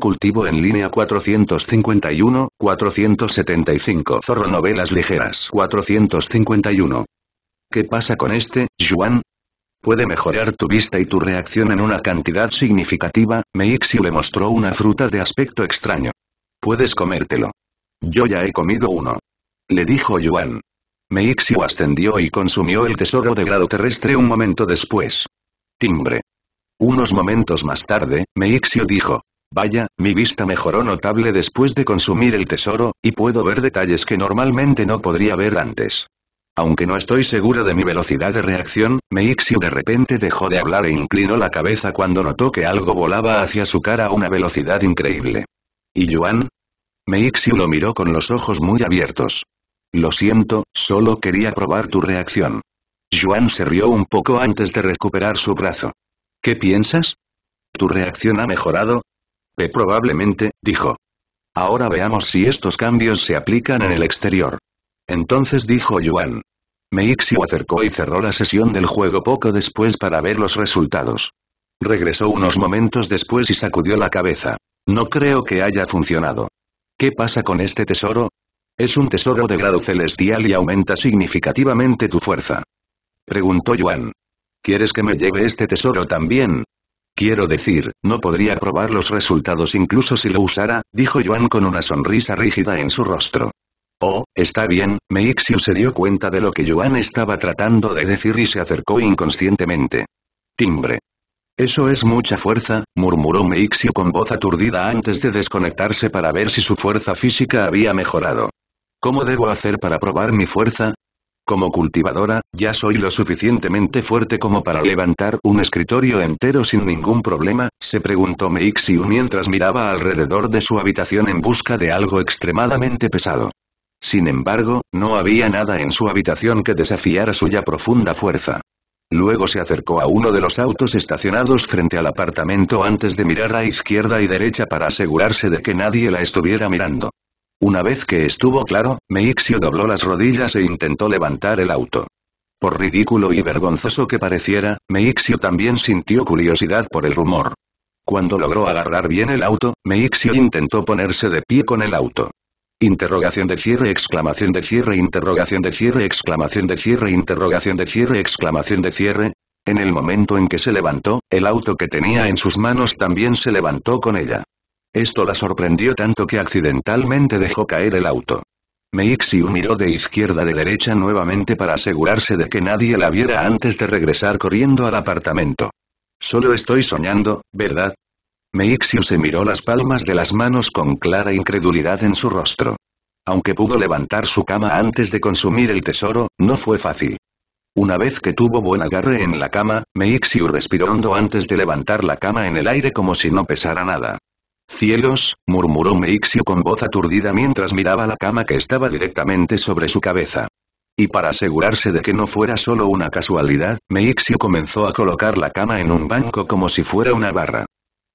Cultivo en línea 451, 475 Zorro Novelas ligeras 451. ¿Qué pasa con este, Juan? Puede mejorar tu vista y tu reacción en una cantidad significativa, Meixio le mostró una fruta de aspecto extraño. Puedes comértelo. Yo ya he comido uno. Le dijo Yuan. Meixiu ascendió y consumió el tesoro de grado terrestre un momento después. Timbre. Unos momentos más tarde, Meixiu dijo, Vaya, mi vista mejoró notable después de consumir el tesoro, y puedo ver detalles que normalmente no podría ver antes. Aunque no estoy segura de mi velocidad de reacción, Meixiu de repente dejó de hablar e inclinó la cabeza cuando notó que algo volaba hacia su cara a una velocidad increíble. ¿Y Yuan? Meixiu lo miró con los ojos muy abiertos. Lo siento, solo quería probar tu reacción. Yuan se rió un poco antes de recuperar su brazo. ¿Qué piensas? Tu reacción ha mejorado, probablemente, dijo. Ahora veamos si estos cambios se aplican en el exterior. Entonces dijo Yuan. Meixiu acercó y cerró la sesión del juego poco después para ver los resultados. Regresó unos momentos después y sacudió la cabeza. No creo que haya funcionado. ¿Qué pasa con este tesoro? Es un tesoro de grado celestial y aumenta significativamente tu fuerza. Preguntó Yuan. ¿Quieres que me lleve este tesoro también? Quiero decir, no podría probar los resultados incluso si lo usara, dijo Joan con una sonrisa rígida en su rostro. Oh, está bien, Meixio se dio cuenta de lo que Joan estaba tratando de decir y se acercó inconscientemente. Timbre. Eso es mucha fuerza, murmuró Meixio con voz aturdida antes de desconectarse para ver si su fuerza física había mejorado. ¿Cómo debo hacer para probar mi fuerza? Como cultivadora, ya soy lo suficientemente fuerte como para levantar un escritorio entero sin ningún problema, se preguntó Meixiu mientras miraba alrededor de su habitación en busca de algo extremadamente pesado. Sin embargo, no había nada en su habitación que desafiara suya profunda fuerza. Luego se acercó a uno de los autos estacionados frente al apartamento antes de mirar a izquierda y derecha para asegurarse de que nadie la estuviera mirando. Una vez que estuvo claro, Meixio dobló las rodillas e intentó levantar el auto. Por ridículo y vergonzoso que pareciera, Meixio también sintió curiosidad por el rumor. Cuando logró agarrar bien el auto, Meixio intentó ponerse de pie con el auto. Interrogación de cierre, exclamación de cierre, interrogación de cierre, exclamación de cierre, interrogación de cierre, exclamación de cierre. En el momento en que se levantó, el auto que tenía en sus manos también se levantó con ella. Esto la sorprendió tanto que accidentalmente dejó caer el auto. Meixiu miró de izquierda a de derecha nuevamente para asegurarse de que nadie la viera antes de regresar corriendo al apartamento. Solo estoy soñando, ¿verdad? Meixiu se miró las palmas de las manos con clara incredulidad en su rostro. Aunque pudo levantar su cama antes de consumir el tesoro, no fue fácil. Una vez que tuvo buen agarre en la cama, Meixiu respiró hondo antes de levantar la cama en el aire como si no pesara nada. Cielos, murmuró Meixio con voz aturdida mientras miraba la cama que estaba directamente sobre su cabeza. Y para asegurarse de que no fuera solo una casualidad, Meixio comenzó a colocar la cama en un banco como si fuera una barra.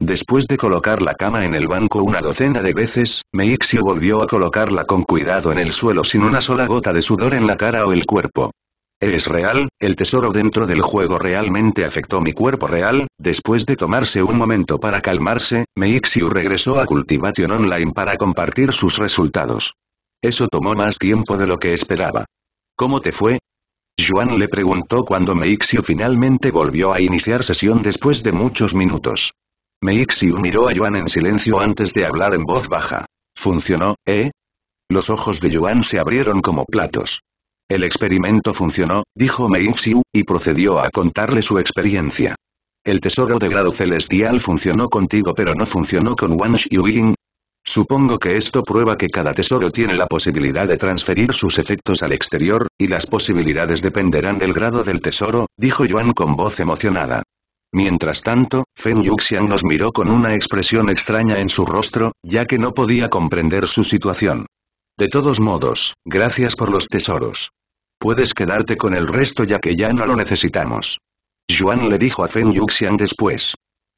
Después de colocar la cama en el banco una docena de veces, Meixio volvió a colocarla con cuidado en el suelo sin una sola gota de sudor en la cara o el cuerpo. Es real, el tesoro dentro del juego realmente afectó mi cuerpo real. Después de tomarse un momento para calmarse, Meixiu regresó a Cultivation Online para compartir sus resultados. Eso tomó más tiempo de lo que esperaba. ¿Cómo te fue? Juan le preguntó cuando Meixiu finalmente volvió a iniciar sesión después de muchos minutos. Meixiu miró a Juan en silencio antes de hablar en voz baja. ¿Funcionó, eh? Los ojos de Yuan se abrieron como platos. El experimento funcionó, dijo Mei Xiu, y procedió a contarle su experiencia. El tesoro de grado celestial funcionó contigo pero no funcionó con Wang Ying. Supongo que esto prueba que cada tesoro tiene la posibilidad de transferir sus efectos al exterior, y las posibilidades dependerán del grado del tesoro, dijo Yuan con voz emocionada. Mientras tanto, Feng Yuxian nos miró con una expresión extraña en su rostro, ya que no podía comprender su situación. De todos modos, gracias por los tesoros. Puedes quedarte con el resto ya que ya no lo necesitamos. Yuan le dijo a Fen Yuxian después.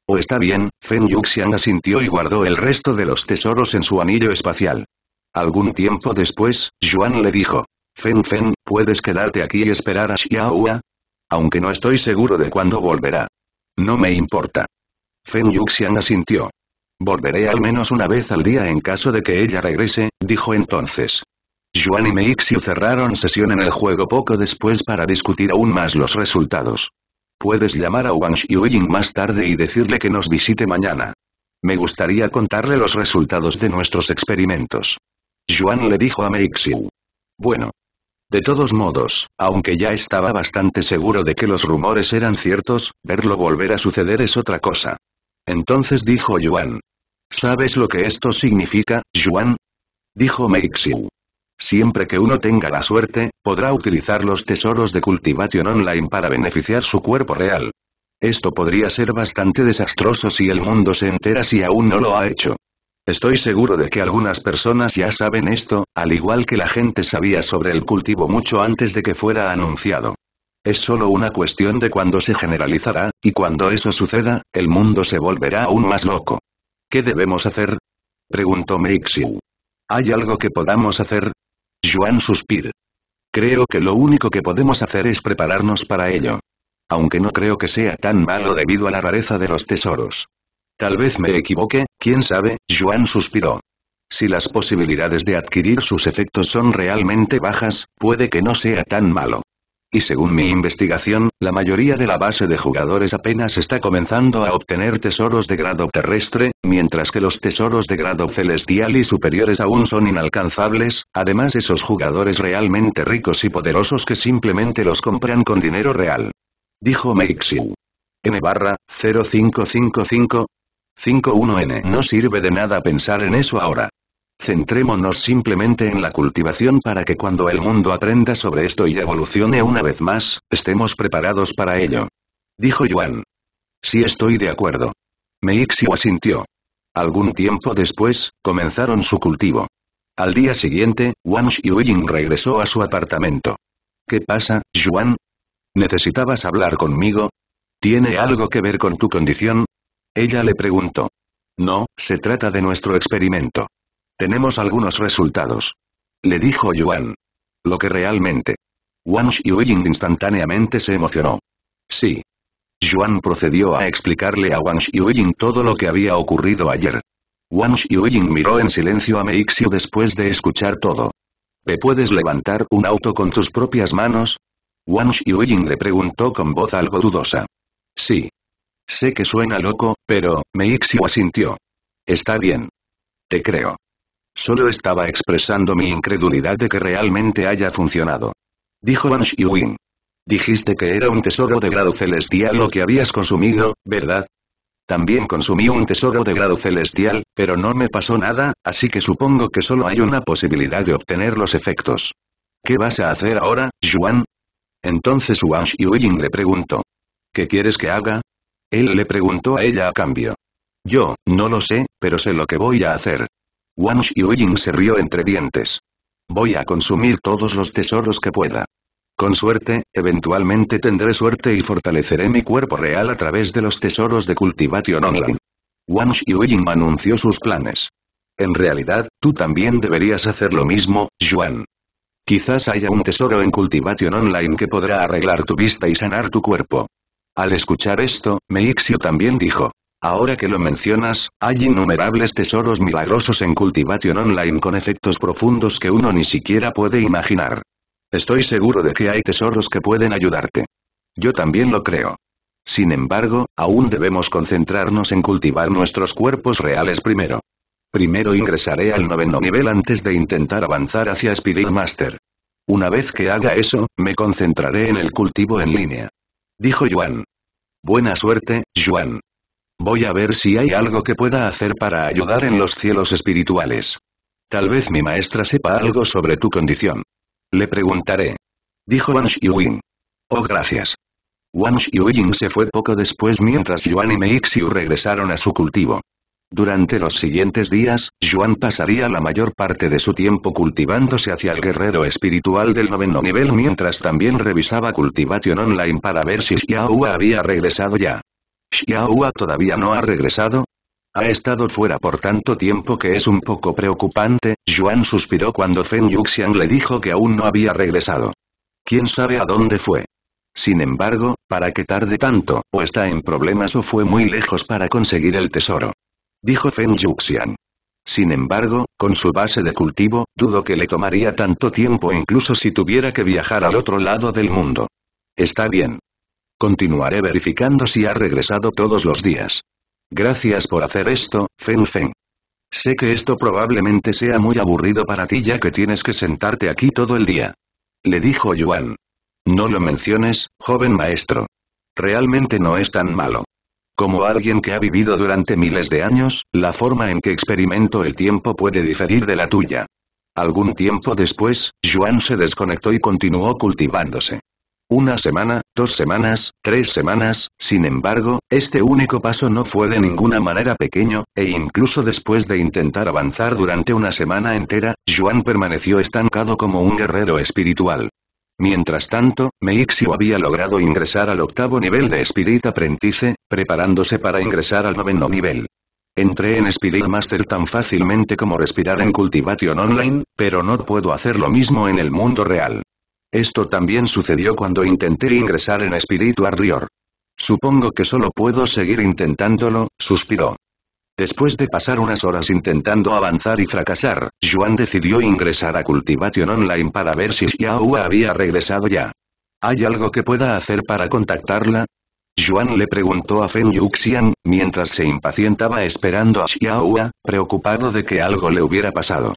O oh, está bien, Fen Yuxian asintió y guardó el resto de los tesoros en su anillo espacial. Algún tiempo después, Yuan le dijo. Fen Fen, ¿puedes quedarte aquí y esperar a Xiaohua? Aunque no estoy seguro de cuándo volverá. No me importa. Fen Yuxian asintió. Volveré al menos una vez al día en caso de que ella regrese, dijo entonces. Juan y Meixiu cerraron sesión en el juego poco después para discutir aún más los resultados. Puedes llamar a Wang Xiuying más tarde y decirle que nos visite mañana. Me gustaría contarle los resultados de nuestros experimentos. Yuan le dijo a Meixiu. Bueno. De todos modos, aunque ya estaba bastante seguro de que los rumores eran ciertos, verlo volver a suceder es otra cosa. Entonces dijo Yuan. ¿Sabes lo que esto significa, Yuan? Dijo Meixiu. Siempre que uno tenga la suerte, podrá utilizar los tesoros de Cultivation Online para beneficiar su cuerpo real. Esto podría ser bastante desastroso si el mundo se entera si aún no lo ha hecho. Estoy seguro de que algunas personas ya saben esto, al igual que la gente sabía sobre el cultivo mucho antes de que fuera anunciado. Es solo una cuestión de cuándo se generalizará, y cuando eso suceda, el mundo se volverá aún más loco. ¿Qué debemos hacer? Preguntó Meixiu. ¿Hay algo que podamos hacer? Joan suspiró. Creo que lo único que podemos hacer es prepararnos para ello. Aunque no creo que sea tan malo debido a la rareza de los tesoros. Tal vez me equivoque, quién sabe, Juan suspiró. Si las posibilidades de adquirir sus efectos son realmente bajas, puede que no sea tan malo y según mi investigación, la mayoría de la base de jugadores apenas está comenzando a obtener tesoros de grado terrestre, mientras que los tesoros de grado celestial y superiores aún son inalcanzables, además esos jugadores realmente ricos y poderosos que simplemente los compran con dinero real. Dijo Meixiu. N barra, 0555, 51N. No sirve de nada pensar en eso ahora. Centrémonos simplemente en la cultivación para que cuando el mundo aprenda sobre esto y evolucione una vez más, estemos preparados para ello. Dijo Yuan. Sí estoy de acuerdo. Meixiu asintió. Algún tiempo después, comenzaron su cultivo. Al día siguiente, Wang ying regresó a su apartamento. ¿Qué pasa, Yuan? ¿Necesitabas hablar conmigo? ¿Tiene algo que ver con tu condición? Ella le preguntó. No, se trata de nuestro experimento. Tenemos algunos resultados. Le dijo Yuan. Lo que realmente. Wang Xiuying instantáneamente se emocionó. Sí. Yuan procedió a explicarle a Wang Xiuying todo lo que había ocurrido ayer. Wang Xiuying miró en silencio a Meixiu después de escuchar todo. ¿Te puedes levantar un auto con tus propias manos? Wang Xiuying le preguntó con voz algo dudosa. Sí. Sé que suena loco, pero, xiu asintió. Está bien. Te creo. Solo estaba expresando mi incredulidad de que realmente haya funcionado. Dijo Wang Wing. Dijiste que era un tesoro de grado celestial lo que habías consumido, ¿verdad? También consumí un tesoro de grado celestial, pero no me pasó nada, así que supongo que solo hay una posibilidad de obtener los efectos. ¿Qué vas a hacer ahora, Yuan?» Entonces Wang Yin le preguntó. ¿Qué quieres que haga? Él le preguntó a ella a cambio. Yo, no lo sé, pero sé lo que voy a hacer. Wang Xiuying se rió entre dientes. Voy a consumir todos los tesoros que pueda. Con suerte, eventualmente tendré suerte y fortaleceré mi cuerpo real a través de los tesoros de Cultivation Online. Wang Xiuying anunció sus planes. En realidad, tú también deberías hacer lo mismo, Yuan. Quizás haya un tesoro en Cultivation Online que podrá arreglar tu vista y sanar tu cuerpo. Al escuchar esto, Meixio también dijo. Ahora que lo mencionas, hay innumerables tesoros milagrosos en Cultivation Online con efectos profundos que uno ni siquiera puede imaginar. Estoy seguro de que hay tesoros que pueden ayudarte. Yo también lo creo. Sin embargo, aún debemos concentrarnos en cultivar nuestros cuerpos reales primero. Primero ingresaré al noveno nivel antes de intentar avanzar hacia Spirit Master. Una vez que haga eso, me concentraré en el cultivo en línea. Dijo Yuan. Buena suerte, Yuan. Voy a ver si hay algo que pueda hacer para ayudar en los cielos espirituales. Tal vez mi maestra sepa algo sobre tu condición. Le preguntaré. Dijo Wang Wing. Oh gracias. Wang Yin se fue poco después mientras Yuan y Meixiu regresaron a su cultivo. Durante los siguientes días, Yuan pasaría la mayor parte de su tiempo cultivándose hacia el guerrero espiritual del noveno nivel mientras también revisaba Cultivation Online para ver si Xiaohua había regresado ya. Xiaohua todavía no ha regresado. Ha estado fuera por tanto tiempo que es un poco preocupante, Yuan suspiró cuando Fen Yuxian le dijo que aún no había regresado. ¿Quién sabe a dónde fue? Sin embargo, para qué tarde tanto, o está en problemas o fue muy lejos para conseguir el tesoro. Dijo Fen Yuxian. Sin embargo, con su base de cultivo, dudo que le tomaría tanto tiempo incluso si tuviera que viajar al otro lado del mundo. Está bien, Continuaré verificando si ha regresado todos los días. Gracias por hacer esto, Feng Feng. Sé que esto probablemente sea muy aburrido para ti ya que tienes que sentarte aquí todo el día. Le dijo Yuan. No lo menciones, joven maestro. Realmente no es tan malo. Como alguien que ha vivido durante miles de años, la forma en que experimento el tiempo puede diferir de la tuya. Algún tiempo después, Yuan se desconectó y continuó cultivándose. Una semana, dos semanas, tres semanas, sin embargo, este único paso no fue de ninguna manera pequeño, e incluso después de intentar avanzar durante una semana entera, Juan permaneció estancado como un guerrero espiritual. Mientras tanto, Meixio había logrado ingresar al octavo nivel de Spirit Aprendice, preparándose para ingresar al noveno nivel. Entré en Spirit Master tan fácilmente como respirar en Cultivation Online, pero no puedo hacer lo mismo en el mundo real. Esto también sucedió cuando intenté ingresar en Espíritu Arrior. Supongo que solo puedo seguir intentándolo, suspiró. Después de pasar unas horas intentando avanzar y fracasar, Juan decidió ingresar a Cultivation Online para ver si Xiaohua había regresado ya. ¿Hay algo que pueda hacer para contactarla? Juan le preguntó a Fen Yuxian, mientras se impacientaba esperando a Xiaohua, preocupado de que algo le hubiera pasado.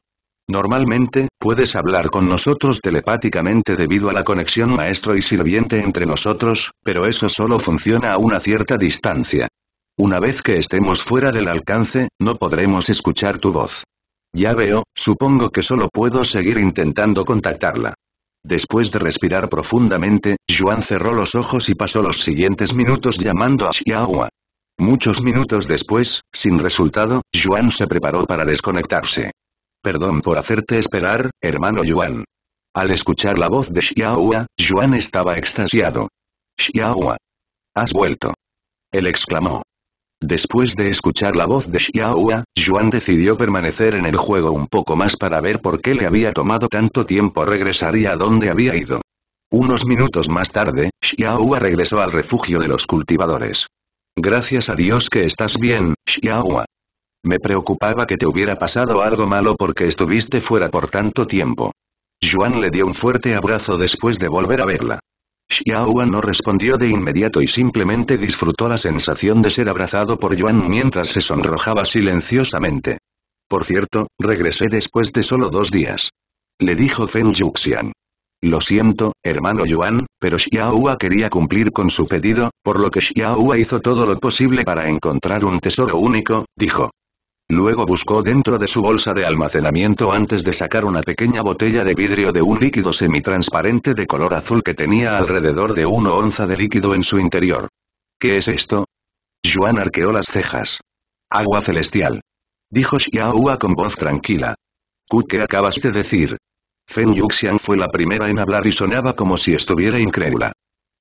Normalmente, puedes hablar con nosotros telepáticamente debido a la conexión maestro y sirviente entre nosotros, pero eso solo funciona a una cierta distancia. Una vez que estemos fuera del alcance, no podremos escuchar tu voz. Ya veo, supongo que solo puedo seguir intentando contactarla. Después de respirar profundamente, Juan cerró los ojos y pasó los siguientes minutos llamando a Xiaohua. Muchos minutos después, sin resultado, Juan se preparó para desconectarse. Perdón por hacerte esperar, hermano Yuan. Al escuchar la voz de Xiaohua, Yuan estaba extasiado. Xiaohua. Has vuelto. Él exclamó. Después de escuchar la voz de Xiaohua, Yuan decidió permanecer en el juego un poco más para ver por qué le había tomado tanto tiempo regresar y a donde había ido. Unos minutos más tarde, Xiaohua regresó al refugio de los cultivadores. Gracias a Dios que estás bien, Xiaohua. Me preocupaba que te hubiera pasado algo malo porque estuviste fuera por tanto tiempo. Yuan le dio un fuerte abrazo después de volver a verla. Xiaohua no respondió de inmediato y simplemente disfrutó la sensación de ser abrazado por Yuan mientras se sonrojaba silenciosamente. Por cierto, regresé después de solo dos días. Le dijo Fen Yuxian. Lo siento, hermano Yuan, pero Xiaohua quería cumplir con su pedido, por lo que Xiaohua hizo todo lo posible para encontrar un tesoro único, dijo. Luego buscó dentro de su bolsa de almacenamiento antes de sacar una pequeña botella de vidrio de un líquido semitransparente de color azul que tenía alrededor de una onza de líquido en su interior. ¿Qué es esto? Juan arqueó las cejas. Agua celestial. Dijo Xiaohua con voz tranquila. ¿Qué acabas de decir? Fen Yuxian fue la primera en hablar y sonaba como si estuviera incrédula.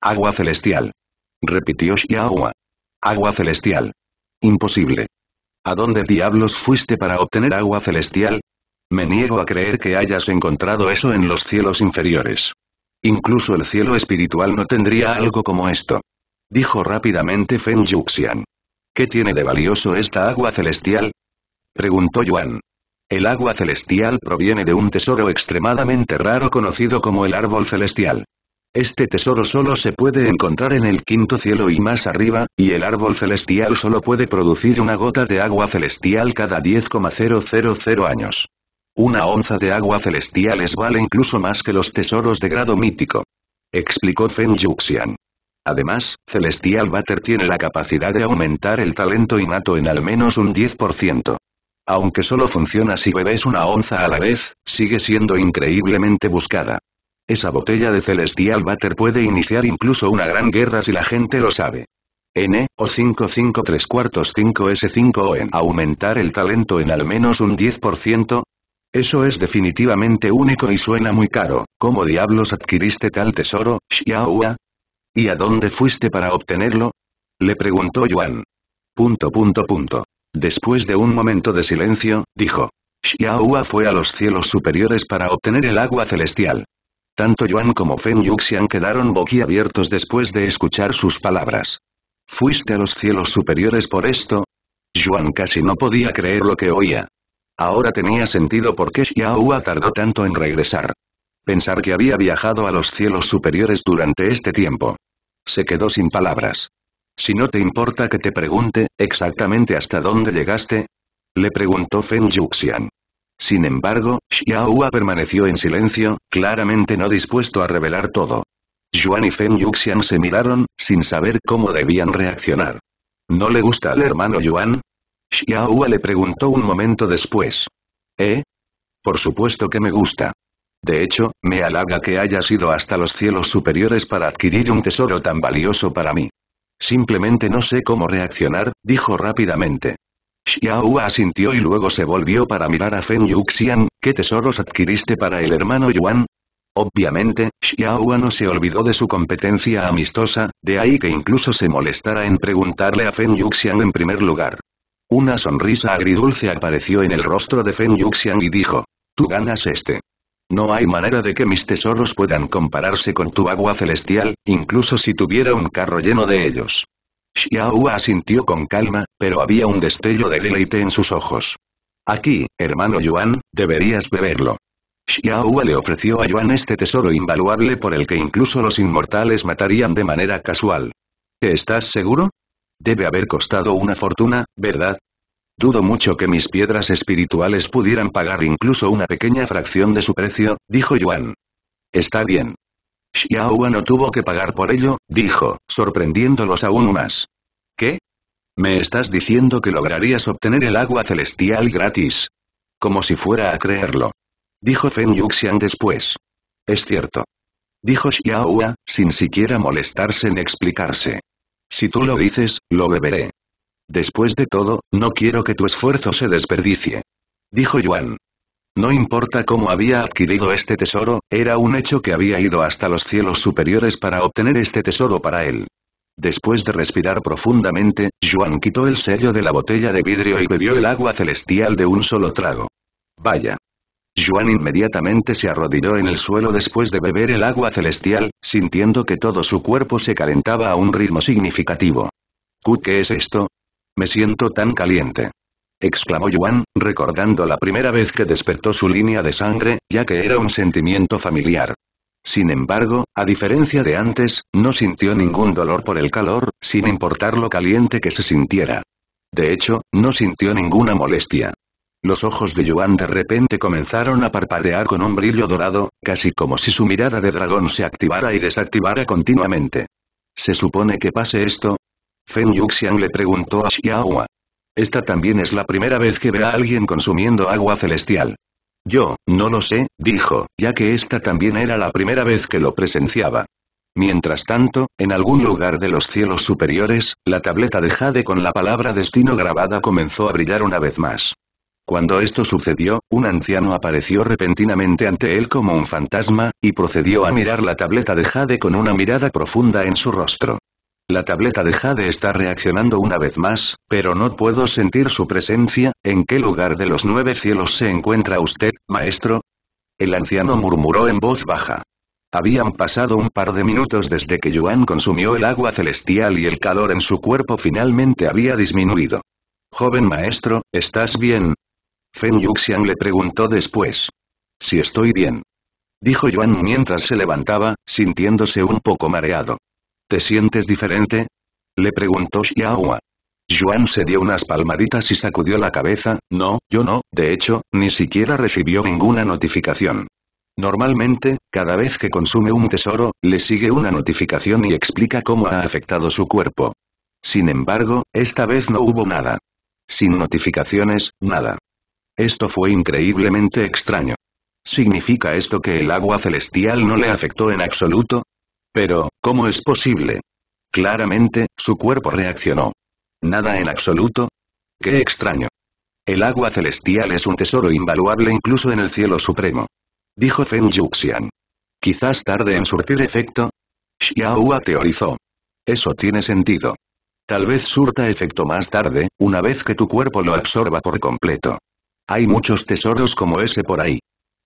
Agua celestial. Repitió Xiaohua. Agua celestial. Imposible. ¿A dónde diablos fuiste para obtener agua celestial? Me niego a creer que hayas encontrado eso en los cielos inferiores. Incluso el cielo espiritual no tendría algo como esto. Dijo rápidamente Fen Yuxian. ¿Qué tiene de valioso esta agua celestial? Preguntó Yuan. El agua celestial proviene de un tesoro extremadamente raro conocido como el árbol celestial. Este tesoro solo se puede encontrar en el quinto cielo y más arriba, y el árbol celestial solo puede producir una gota de agua celestial cada 10,000 años. Una onza de agua celestial es vale incluso más que los tesoros de grado mítico. Explicó Feng Yuxian. Además, Celestial Butter tiene la capacidad de aumentar el talento innato en al menos un 10%. Aunque solo funciona si bebes una onza a la vez, sigue siendo increíblemente buscada. Esa botella de Celestial Butter puede iniciar incluso una gran guerra si la gente lo sabe. N, o 553 cuartos 5S5 o en aumentar el talento en al menos un 10%? Eso es definitivamente único y suena muy caro, ¿cómo diablos adquiriste tal tesoro, Xiaohua? ¿Y a dónde fuiste para obtenerlo? Le preguntó Yuan. Punto punto punto. Después de un momento de silencio, dijo. Xiaohua fue a los cielos superiores para obtener el agua celestial. Tanto Yuan como Fen Yuxian quedaron boquiabiertos después de escuchar sus palabras. ¿Fuiste a los cielos superiores por esto? Yuan casi no podía creer lo que oía. Ahora tenía sentido por qué Xiaohua tardó tanto en regresar. Pensar que había viajado a los cielos superiores durante este tiempo. Se quedó sin palabras. Si no te importa que te pregunte, exactamente hasta dónde llegaste? Le preguntó Fen Yuxian. Sin embargo, Xiahua permaneció en silencio, claramente no dispuesto a revelar todo. Yuan y Feng Yuxian se miraron, sin saber cómo debían reaccionar. ¿No le gusta al hermano Yuan? Xiahua le preguntó un momento después. ¿Eh? Por supuesto que me gusta. De hecho, me halaga que hayas ido hasta los cielos superiores para adquirir un tesoro tan valioso para mí. Simplemente no sé cómo reaccionar, dijo rápidamente. Xiahua asintió y luego se volvió para mirar a Fen Yuxian, ¿qué tesoros adquiriste para el hermano Yuan? Obviamente, Xiahua no se olvidó de su competencia amistosa, de ahí que incluso se molestara en preguntarle a Fen Yuxian en primer lugar. Una sonrisa agridulce apareció en el rostro de Fen Yuxian y dijo, tú ganas este. No hay manera de que mis tesoros puedan compararse con tu agua celestial, incluso si tuviera un carro lleno de ellos. Xiahua asintió con calma, pero había un destello de deleite en sus ojos. Aquí, hermano Yuan, deberías beberlo. Xiahua le ofreció a Yuan este tesoro invaluable por el que incluso los inmortales matarían de manera casual. ¿Estás seguro? Debe haber costado una fortuna, ¿verdad? Dudo mucho que mis piedras espirituales pudieran pagar incluso una pequeña fracción de su precio, dijo Yuan. Está bien. Xiaohua no tuvo que pagar por ello, dijo, sorprendiéndolos aún más. ¿Qué? ¿Me estás diciendo que lograrías obtener el agua celestial gratis? Como si fuera a creerlo. Dijo Fen Yuxiang después. Es cierto. Dijo Xiaohua, sin siquiera molestarse en explicarse. Si tú lo dices, lo beberé. Después de todo, no quiero que tu esfuerzo se desperdicie. Dijo Yuan. No importa cómo había adquirido este tesoro, era un hecho que había ido hasta los cielos superiores para obtener este tesoro para él. Después de respirar profundamente, Juan quitó el sello de la botella de vidrio y bebió el agua celestial de un solo trago. Vaya. Juan inmediatamente se arrodilló en el suelo después de beber el agua celestial, sintiendo que todo su cuerpo se calentaba a un ritmo significativo. ¿Qué es esto? Me siento tan caliente exclamó Yuan, recordando la primera vez que despertó su línea de sangre, ya que era un sentimiento familiar. Sin embargo, a diferencia de antes, no sintió ningún dolor por el calor, sin importar lo caliente que se sintiera. De hecho, no sintió ninguna molestia. Los ojos de Yuan de repente comenzaron a parpadear con un brillo dorado, casi como si su mirada de dragón se activara y desactivara continuamente. ¿Se supone que pase esto? Feng Yuxian le preguntó a Xiaohua. Esta también es la primera vez que ve a alguien consumiendo agua celestial. Yo, no lo sé, dijo, ya que esta también era la primera vez que lo presenciaba. Mientras tanto, en algún lugar de los cielos superiores, la tableta de Jade con la palabra destino grabada comenzó a brillar una vez más. Cuando esto sucedió, un anciano apareció repentinamente ante él como un fantasma, y procedió a mirar la tableta de Jade con una mirada profunda en su rostro. La tableta de estar reaccionando una vez más, pero no puedo sentir su presencia, ¿en qué lugar de los nueve cielos se encuentra usted, maestro? El anciano murmuró en voz baja. Habían pasado un par de minutos desde que Yuan consumió el agua celestial y el calor en su cuerpo finalmente había disminuido. Joven maestro, ¿estás bien? Fen Yuxiang le preguntó después. Si estoy bien. Dijo Yuan mientras se levantaba, sintiéndose un poco mareado. ¿Te sientes diferente? Le preguntó Xiaohua. Juan se dio unas palmaditas y sacudió la cabeza, no, yo no, de hecho, ni siquiera recibió ninguna notificación. Normalmente, cada vez que consume un tesoro, le sigue una notificación y explica cómo ha afectado su cuerpo. Sin embargo, esta vez no hubo nada. Sin notificaciones, nada. Esto fue increíblemente extraño. ¿Significa esto que el agua celestial no le afectó en absoluto? Pero, ¿cómo es posible? Claramente, su cuerpo reaccionó. Nada en absoluto. Qué extraño. El agua celestial es un tesoro invaluable incluso en el cielo supremo. Dijo Feng Yuxian. Quizás tarde en surtir efecto. Xiaohua teorizó. Eso tiene sentido. Tal vez surta efecto más tarde, una vez que tu cuerpo lo absorba por completo. Hay muchos tesoros como ese por ahí.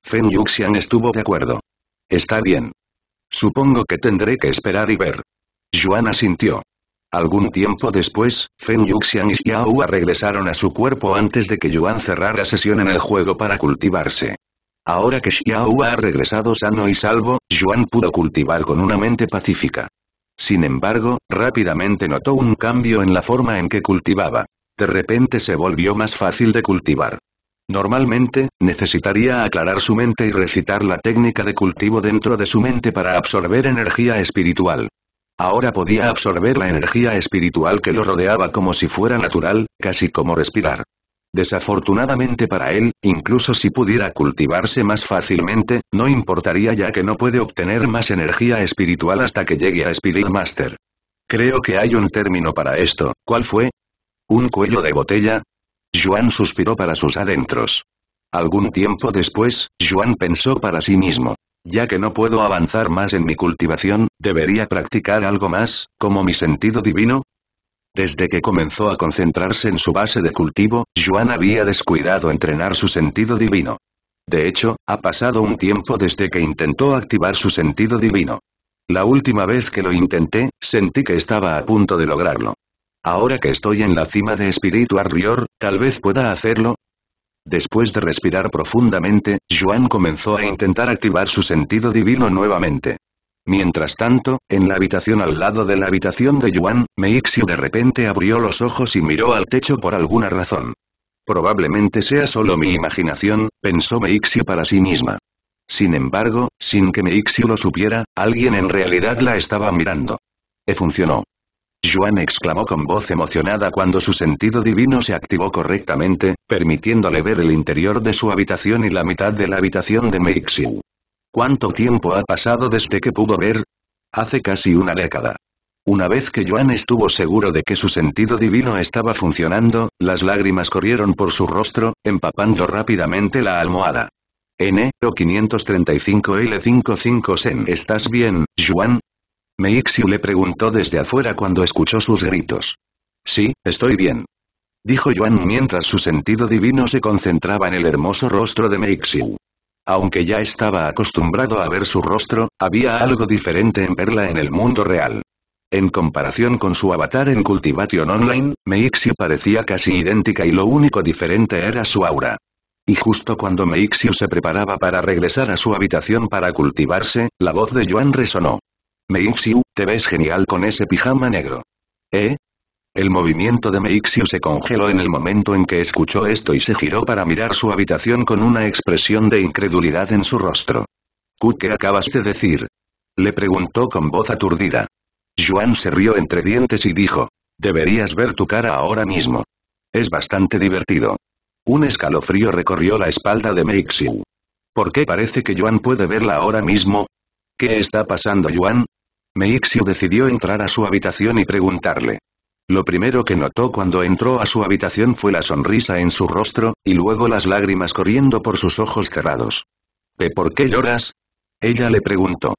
Fen Yuxian estuvo de acuerdo. Está bien. Supongo que tendré que esperar y ver. Yuan asintió. Algún tiempo después, Feng Yuxian y Xiaohua regresaron a su cuerpo antes de que Yuan cerrara sesión en el juego para cultivarse. Ahora que Xiaohua ha regresado sano y salvo, Yuan pudo cultivar con una mente pacífica. Sin embargo, rápidamente notó un cambio en la forma en que cultivaba. De repente se volvió más fácil de cultivar. Normalmente, necesitaría aclarar su mente y recitar la técnica de cultivo dentro de su mente para absorber energía espiritual. Ahora podía absorber la energía espiritual que lo rodeaba como si fuera natural, casi como respirar. Desafortunadamente para él, incluso si pudiera cultivarse más fácilmente, no importaría ya que no puede obtener más energía espiritual hasta que llegue a Spirit Master. Creo que hay un término para esto, ¿cuál fue? ¿Un cuello de botella? Juan suspiró para sus adentros. Algún tiempo después, Juan pensó para sí mismo. Ya que no puedo avanzar más en mi cultivación, ¿debería practicar algo más, como mi sentido divino? Desde que comenzó a concentrarse en su base de cultivo, Juan había descuidado entrenar su sentido divino. De hecho, ha pasado un tiempo desde que intentó activar su sentido divino. La última vez que lo intenté, sentí que estaba a punto de lograrlo. Ahora que estoy en la cima de Espíritu Arrior, tal vez pueda hacerlo. Después de respirar profundamente, Juan comenzó a intentar activar su sentido divino nuevamente. Mientras tanto, en la habitación al lado de la habitación de Yuan, Meixiu de repente abrió los ojos y miró al techo por alguna razón. Probablemente sea solo mi imaginación, pensó Meixiu para sí misma. Sin embargo, sin que Meixiu lo supiera, alguien en realidad la estaba mirando. E funcionó. Yuan exclamó con voz emocionada cuando su sentido divino se activó correctamente, permitiéndole ver el interior de su habitación y la mitad de la habitación de Meixiu. ¿Cuánto tiempo ha pasado desde que pudo ver? Hace casi una década. Una vez que Joan estuvo seguro de que su sentido divino estaba funcionando, las lágrimas corrieron por su rostro, empapando rápidamente la almohada. N, 535 L55 Sen. ¿Estás bien, Juan? Meixiu le preguntó desde afuera cuando escuchó sus gritos. Sí, estoy bien. Dijo Yuan mientras su sentido divino se concentraba en el hermoso rostro de Meixiu. Aunque ya estaba acostumbrado a ver su rostro, había algo diferente en verla en el mundo real. En comparación con su avatar en Cultivation Online, Meixiu parecía casi idéntica y lo único diferente era su aura. Y justo cuando Meixiu se preparaba para regresar a su habitación para cultivarse, la voz de Yuan resonó. Meixiu, te ves genial con ese pijama negro. ¿Eh? El movimiento de Meixiu se congeló en el momento en que escuchó esto y se giró para mirar su habitación con una expresión de incredulidad en su rostro. ¿Qué acabas de decir? Le preguntó con voz aturdida. Joan se rió entre dientes y dijo, deberías ver tu cara ahora mismo. Es bastante divertido. Un escalofrío recorrió la espalda de Meixiu. ¿Por qué parece que Joan puede verla ahora mismo? ¿Qué está pasando Yuan? Meixiu decidió entrar a su habitación y preguntarle. Lo primero que notó cuando entró a su habitación fue la sonrisa en su rostro, y luego las lágrimas corriendo por sus ojos cerrados. ¿De ¿Eh, por qué lloras? Ella le preguntó.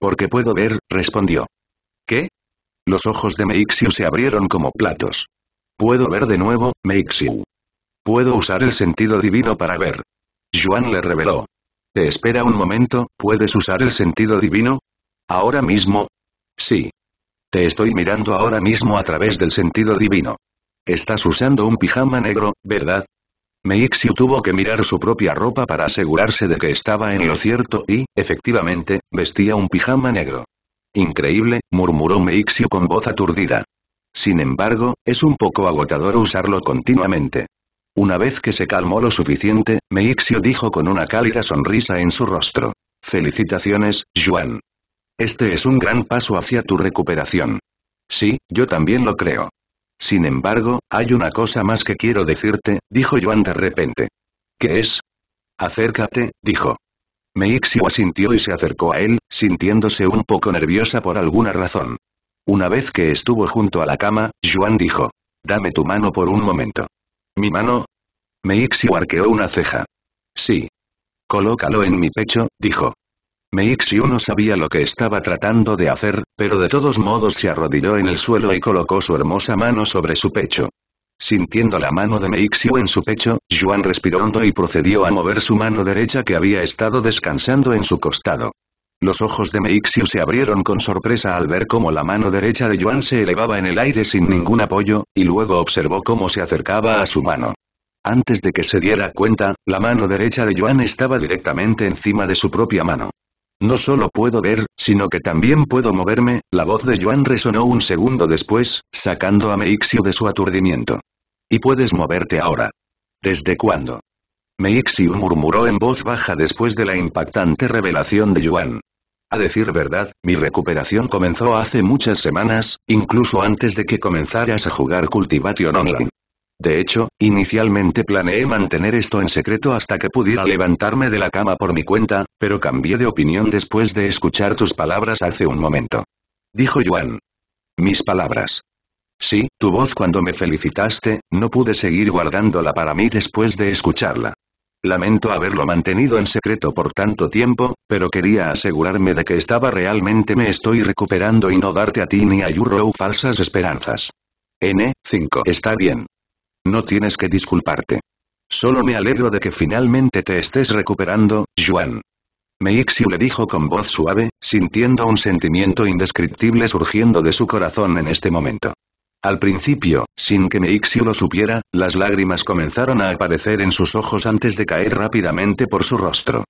Porque puedo ver, respondió. ¿Qué? Los ojos de Meixiu se abrieron como platos. Puedo ver de nuevo, Meixiu. Puedo usar el sentido divino para ver. Juan le reveló. Te espera un momento, ¿puedes usar el sentido divino? Ahora mismo, Sí. Te estoy mirando ahora mismo a través del sentido divino. Estás usando un pijama negro, ¿verdad? Meixiu tuvo que mirar su propia ropa para asegurarse de que estaba en lo cierto y, efectivamente, vestía un pijama negro. Increíble, murmuró Meixiu con voz aturdida. Sin embargo, es un poco agotador usarlo continuamente. Una vez que se calmó lo suficiente, Meixio dijo con una cálida sonrisa en su rostro. Felicitaciones, Juan. Este es un gran paso hacia tu recuperación. Sí, yo también lo creo. Sin embargo, hay una cosa más que quiero decirte, dijo Joan de repente. ¿Qué es? Acércate, dijo. Meixiwa asintió y se acercó a él, sintiéndose un poco nerviosa por alguna razón. Una vez que estuvo junto a la cama, Joan dijo. Dame tu mano por un momento. ¿Mi mano? Meixiwa arqueó una ceja. Sí. Colócalo en mi pecho, dijo. Meixiu no sabía lo que estaba tratando de hacer, pero de todos modos se arrodilló en el suelo y colocó su hermosa mano sobre su pecho. Sintiendo la mano de Meixiu en su pecho, Juan respiró hondo y procedió a mover su mano derecha que había estado descansando en su costado. Los ojos de Meixiu se abrieron con sorpresa al ver cómo la mano derecha de Yuan se elevaba en el aire sin ningún apoyo, y luego observó cómo se acercaba a su mano. Antes de que se diera cuenta, la mano derecha de Yuan estaba directamente encima de su propia mano. No solo puedo ver, sino que también puedo moverme, la voz de Yuan resonó un segundo después, sacando a Meixiu de su aturdimiento. Y puedes moverte ahora. ¿Desde cuándo? Meixiu murmuró en voz baja después de la impactante revelación de Yuan. A decir verdad, mi recuperación comenzó hace muchas semanas, incluso antes de que comenzaras a jugar Cultivation Online. De hecho, inicialmente planeé mantener esto en secreto hasta que pudiera levantarme de la cama por mi cuenta, pero cambié de opinión después de escuchar tus palabras hace un momento. Dijo Yuan. Mis palabras. Sí, tu voz cuando me felicitaste, no pude seguir guardándola para mí después de escucharla. Lamento haberlo mantenido en secreto por tanto tiempo, pero quería asegurarme de que estaba realmente me estoy recuperando y no darte a ti ni a Yurrow falsas esperanzas. N, 5. Está bien. No tienes que disculparte. Solo me alegro de que finalmente te estés recuperando, Juan. Meixiu le dijo con voz suave, sintiendo un sentimiento indescriptible surgiendo de su corazón en este momento. Al principio, sin que Meixiu lo supiera, las lágrimas comenzaron a aparecer en sus ojos antes de caer rápidamente por su rostro.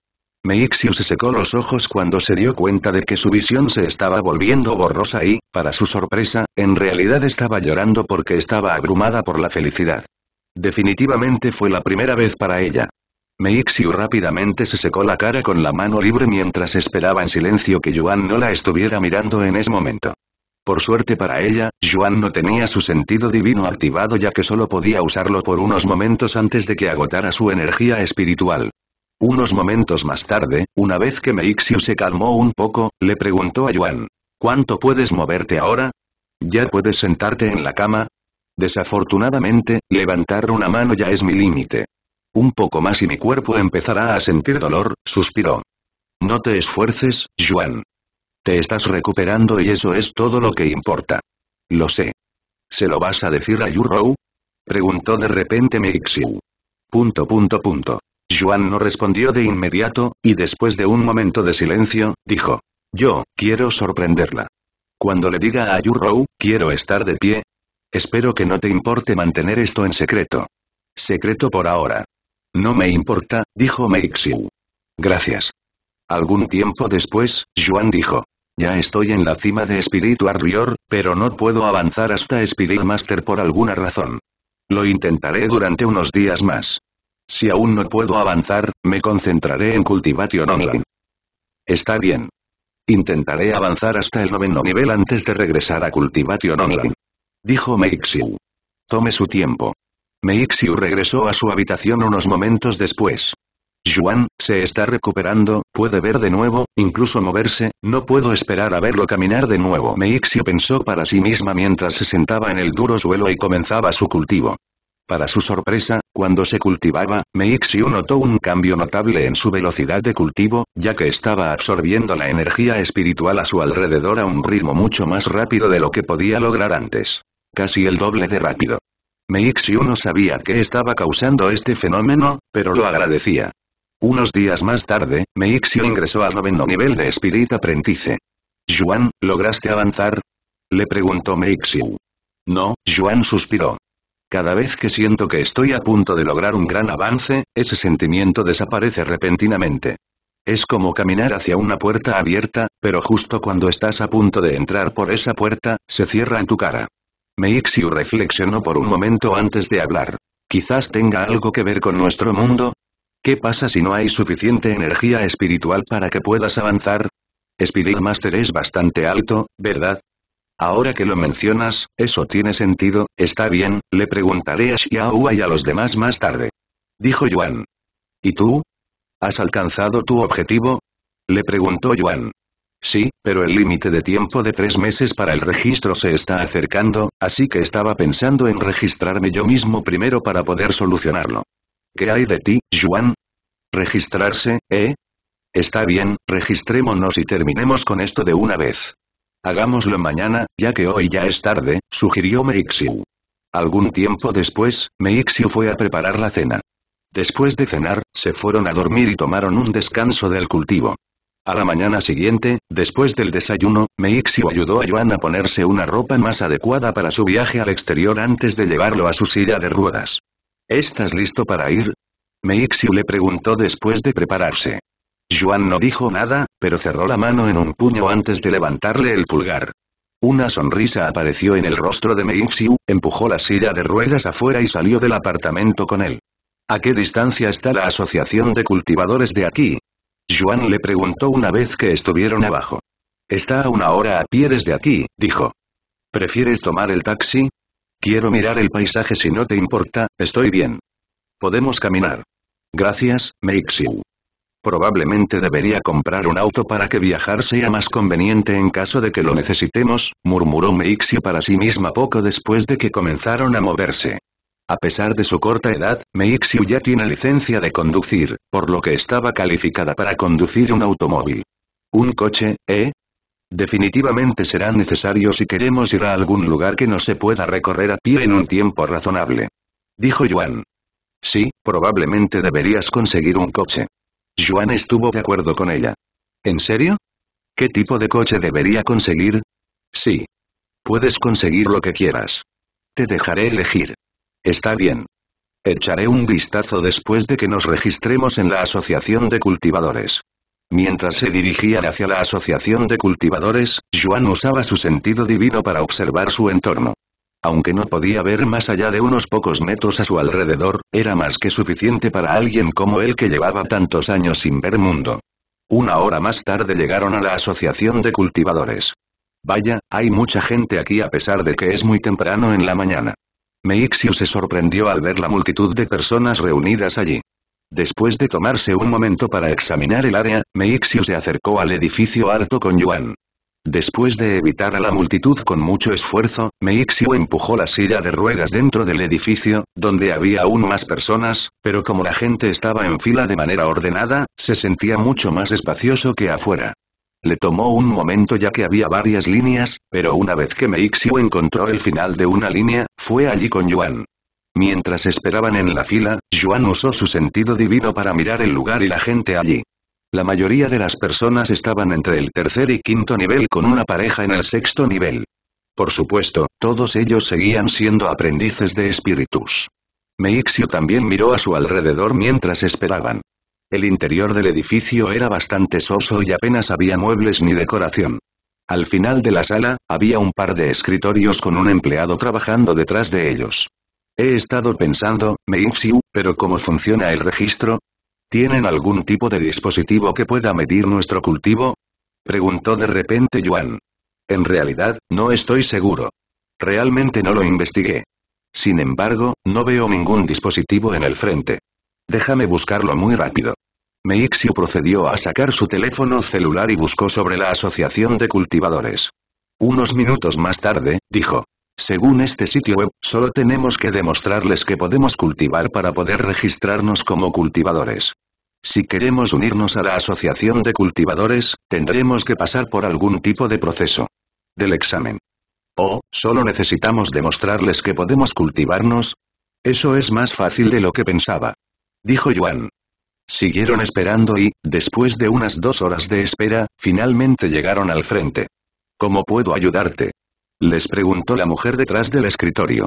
Meixiu se secó los ojos cuando se dio cuenta de que su visión se estaba volviendo borrosa y, para su sorpresa, en realidad estaba llorando porque estaba abrumada por la felicidad. Definitivamente fue la primera vez para ella. Meixiu rápidamente se secó la cara con la mano libre mientras esperaba en silencio que Yuan no la estuviera mirando en ese momento. Por suerte para ella, Yuan no tenía su sentido divino activado ya que solo podía usarlo por unos momentos antes de que agotara su energía espiritual. Unos momentos más tarde, una vez que Meixiu se calmó un poco, le preguntó a Yuan. ¿Cuánto puedes moverte ahora? ¿Ya puedes sentarte en la cama? Desafortunadamente, levantar una mano ya es mi límite. Un poco más y mi cuerpo empezará a sentir dolor, suspiró. No te esfuerces, Yuan. Te estás recuperando y eso es todo lo que importa. Lo sé. ¿Se lo vas a decir a Rou? Preguntó de repente Meixiu. Punto punto punto. Juan no respondió de inmediato, y después de un momento de silencio, dijo. Yo, quiero sorprenderla. Cuando le diga a Yurou, quiero estar de pie. Espero que no te importe mantener esto en secreto. Secreto por ahora. No me importa, dijo Meixiu. Gracias. Algún tiempo después, Juan dijo. Ya estoy en la cima de Spiritual Warrior, pero no puedo avanzar hasta Spirit Master por alguna razón. Lo intentaré durante unos días más. Si aún no puedo avanzar, me concentraré en Cultivation Online. Está bien. Intentaré avanzar hasta el noveno nivel antes de regresar a Cultivation Online. Dijo Meixiu. Tome su tiempo. Meixiu regresó a su habitación unos momentos después. Juan, se está recuperando, puede ver de nuevo, incluso moverse, no puedo esperar a verlo caminar de nuevo. Meixiu pensó para sí misma mientras se sentaba en el duro suelo y comenzaba su cultivo. Para su sorpresa, cuando se cultivaba, Meixiu notó un cambio notable en su velocidad de cultivo, ya que estaba absorbiendo la energía espiritual a su alrededor a un ritmo mucho más rápido de lo que podía lograr antes. Casi el doble de rápido. Meixiu no sabía qué estaba causando este fenómeno, pero lo agradecía. Unos días más tarde, Meixiu ingresó al noveno nivel de espíritu Aprendice. «Juan, ¿lograste avanzar?» Le preguntó Meixiu. No, Juan suspiró. Cada vez que siento que estoy a punto de lograr un gran avance, ese sentimiento desaparece repentinamente. Es como caminar hacia una puerta abierta, pero justo cuando estás a punto de entrar por esa puerta, se cierra en tu cara. Meixiu reflexionó por un momento antes de hablar. Quizás tenga algo que ver con nuestro mundo. ¿Qué pasa si no hay suficiente energía espiritual para que puedas avanzar? Spirit Master es bastante alto, ¿verdad? Ahora que lo mencionas, eso tiene sentido, está bien, le preguntaré a Xiaohua y a los demás más tarde. Dijo Yuan. ¿Y tú? ¿Has alcanzado tu objetivo? Le preguntó Yuan. Sí, pero el límite de tiempo de tres meses para el registro se está acercando, así que estaba pensando en registrarme yo mismo primero para poder solucionarlo. ¿Qué hay de ti, Yuan? ¿Registrarse, eh? Está bien, registrémonos y terminemos con esto de una vez. Hagámoslo mañana, ya que hoy ya es tarde, sugirió Meixiu. Algún tiempo después, Meixiu fue a preparar la cena. Después de cenar, se fueron a dormir y tomaron un descanso del cultivo. A la mañana siguiente, después del desayuno, Meixiu ayudó a Joan a ponerse una ropa más adecuada para su viaje al exterior antes de llevarlo a su silla de ruedas. ¿Estás listo para ir? Meixiu le preguntó después de prepararse. Juan no dijo nada, pero cerró la mano en un puño antes de levantarle el pulgar. Una sonrisa apareció en el rostro de Meixiu, empujó la silla de ruedas afuera y salió del apartamento con él. ¿A qué distancia está la asociación de cultivadores de aquí? Juan le preguntó una vez que estuvieron abajo. Está a una hora a pie desde aquí, dijo. ¿Prefieres tomar el taxi? Quiero mirar el paisaje si no te importa, estoy bien. Podemos caminar. Gracias, Meixiu. Probablemente debería comprar un auto para que viajar sea más conveniente en caso de que lo necesitemos, murmuró Xiu para sí misma poco después de que comenzaron a moverse. A pesar de su corta edad, Meixiu ya tiene licencia de conducir, por lo que estaba calificada para conducir un automóvil. ¿Un coche, eh? Definitivamente será necesario si queremos ir a algún lugar que no se pueda recorrer a pie en un tiempo razonable. Dijo Yuan. Sí, probablemente deberías conseguir un coche. Juan estuvo de acuerdo con ella. ¿En serio? ¿Qué tipo de coche debería conseguir? Sí. Puedes conseguir lo que quieras. Te dejaré elegir. Está bien. Echaré un vistazo después de que nos registremos en la Asociación de Cultivadores. Mientras se dirigían hacia la Asociación de Cultivadores, Joan usaba su sentido divino para observar su entorno. Aunque no podía ver más allá de unos pocos metros a su alrededor, era más que suficiente para alguien como él que llevaba tantos años sin ver mundo. Una hora más tarde llegaron a la Asociación de Cultivadores. Vaya, hay mucha gente aquí a pesar de que es muy temprano en la mañana. Meixiu se sorprendió al ver la multitud de personas reunidas allí. Después de tomarse un momento para examinar el área, Meixiu se acercó al edificio alto con Yuan. Después de evitar a la multitud con mucho esfuerzo, Meixiu empujó la silla de ruedas dentro del edificio, donde había aún más personas, pero como la gente estaba en fila de manera ordenada, se sentía mucho más espacioso que afuera. Le tomó un momento ya que había varias líneas, pero una vez que Meixiu encontró el final de una línea, fue allí con Yuan. Mientras esperaban en la fila, Yuan usó su sentido divino para mirar el lugar y la gente allí. La mayoría de las personas estaban entre el tercer y quinto nivel con una pareja en el sexto nivel. Por supuesto, todos ellos seguían siendo aprendices de espíritus. Meixiu también miró a su alrededor mientras esperaban. El interior del edificio era bastante soso y apenas había muebles ni decoración. Al final de la sala, había un par de escritorios con un empleado trabajando detrás de ellos. He estado pensando, Meixiu, pero ¿cómo funciona el registro? ¿Tienen algún tipo de dispositivo que pueda medir nuestro cultivo? Preguntó de repente Yuan. En realidad, no estoy seguro. Realmente no lo investigué. Sin embargo, no veo ningún dispositivo en el frente. Déjame buscarlo muy rápido. Meixio procedió a sacar su teléfono celular y buscó sobre la Asociación de Cultivadores. Unos minutos más tarde, dijo. Según este sitio web, solo tenemos que demostrarles que podemos cultivar para poder registrarnos como cultivadores. Si queremos unirnos a la Asociación de Cultivadores, tendremos que pasar por algún tipo de proceso. Del examen. ¿O, solo necesitamos demostrarles que podemos cultivarnos? Eso es más fácil de lo que pensaba. Dijo Yuan. Siguieron esperando y, después de unas dos horas de espera, finalmente llegaron al frente. ¿Cómo puedo ayudarte? Les preguntó la mujer detrás del escritorio.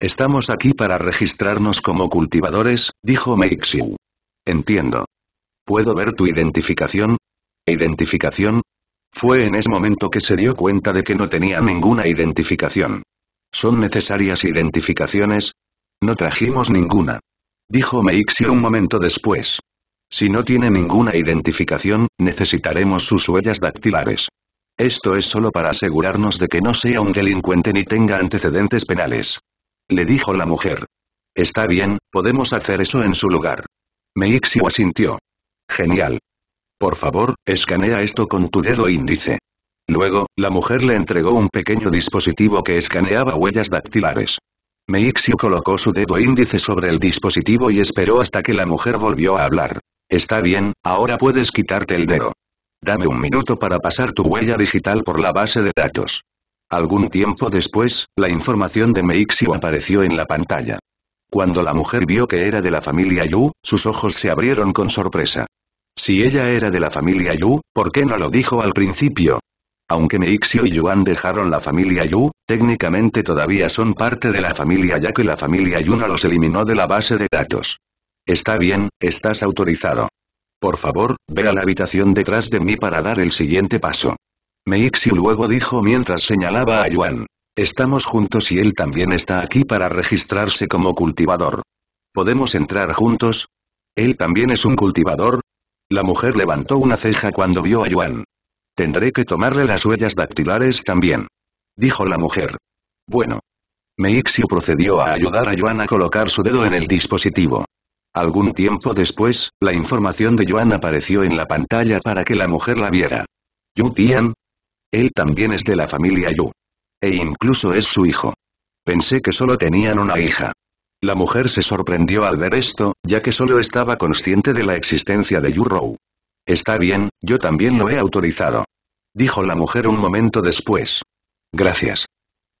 Estamos aquí para registrarnos como cultivadores, dijo Meixiu. Entiendo. ¿Puedo ver tu identificación? ¿Identificación? Fue en ese momento que se dio cuenta de que no tenía ninguna identificación. ¿Son necesarias identificaciones? No trajimos ninguna. Dijo Meixio un momento después. Si no tiene ninguna identificación, necesitaremos sus huellas dactilares. Esto es solo para asegurarnos de que no sea un delincuente ni tenga antecedentes penales. Le dijo la mujer. Está bien, podemos hacer eso en su lugar. Meixio asintió. Genial. Por favor, escanea esto con tu dedo índice. Luego, la mujer le entregó un pequeño dispositivo que escaneaba huellas dactilares. Meixio colocó su dedo índice sobre el dispositivo y esperó hasta que la mujer volvió a hablar. Está bien, ahora puedes quitarte el dedo. Dame un minuto para pasar tu huella digital por la base de datos. Algún tiempo después, la información de Meixio apareció en la pantalla. Cuando la mujer vio que era de la familia Yu, sus ojos se abrieron con sorpresa. Si ella era de la familia Yu, ¿por qué no lo dijo al principio? Aunque Meixio y Yuan dejaron la familia Yu, técnicamente todavía son parte de la familia ya que la familia Yu no los eliminó de la base de datos. Está bien, estás autorizado. Por favor, ve a la habitación detrás de mí para dar el siguiente paso. Meixio luego dijo mientras señalaba a Yuan. Estamos juntos y él también está aquí para registrarse como cultivador. ¿Podemos entrar juntos? Él también es un cultivador, la mujer levantó una ceja cuando vio a Yuan. Tendré que tomarle las huellas dactilares también. Dijo la mujer. Bueno. Meixiu procedió a ayudar a Yuan a colocar su dedo en el dispositivo. Algún tiempo después, la información de Yuan apareció en la pantalla para que la mujer la viera. Yu Tian. Él también es de la familia Yu. E incluso es su hijo. Pensé que solo tenían una hija. La mujer se sorprendió al ver esto, ya que solo estaba consciente de la existencia de Yurou. Está bien, yo también lo he autorizado. Dijo la mujer un momento después. Gracias.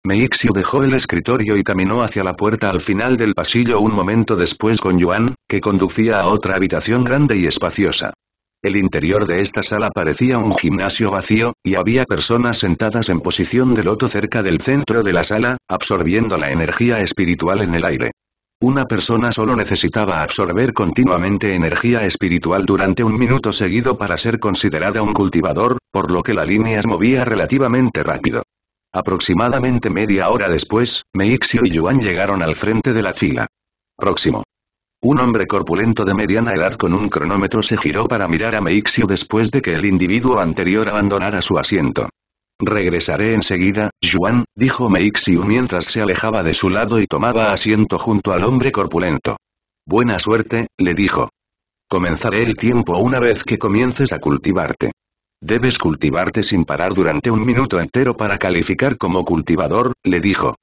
Meixiu dejó el escritorio y caminó hacia la puerta al final del pasillo un momento después con Yuan, que conducía a otra habitación grande y espaciosa. El interior de esta sala parecía un gimnasio vacío, y había personas sentadas en posición de loto cerca del centro de la sala, absorbiendo la energía espiritual en el aire. Una persona solo necesitaba absorber continuamente energía espiritual durante un minuto seguido para ser considerada un cultivador, por lo que la línea se movía relativamente rápido. Aproximadamente media hora después, Meixio y Yuan llegaron al frente de la fila. Próximo. Un hombre corpulento de mediana edad con un cronómetro se giró para mirar a Meixio después de que el individuo anterior abandonara su asiento. Regresaré enseguida, Juan, dijo Meixiu mientras se alejaba de su lado y tomaba asiento junto al hombre corpulento. Buena suerte, le dijo. Comenzaré el tiempo una vez que comiences a cultivarte. Debes cultivarte sin parar durante un minuto entero para calificar como cultivador, le dijo.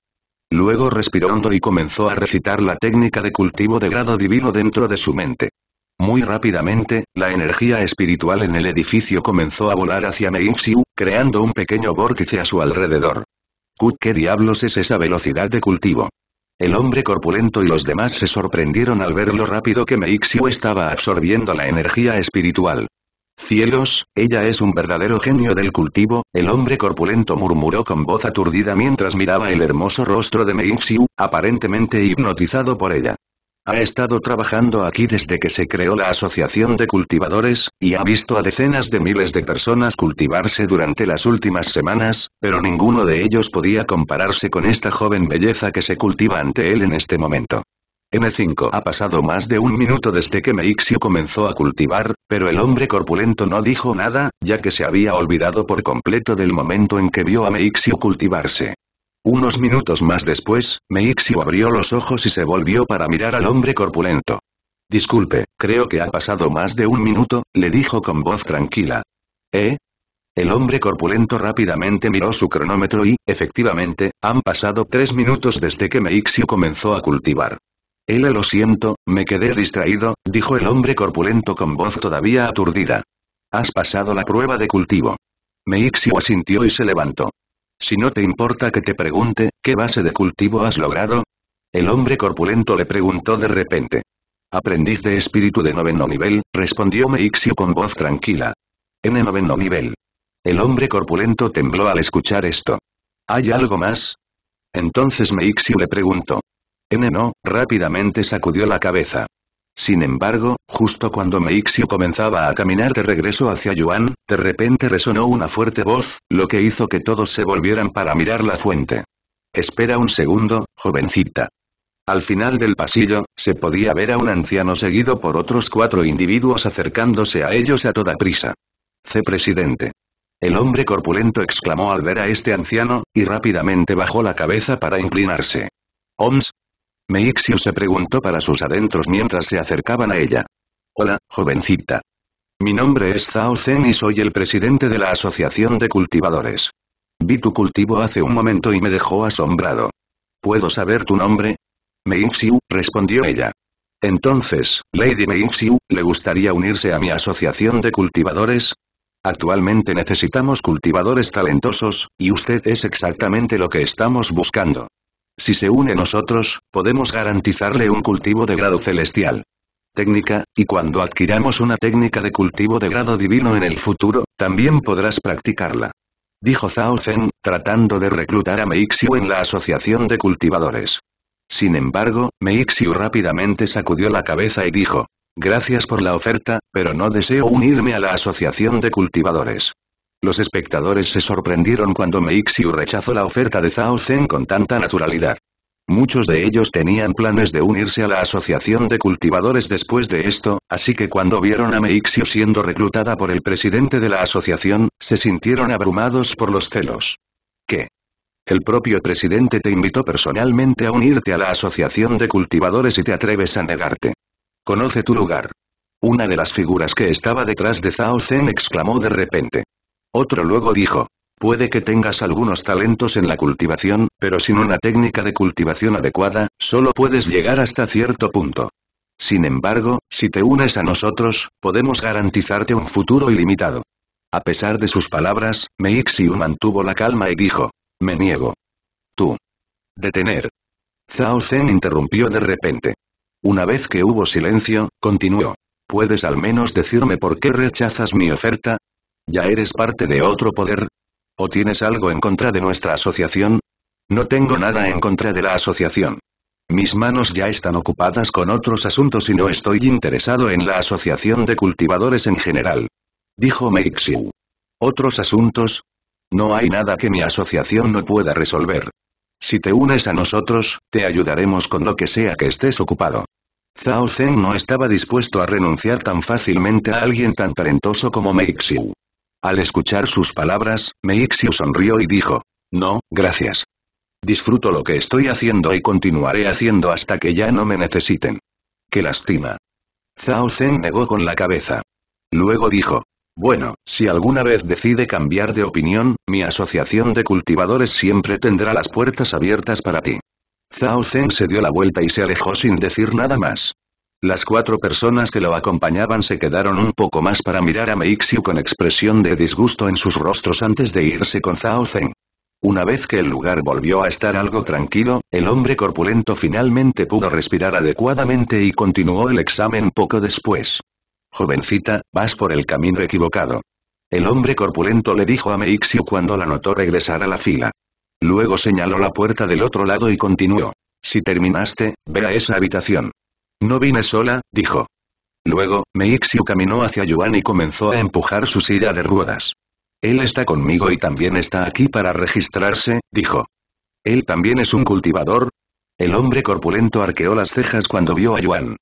Luego respiró hondo y comenzó a recitar la técnica de cultivo de grado divino dentro de su mente. Muy rápidamente, la energía espiritual en el edificio comenzó a volar hacia Meixiu, creando un pequeño vórtice a su alrededor. ¿Qué diablos es esa velocidad de cultivo? El hombre corpulento y los demás se sorprendieron al ver lo rápido que Meixiu estaba absorbiendo la energía espiritual. Cielos, ella es un verdadero genio del cultivo, el hombre corpulento murmuró con voz aturdida mientras miraba el hermoso rostro de Meixiu, aparentemente hipnotizado por ella. Ha estado trabajando aquí desde que se creó la Asociación de Cultivadores, y ha visto a decenas de miles de personas cultivarse durante las últimas semanas, pero ninguno de ellos podía compararse con esta joven belleza que se cultiva ante él en este momento. N5 Ha pasado más de un minuto desde que Meixio comenzó a cultivar, pero el hombre corpulento no dijo nada, ya que se había olvidado por completo del momento en que vio a Meixio cultivarse. Unos minutos más después, Meixio abrió los ojos y se volvió para mirar al hombre corpulento. Disculpe, creo que ha pasado más de un minuto, le dijo con voz tranquila. ¿Eh? El hombre corpulento rápidamente miró su cronómetro y, efectivamente, han pasado tres minutos desde que Meixio comenzó a cultivar. Él lo siento, me quedé distraído, dijo el hombre corpulento con voz todavía aturdida. Has pasado la prueba de cultivo. Meixio asintió y se levantó. Si no te importa que te pregunte, ¿qué base de cultivo has logrado? El hombre corpulento le preguntó de repente. Aprendiz de espíritu de noveno nivel, respondió Meixio con voz tranquila. N noveno nivel. El hombre corpulento tembló al escuchar esto. ¿Hay algo más? Entonces Meixio le preguntó. N no, rápidamente sacudió la cabeza. Sin embargo, justo cuando Meixio comenzaba a caminar de regreso hacia Yuan, de repente resonó una fuerte voz, lo que hizo que todos se volvieran para mirar la fuente. Espera un segundo, jovencita. Al final del pasillo, se podía ver a un anciano seguido por otros cuatro individuos acercándose a ellos a toda prisa. C. Presidente. El hombre corpulento exclamó al ver a este anciano, y rápidamente bajó la cabeza para inclinarse. Oms, Meixiu se preguntó para sus adentros mientras se acercaban a ella. Hola, jovencita. Mi nombre es Zhao Zen y soy el presidente de la Asociación de Cultivadores. Vi tu cultivo hace un momento y me dejó asombrado. ¿Puedo saber tu nombre? Meixiu, respondió ella. Entonces, Lady Meixiu, ¿le gustaría unirse a mi asociación de cultivadores? Actualmente necesitamos cultivadores talentosos, y usted es exactamente lo que estamos buscando. Si se une nosotros, podemos garantizarle un cultivo de grado celestial. Técnica, y cuando adquiramos una técnica de cultivo de grado divino en el futuro, también podrás practicarla. Dijo Zhao Zhen, tratando de reclutar a Meixiu en la Asociación de Cultivadores. Sin embargo, Meixiu rápidamente sacudió la cabeza y dijo, Gracias por la oferta, pero no deseo unirme a la Asociación de Cultivadores. Los espectadores se sorprendieron cuando Meixiu rechazó la oferta de Zhao Zen con tanta naturalidad. Muchos de ellos tenían planes de unirse a la Asociación de Cultivadores después de esto, así que cuando vieron a Meixiu siendo reclutada por el presidente de la asociación, se sintieron abrumados por los celos. ¿Qué? El propio presidente te invitó personalmente a unirte a la Asociación de Cultivadores y te atreves a negarte. Conoce tu lugar. Una de las figuras que estaba detrás de Zhao Zen exclamó de repente. Otro luego dijo, Puede que tengas algunos talentos en la cultivación, pero sin una técnica de cultivación adecuada, solo puedes llegar hasta cierto punto. Sin embargo, si te unes a nosotros, podemos garantizarte un futuro ilimitado. A pesar de sus palabras, Meixiu mantuvo la calma y dijo, me niego. Tú. Detener. Zhao Zhen interrumpió de repente. Una vez que hubo silencio, continuó. ¿Puedes al menos decirme por qué rechazas mi oferta? ¿Ya eres parte de otro poder? ¿O tienes algo en contra de nuestra asociación? No tengo nada en contra de la asociación. Mis manos ya están ocupadas con otros asuntos y no estoy interesado en la asociación de cultivadores en general. Dijo Meixiu. ¿Otros asuntos? No hay nada que mi asociación no pueda resolver. Si te unes a nosotros, te ayudaremos con lo que sea que estés ocupado. Zhao Zhen no estaba dispuesto a renunciar tan fácilmente a alguien tan talentoso como Xiu. Al escuchar sus palabras, Meixiu sonrió y dijo, «No, gracias. Disfruto lo que estoy haciendo y continuaré haciendo hasta que ya no me necesiten. ¡Qué lástima!» Zhao Zhen negó con la cabeza. Luego dijo, «Bueno, si alguna vez decide cambiar de opinión, mi asociación de cultivadores siempre tendrá las puertas abiertas para ti». Zhao Zhen se dio la vuelta y se alejó sin decir nada más. Las cuatro personas que lo acompañaban se quedaron un poco más para mirar a Meixiu con expresión de disgusto en sus rostros antes de irse con Zhao Zhen. Una vez que el lugar volvió a estar algo tranquilo, el hombre corpulento finalmente pudo respirar adecuadamente y continuó el examen poco después. Jovencita, vas por el camino equivocado. El hombre corpulento le dijo a Meixiu cuando la notó regresar a la fila. Luego señaló la puerta del otro lado y continuó. Si terminaste, ve a esa habitación. No vine sola, dijo. Luego, Meixiu caminó hacia Yuan y comenzó a empujar su silla de ruedas. Él está conmigo y también está aquí para registrarse, dijo. ¿Él también es un cultivador? El hombre corpulento arqueó las cejas cuando vio a Yuan.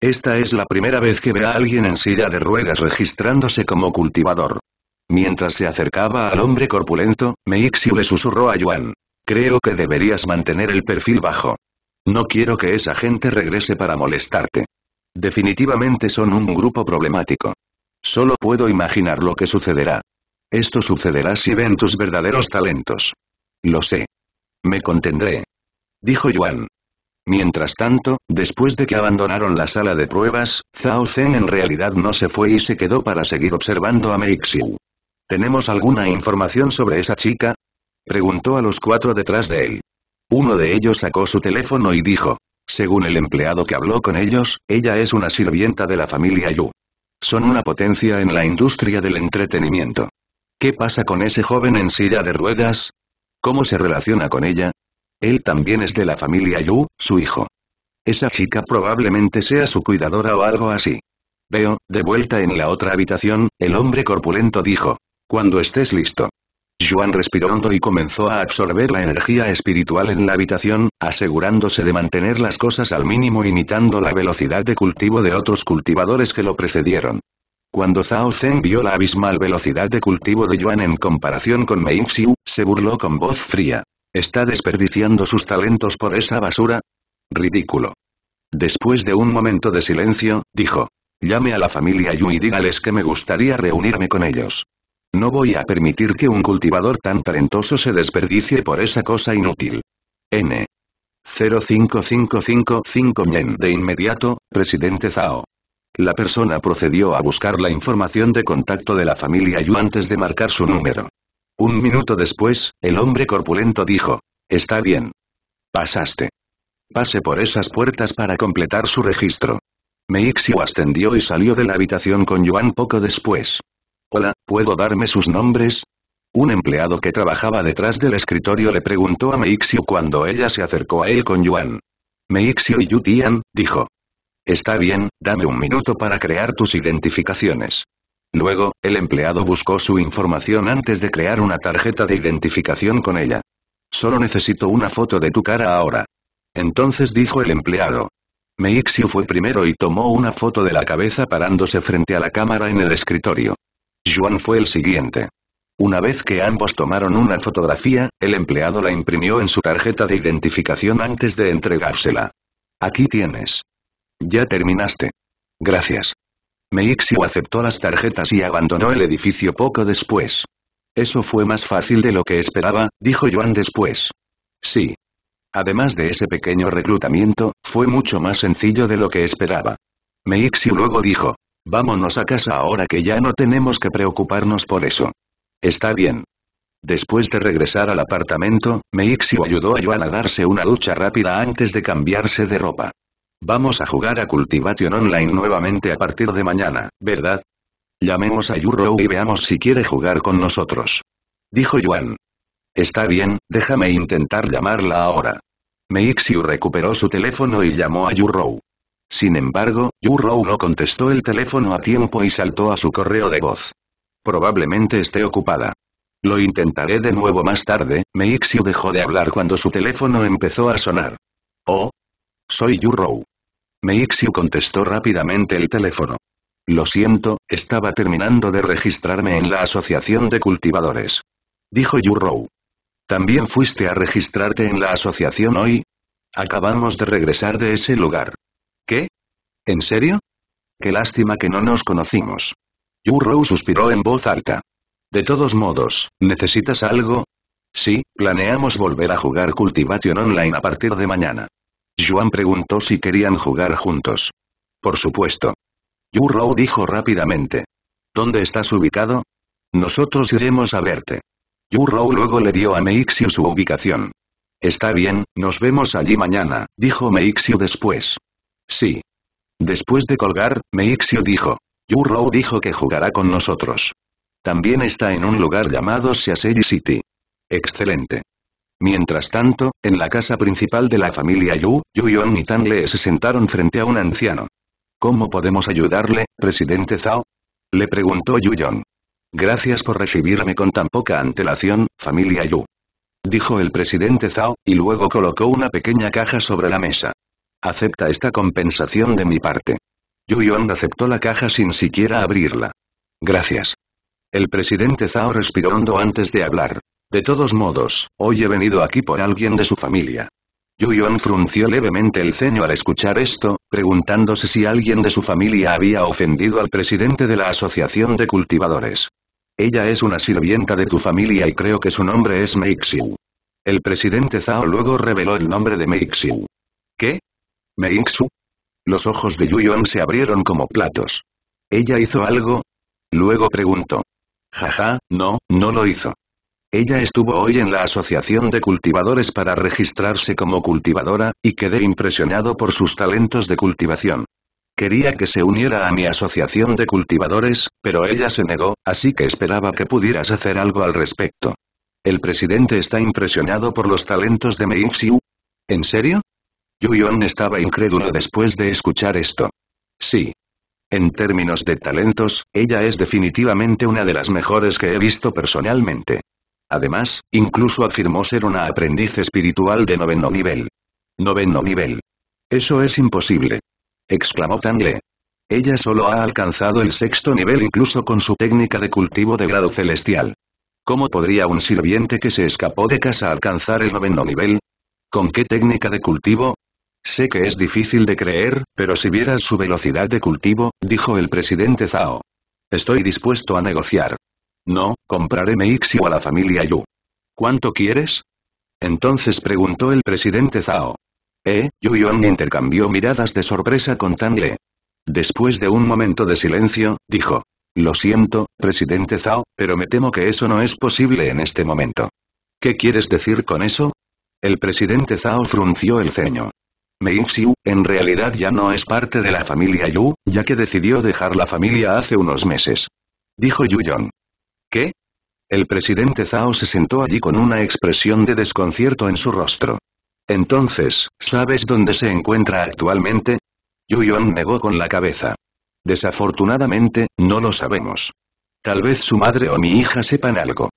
Esta es la primera vez que ve a alguien en silla de ruedas registrándose como cultivador. Mientras se acercaba al hombre corpulento, Meixiu le susurró a Yuan. Creo que deberías mantener el perfil bajo. No quiero que esa gente regrese para molestarte. Definitivamente son un grupo problemático. Solo puedo imaginar lo que sucederá. Esto sucederá si ven tus verdaderos talentos. Lo sé. Me contendré. Dijo Yuan. Mientras tanto, después de que abandonaron la sala de pruebas, Zhao Zhen en realidad no se fue y se quedó para seguir observando a Meixiu. ¿Tenemos alguna información sobre esa chica? Preguntó a los cuatro detrás de él. Uno de ellos sacó su teléfono y dijo. Según el empleado que habló con ellos, ella es una sirvienta de la familia Yu. Son una potencia en la industria del entretenimiento. ¿Qué pasa con ese joven en silla de ruedas? ¿Cómo se relaciona con ella? Él también es de la familia Yu, su hijo. Esa chica probablemente sea su cuidadora o algo así. Veo, de vuelta en la otra habitación, el hombre corpulento dijo. Cuando estés listo. Yuan respiró hondo y comenzó a absorber la energía espiritual en la habitación, asegurándose de mantener las cosas al mínimo imitando la velocidad de cultivo de otros cultivadores que lo precedieron. Cuando Zhao Zhen vio la abismal velocidad de cultivo de Yuan en comparación con Mei Xiu, se burló con voz fría. ¿Está desperdiciando sus talentos por esa basura? Ridículo. Después de un momento de silencio, dijo. Llame a la familia Yu y dígales que me gustaría reunirme con ellos. No voy a permitir que un cultivador tan talentoso se desperdicie por esa cosa inútil. N. 05555 Yen. De inmediato, presidente Zhao. La persona procedió a buscar la información de contacto de la familia Yu antes de marcar su número. Un minuto después, el hombre corpulento dijo. Está bien. Pasaste. Pase por esas puertas para completar su registro. Meixiu ascendió y salió de la habitación con Yuan poco después. Hola, ¿puedo darme sus nombres? Un empleado que trabajaba detrás del escritorio le preguntó a Meixiu cuando ella se acercó a él con Yuan. Meixiu y Yu Tian, dijo. Está bien, dame un minuto para crear tus identificaciones. Luego, el empleado buscó su información antes de crear una tarjeta de identificación con ella. Solo necesito una foto de tu cara ahora. Entonces dijo el empleado. Meixiu fue primero y tomó una foto de la cabeza parándose frente a la cámara en el escritorio. Juan fue el siguiente. Una vez que ambos tomaron una fotografía, el empleado la imprimió en su tarjeta de identificación antes de entregársela. Aquí tienes. Ya terminaste. Gracias. Meixiu aceptó las tarjetas y abandonó el edificio poco después. Eso fue más fácil de lo que esperaba, dijo Juan después. Sí. Además de ese pequeño reclutamiento, fue mucho más sencillo de lo que esperaba. Meixiu luego dijo, Vámonos a casa ahora que ya no tenemos que preocuparnos por eso. Está bien. Después de regresar al apartamento, Meixiu ayudó a Yuan a darse una ducha rápida antes de cambiarse de ropa. Vamos a jugar a Cultivation Online nuevamente a partir de mañana, ¿verdad? Llamemos a Yu-Rou y veamos si quiere jugar con nosotros. Dijo Yuan. Está bien, déjame intentar llamarla ahora. Meixiu recuperó su teléfono y llamó a Yu-Rou. Sin embargo, Rou no contestó el teléfono a tiempo y saltó a su correo de voz. Probablemente esté ocupada. Lo intentaré de nuevo más tarde, Meixiu dejó de hablar cuando su teléfono empezó a sonar. Oh. Soy Rou». Meixiu contestó rápidamente el teléfono. Lo siento, estaba terminando de registrarme en la Asociación de Cultivadores. Dijo Rou. ¿También fuiste a registrarte en la asociación hoy? Acabamos de regresar de ese lugar. ¿Qué? ¿En serio? Qué lástima que no nos conocimos. Yu Rou suspiró en voz alta. De todos modos, ¿necesitas algo? Sí, planeamos volver a jugar Cultivation Online a partir de mañana. Yuan preguntó si querían jugar juntos. Por supuesto. Yu Rou dijo rápidamente. ¿Dónde estás ubicado? Nosotros iremos a verte. Yu Rou luego le dio a Meixiu su ubicación. Está bien, nos vemos allí mañana, dijo Meixiu después. Sí. Después de colgar, Meixio dijo. Yu Rou dijo que jugará con nosotros. También está en un lugar llamado Seasell City. Excelente. Mientras tanto, en la casa principal de la familia Yu, Yu Yong y Lee se sentaron frente a un anciano. ¿Cómo podemos ayudarle, presidente Zhao? Le preguntó Yu Yong. Gracias por recibirme con tan poca antelación, familia Yu. Dijo el presidente Zhao, y luego colocó una pequeña caja sobre la mesa. Acepta esta compensación de mi parte. Yu-Yuan aceptó la caja sin siquiera abrirla. Gracias. El presidente Zhao respiró hondo antes de hablar. De todos modos, hoy he venido aquí por alguien de su familia. Yu Yuan frunció levemente el ceño al escuchar esto, preguntándose si alguien de su familia había ofendido al presidente de la Asociación de Cultivadores. Ella es una sirvienta de tu familia y creo que su nombre es Meixiu. El presidente Zhao luego reveló el nombre de Meixiu. ¿Qué? Meixu. Los ojos de Yuyuan se abrieron como platos. ¿Ella hizo algo? Luego preguntó. Jaja, no, no lo hizo. Ella estuvo hoy en la Asociación de Cultivadores para registrarse como cultivadora, y quedé impresionado por sus talentos de cultivación. Quería que se uniera a mi asociación de cultivadores, pero ella se negó, así que esperaba que pudieras hacer algo al respecto. El presidente está impresionado por los talentos de Meixu? ¿En serio? yu estaba incrédulo después de escuchar esto. Sí. En términos de talentos, ella es definitivamente una de las mejores que he visto personalmente. Además, incluso afirmó ser una aprendiz espiritual de noveno nivel. Noveno nivel. Eso es imposible. Exclamó Le. Ella solo ha alcanzado el sexto nivel incluso con su técnica de cultivo de grado celestial. ¿Cómo podría un sirviente que se escapó de casa alcanzar el noveno nivel? ¿Con qué técnica de cultivo? Sé que es difícil de creer, pero si vieras su velocidad de cultivo, dijo el presidente Zhao. Estoy dispuesto a negociar. No, compraré Meixi a la familia Yu. ¿Cuánto quieres? Entonces preguntó el presidente Zhao. Eh, Yu Yuan intercambió miradas de sorpresa con Tan Le. Después de un momento de silencio, dijo. Lo siento, presidente Zhao, pero me temo que eso no es posible en este momento. ¿Qué quieres decir con eso? El presidente Zhao frunció el ceño. Meixiu, en realidad ya no es parte de la familia Yu, ya que decidió dejar la familia hace unos meses. Dijo Yu Yong. ¿Qué? El presidente Zhao se sentó allí con una expresión de desconcierto en su rostro. Entonces, ¿sabes dónde se encuentra actualmente? Yu Yong negó con la cabeza. Desafortunadamente, no lo sabemos. Tal vez su madre o mi hija sepan algo.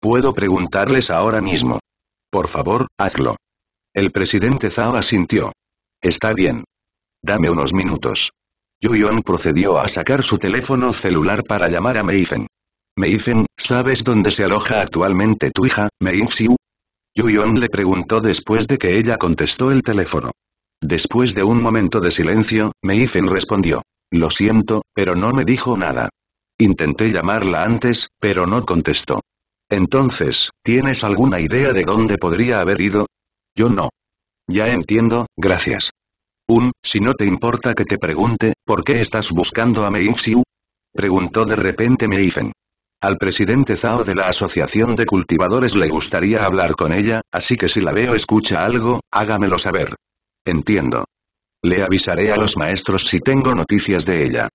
Puedo preguntarles ahora mismo. Por favor, hazlo. El presidente Zhao asintió. Está bien. Dame unos minutos. Yuyon procedió a sacar su teléfono celular para llamar a Meifen. Meifen, ¿sabes dónde se aloja actualmente tu hija, Meixiu? Yuyon le preguntó después de que ella contestó el teléfono. Después de un momento de silencio, Meifen respondió. Lo siento, pero no me dijo nada. Intenté llamarla antes, pero no contestó. Entonces, ¿tienes alguna idea de dónde podría haber ido? Yo no. Ya entiendo, gracias. Un, si no te importa que te pregunte, ¿por qué estás buscando a Meixiu? Preguntó de repente Meifen. Al presidente Zhao de la Asociación de Cultivadores le gustaría hablar con ella, así que si la veo escucha algo, hágamelo saber. Entiendo. Le avisaré a los maestros si tengo noticias de ella.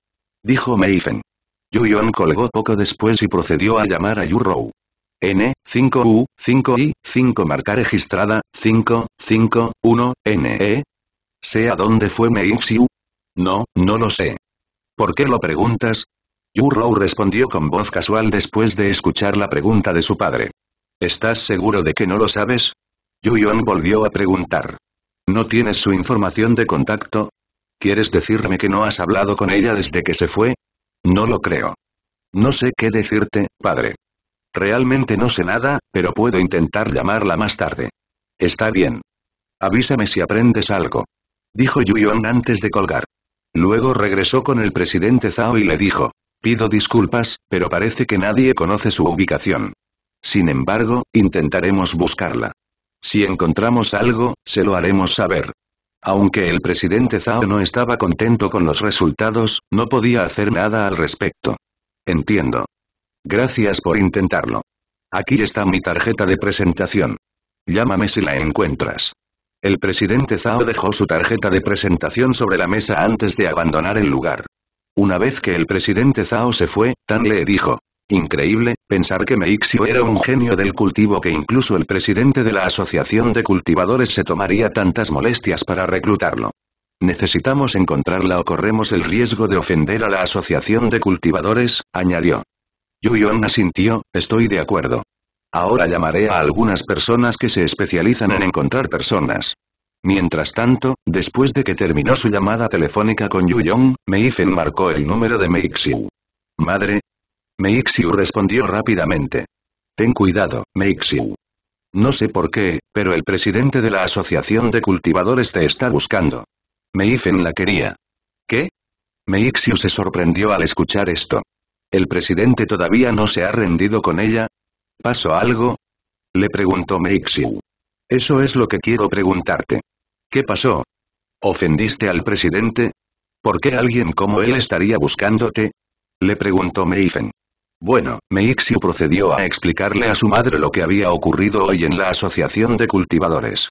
Dijo Meifen. Yuyon colgó poco después y procedió a llamar a Rou. N, 5U, 5I, 5 marca registrada, 5, 5, 1, NE. ¿Sé a dónde fue Meixiu? No, no lo sé. ¿Por qué lo preguntas? Yu Rou respondió con voz casual después de escuchar la pregunta de su padre. ¿Estás seguro de que no lo sabes? Yu Yuan volvió a preguntar. ¿No tienes su información de contacto? ¿Quieres decirme que no has hablado con ella desde que se fue? No lo creo. No sé qué decirte, padre. Realmente no sé nada, pero puedo intentar llamarla más tarde. Está bien. Avísame si aprendes algo. Dijo Yong antes de colgar. Luego regresó con el presidente Zhao y le dijo. Pido disculpas, pero parece que nadie conoce su ubicación. Sin embargo, intentaremos buscarla. Si encontramos algo, se lo haremos saber. Aunque el presidente Zhao no estaba contento con los resultados, no podía hacer nada al respecto. Entiendo. Gracias por intentarlo. Aquí está mi tarjeta de presentación. Llámame si la encuentras. El presidente Zhao dejó su tarjeta de presentación sobre la mesa antes de abandonar el lugar. Una vez que el presidente Zhao se fue, Tan le dijo. Increíble, pensar que Meixio era un genio del cultivo que incluso el presidente de la Asociación de Cultivadores se tomaría tantas molestias para reclutarlo. Necesitamos encontrarla o corremos el riesgo de ofender a la Asociación de Cultivadores, añadió. Yuyon asintió, estoy de acuerdo. Ahora llamaré a algunas personas que se especializan en encontrar personas. Mientras tanto, después de que terminó su llamada telefónica con Yuyong, Meifen marcó el número de Meixiu. ¿Madre? Meixiu respondió rápidamente. Ten cuidado, Meixiu. No sé por qué, pero el presidente de la Asociación de Cultivadores te está buscando. Meifen la quería. ¿Qué? Meixiu se sorprendió al escuchar esto. ¿El presidente todavía no se ha rendido con ella? ¿Pasó algo? Le preguntó Meixiu. Eso es lo que quiero preguntarte. ¿Qué pasó? ¿Ofendiste al presidente? ¿Por qué alguien como él estaría buscándote? Le preguntó Meifen. Bueno, Meixiu procedió a explicarle a su madre lo que había ocurrido hoy en la Asociación de Cultivadores.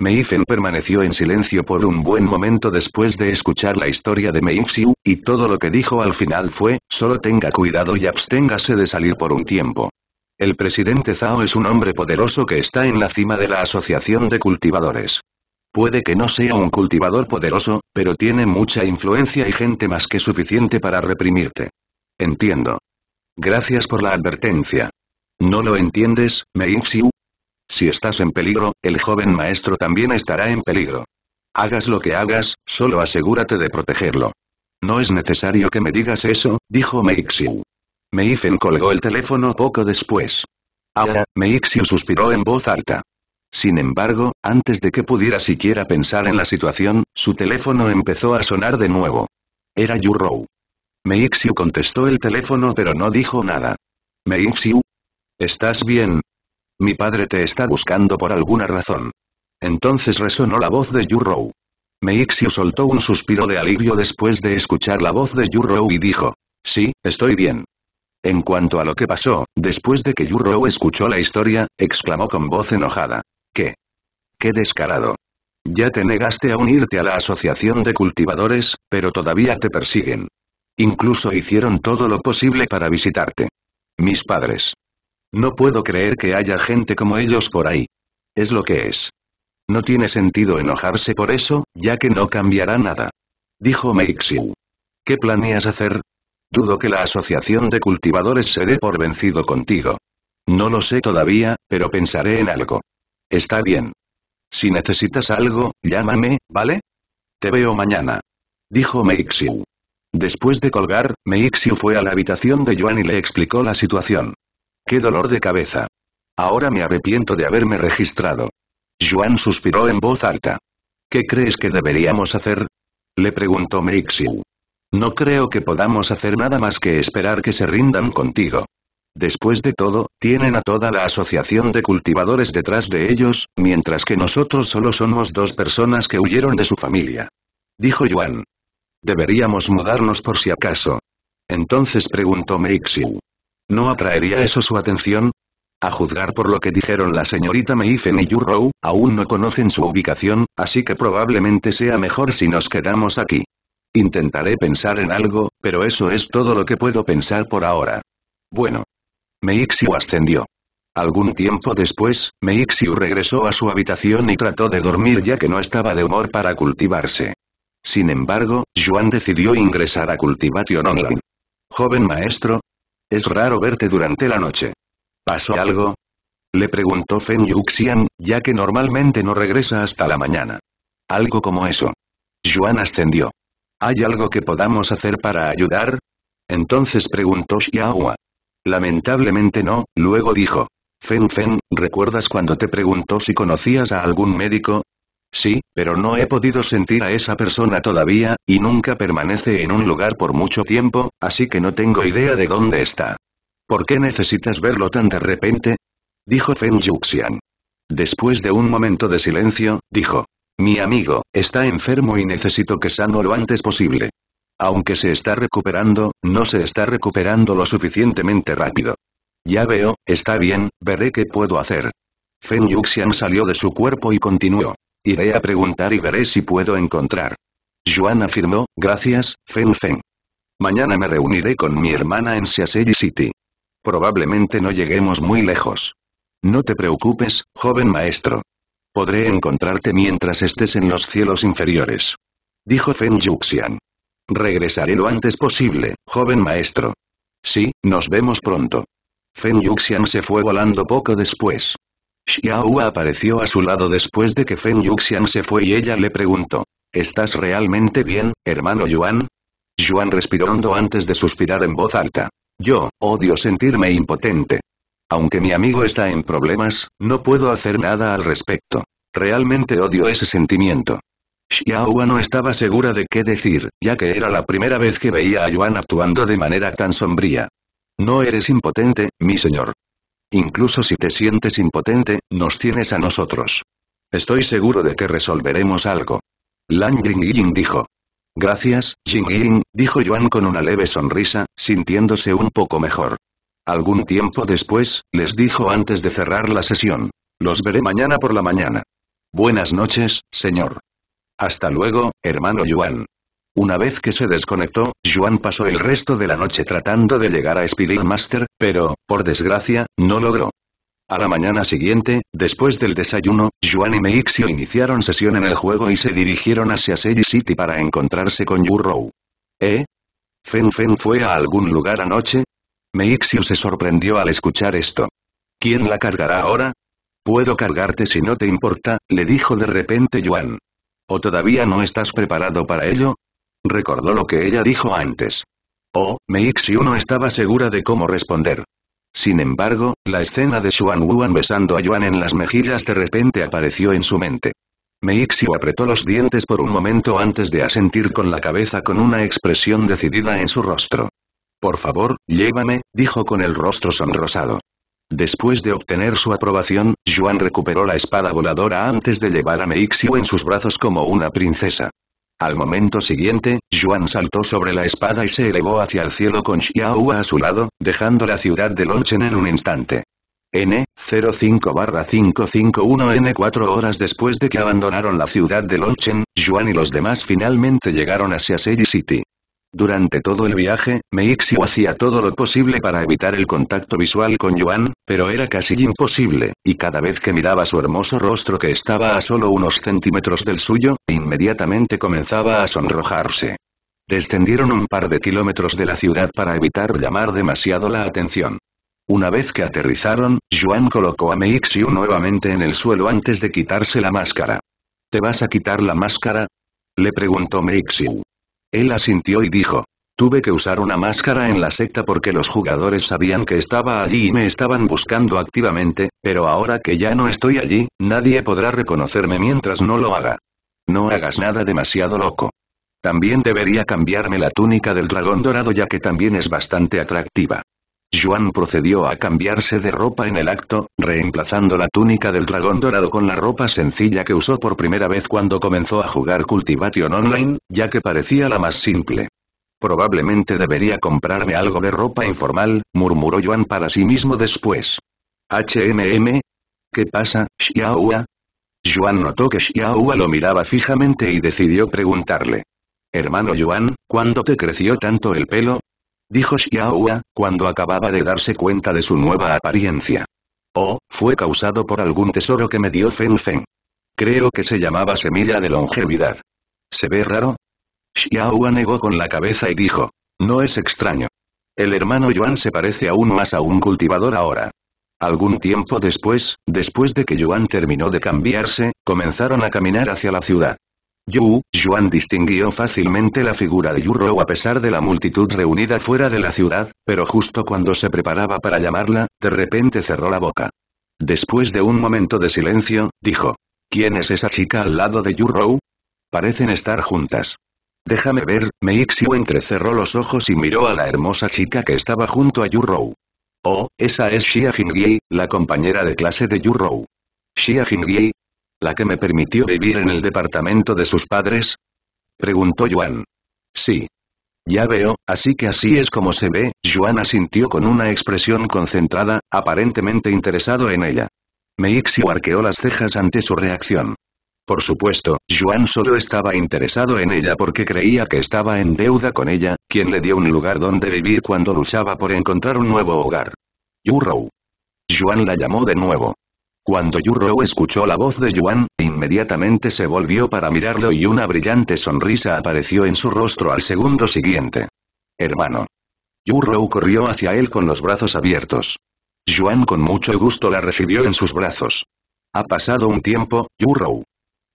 Meifen permaneció en silencio por un buen momento después de escuchar la historia de Meixiu, y todo lo que dijo al final fue, solo tenga cuidado y absténgase de salir por un tiempo. El presidente Zhao es un hombre poderoso que está en la cima de la asociación de cultivadores. Puede que no sea un cultivador poderoso, pero tiene mucha influencia y gente más que suficiente para reprimirte. Entiendo. Gracias por la advertencia. ¿No lo entiendes, Meixiu? Si estás en peligro, el joven maestro también estará en peligro. Hagas lo que hagas, solo asegúrate de protegerlo. No es necesario que me digas eso, dijo Meixiu. Meifen colgó el teléfono poco después. Ahora, Meixiu suspiró en voz alta. Sin embargo, antes de que pudiera siquiera pensar en la situación, su teléfono empezó a sonar de nuevo. Era Yu Yu-Rou. Meixiu contestó el teléfono pero no dijo nada. Meixiu. ¿Estás bien? Mi padre te está buscando por alguna razón. Entonces resonó la voz de Yurou. Meixio soltó un suspiro de alivio después de escuchar la voz de Yurou y dijo, «Sí, estoy bien». En cuanto a lo que pasó, después de que Yurou escuchó la historia, exclamó con voz enojada, «¿Qué? ¡Qué descarado! Ya te negaste a unirte a la asociación de cultivadores, pero todavía te persiguen. Incluso hicieron todo lo posible para visitarte. Mis padres. No puedo creer que haya gente como ellos por ahí. Es lo que es. No tiene sentido enojarse por eso, ya que no cambiará nada. Dijo Meixiu. ¿Qué planeas hacer? Dudo que la asociación de cultivadores se dé por vencido contigo. No lo sé todavía, pero pensaré en algo. Está bien. Si necesitas algo, llámame, ¿vale? Te veo mañana. Dijo Meixiu. Después de colgar, Meixiu fue a la habitación de Yuan y le explicó la situación. ¡Qué dolor de cabeza! Ahora me arrepiento de haberme registrado. Juan suspiró en voz alta. ¿Qué crees que deberíamos hacer? Le preguntó Meixiu. No creo que podamos hacer nada más que esperar que se rindan contigo. Después de todo, tienen a toda la asociación de cultivadores detrás de ellos, mientras que nosotros solo somos dos personas que huyeron de su familia. Dijo Yuan. Deberíamos mudarnos por si acaso. Entonces preguntó Meixiu. ¿No atraería eso su atención? A juzgar por lo que dijeron la señorita Meifen y Yu-Rou, aún no conocen su ubicación, así que probablemente sea mejor si nos quedamos aquí. Intentaré pensar en algo, pero eso es todo lo que puedo pensar por ahora. Bueno. Meixiu ascendió. Algún tiempo después, Meixiu regresó a su habitación y trató de dormir ya que no estaba de humor para cultivarse. Sin embargo, Juan decidió ingresar a Cultivation Online. Joven maestro, es raro verte durante la noche. ¿Pasó algo? Le preguntó Fen Yuxian, ya que normalmente no regresa hasta la mañana. Algo como eso. Yuan ascendió. ¿Hay algo que podamos hacer para ayudar? Entonces preguntó Xiaohua. Lamentablemente no, luego dijo. Fen Fen, ¿recuerdas cuando te preguntó si conocías a algún médico? Sí, pero no he podido sentir a esa persona todavía, y nunca permanece en un lugar por mucho tiempo, así que no tengo idea de dónde está. ¿Por qué necesitas verlo tan de repente? Dijo Feng Yuxian. Después de un momento de silencio, dijo. Mi amigo, está enfermo y necesito que sano lo antes posible. Aunque se está recuperando, no se está recuperando lo suficientemente rápido. Ya veo, está bien, veré qué puedo hacer. Fen Yuxian salió de su cuerpo y continuó. Iré a preguntar y veré si puedo encontrar. Joan afirmó, gracias, Feng Feng. Mañana me reuniré con mi hermana en Seasell City. Probablemente no lleguemos muy lejos. No te preocupes, joven maestro. Podré encontrarte mientras estés en los cielos inferiores. Dijo Feng Yuxian. Regresaré lo antes posible, joven maestro. Sí, nos vemos pronto. Fen Yuxian se fue volando poco después. Xiaohua apareció a su lado después de que Feng Yuxian se fue y ella le preguntó. ¿Estás realmente bien, hermano Yuan? Yuan respiró hondo antes de suspirar en voz alta. Yo, odio sentirme impotente. Aunque mi amigo está en problemas, no puedo hacer nada al respecto. Realmente odio ese sentimiento. Xiaohua no estaba segura de qué decir, ya que era la primera vez que veía a Yuan actuando de manera tan sombría. No eres impotente, mi señor. Incluso si te sientes impotente, nos tienes a nosotros. Estoy seguro de que resolveremos algo. Lan Ying dijo. Gracias, Jingying, dijo Yuan con una leve sonrisa, sintiéndose un poco mejor. Algún tiempo después, les dijo antes de cerrar la sesión. Los veré mañana por la mañana. Buenas noches, señor. Hasta luego, hermano Yuan. Una vez que se desconectó, Juan pasó el resto de la noche tratando de llegar a Spirit Master, pero, por desgracia, no logró. A la mañana siguiente, después del desayuno, Juan y Meixio iniciaron sesión en el juego y se dirigieron hacia Sage City para encontrarse con Yurrow. ¿Eh? ¿Fen fue a algún lugar anoche? Meixio se sorprendió al escuchar esto. ¿Quién la cargará ahora? Puedo cargarte si no te importa, le dijo de repente Juan. ¿O todavía no estás preparado para ello? Recordó lo que ella dijo antes. Oh, Xiu no estaba segura de cómo responder. Sin embargo, la escena de Xuan Wuan besando a Yuan en las mejillas de repente apareció en su mente. Meixiu apretó los dientes por un momento antes de asentir con la cabeza con una expresión decidida en su rostro. Por favor, llévame, dijo con el rostro sonrosado. Después de obtener su aprobación, Yuan recuperó la espada voladora antes de llevar a Meixiu en sus brazos como una princesa. Al momento siguiente, Yuan saltó sobre la espada y se elevó hacia el cielo con Xiaohua a su lado, dejando la ciudad de Longchen en un instante. N05-551N cuatro horas después de que abandonaron la ciudad de Longchen, Yuan y los demás finalmente llegaron hacia Seiji City. Durante todo el viaje, Meixiu hacía todo lo posible para evitar el contacto visual con Yuan, pero era casi imposible, y cada vez que miraba su hermoso rostro que estaba a solo unos centímetros del suyo, inmediatamente comenzaba a sonrojarse. Descendieron un par de kilómetros de la ciudad para evitar llamar demasiado la atención. Una vez que aterrizaron, Yuan colocó a Meixiu nuevamente en el suelo antes de quitarse la máscara. ¿Te vas a quitar la máscara? Le preguntó Meixiu. Él asintió y dijo. Tuve que usar una máscara en la secta porque los jugadores sabían que estaba allí y me estaban buscando activamente, pero ahora que ya no estoy allí, nadie podrá reconocerme mientras no lo haga. No hagas nada demasiado loco. También debería cambiarme la túnica del dragón dorado ya que también es bastante atractiva. Yuan procedió a cambiarse de ropa en el acto, reemplazando la túnica del dragón dorado con la ropa sencilla que usó por primera vez cuando comenzó a jugar Cultivation Online, ya que parecía la más simple. Probablemente debería comprarme algo de ropa informal, murmuró Yuan para sí mismo después. HMM? ¿Qué pasa, Xiaohua? Yuan notó que Xiaohua lo miraba fijamente y decidió preguntarle. Hermano Yuan, ¿cuándo te creció tanto el pelo? dijo Xiaohua, cuando acababa de darse cuenta de su nueva apariencia. Oh, fue causado por algún tesoro que me dio Feng Feng. Creo que se llamaba semilla de longevidad. ¿Se ve raro? Xiaohua negó con la cabeza y dijo, no es extraño. El hermano Yuan se parece aún más a un cultivador ahora. Algún tiempo después, después de que Yuan terminó de cambiarse, comenzaron a caminar hacia la ciudad. Yu Yuan distinguió fácilmente la figura de Yu Rou a pesar de la multitud reunida fuera de la ciudad, pero justo cuando se preparaba para llamarla, de repente cerró la boca. Después de un momento de silencio, dijo. ¿Quién es esa chica al lado de Yu Rou? Parecen estar juntas. Déjame ver, Mei Xiu entrecerró los ojos y miró a la hermosa chica que estaba junto a Yu Rou. Oh, esa es Xia Jingyi, la compañera de clase de Yu Rou. Xia Jingyi, la que me permitió vivir en el departamento de sus padres? Preguntó Juan. Sí. Ya veo, así que así es como se ve, Yuan asintió con una expresión concentrada, aparentemente interesado en ella. Meixiu arqueó las cejas ante su reacción. Por supuesto, Yuan solo estaba interesado en ella porque creía que estaba en deuda con ella, quien le dio un lugar donde vivir cuando luchaba por encontrar un nuevo hogar. Yurou. Yuan la llamó de nuevo. Cuando Rou escuchó la voz de Yuan, inmediatamente se volvió para mirarlo y una brillante sonrisa apareció en su rostro al segundo siguiente. Hermano. Rou corrió hacia él con los brazos abiertos. Yuan con mucho gusto la recibió en sus brazos. Ha pasado un tiempo, Rou.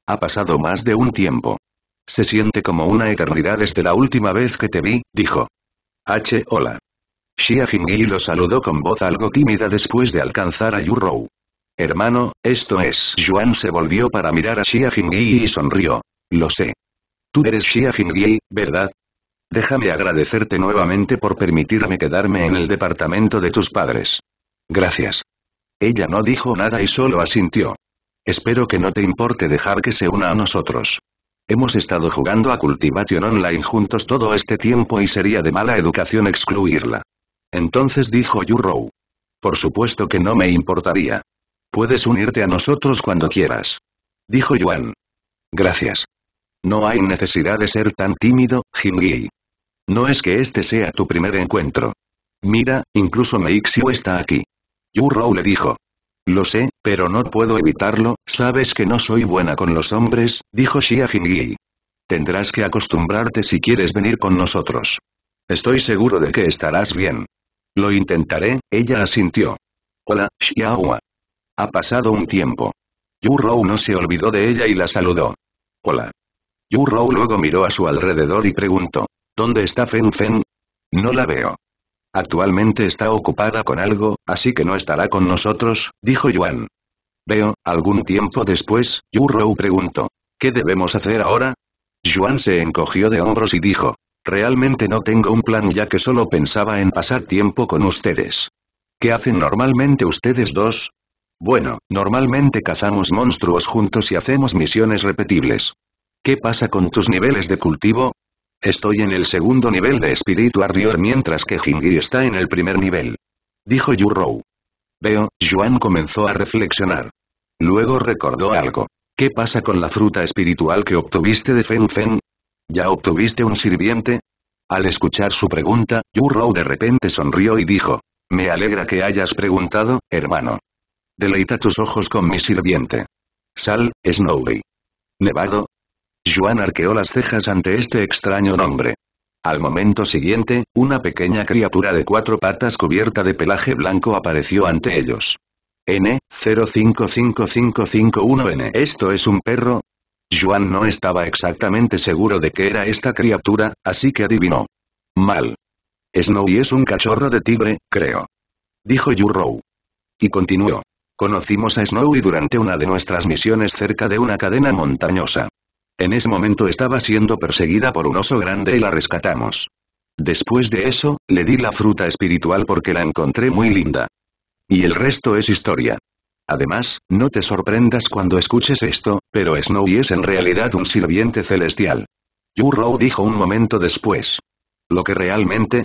Ha pasado más de un tiempo. Se siente como una eternidad desde la última vez que te vi, dijo. H. Hola. Xia Jingyi lo saludó con voz algo tímida después de alcanzar a Rou. Hermano, esto es... Yuan se volvió para mirar a Xia Jingyi y sonrió. Lo sé. Tú eres Xia Jingyi, ¿verdad? Déjame agradecerte nuevamente por permitirme quedarme en el departamento de tus padres. Gracias. Ella no dijo nada y solo asintió. Espero que no te importe dejar que se una a nosotros. Hemos estado jugando a Cultivation Online juntos todo este tiempo y sería de mala educación excluirla. Entonces dijo Yu Rou. Por supuesto que no me importaría. Puedes unirte a nosotros cuando quieras. Dijo Yuan. Gracias. No hay necesidad de ser tan tímido, Jingyi. No es que este sea tu primer encuentro. Mira, incluso Meixiu está aquí. Yu Rou le dijo. Lo sé, pero no puedo evitarlo, sabes que no soy buena con los hombres, dijo Xia Jingyi. Tendrás que acostumbrarte si quieres venir con nosotros. Estoy seguro de que estarás bien. Lo intentaré, ella asintió. Hola, Xiaohua. Ha pasado un tiempo. Yu Rou no se olvidó de ella y la saludó. Hola. Yu Rou luego miró a su alrededor y preguntó. ¿Dónde está Fen Fen? No la veo. Actualmente está ocupada con algo, así que no estará con nosotros, dijo Yuan. Veo, algún tiempo después, Yu Rou preguntó. ¿Qué debemos hacer ahora? Yuan se encogió de hombros y dijo. Realmente no tengo un plan ya que solo pensaba en pasar tiempo con ustedes. ¿Qué hacen normalmente ustedes dos? Bueno, normalmente cazamos monstruos juntos y hacemos misiones repetibles. ¿Qué pasa con tus niveles de cultivo? Estoy en el segundo nivel de espíritu Ardior mientras que Jingyi está en el primer nivel. Dijo Rou. Veo, Yuan comenzó a reflexionar. Luego recordó algo. ¿Qué pasa con la fruta espiritual que obtuviste de Feng Feng? ¿Ya obtuviste un sirviente? Al escuchar su pregunta, Rou de repente sonrió y dijo. Me alegra que hayas preguntado, hermano. Deleita tus ojos con mi sirviente. Sal, Snowy. Nevado. Juan arqueó las cejas ante este extraño nombre. Al momento siguiente, una pequeña criatura de cuatro patas cubierta de pelaje blanco apareció ante ellos. N, 055551N. ¿Esto es un perro? Juan no estaba exactamente seguro de que era esta criatura, así que adivinó. Mal. Snowy es un cachorro de tigre, creo. Dijo Yurrow. Y continuó. Conocimos a Snowy durante una de nuestras misiones cerca de una cadena montañosa. En ese momento estaba siendo perseguida por un oso grande y la rescatamos. Después de eso, le di la fruta espiritual porque la encontré muy linda. Y el resto es historia. Además, no te sorprendas cuando escuches esto, pero Snowy es en realidad un sirviente celestial. Yurrow dijo un momento después. Lo que realmente,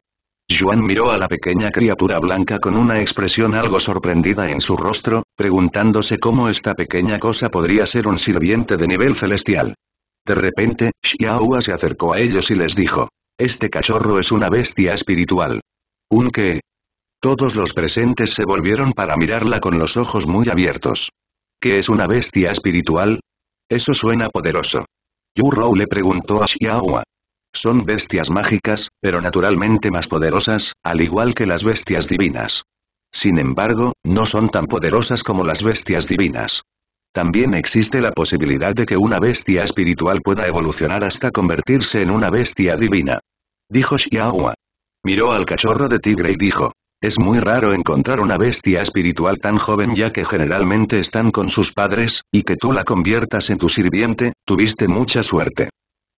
Yuan miró a la pequeña criatura blanca con una expresión algo sorprendida en su rostro, preguntándose cómo esta pequeña cosa podría ser un sirviente de nivel celestial. De repente, Xiaohua se acercó a ellos y les dijo. Este cachorro es una bestia espiritual. ¿Un qué? Todos los presentes se volvieron para mirarla con los ojos muy abiertos. ¿Qué es una bestia espiritual? Eso suena poderoso. Yu Rou le preguntó a Xiaohua. Son bestias mágicas, pero naturalmente más poderosas, al igual que las bestias divinas. Sin embargo, no son tan poderosas como las bestias divinas. También existe la posibilidad de que una bestia espiritual pueda evolucionar hasta convertirse en una bestia divina. Dijo Xiaohua. Miró al cachorro de tigre y dijo. Es muy raro encontrar una bestia espiritual tan joven ya que generalmente están con sus padres, y que tú la conviertas en tu sirviente, tuviste mucha suerte.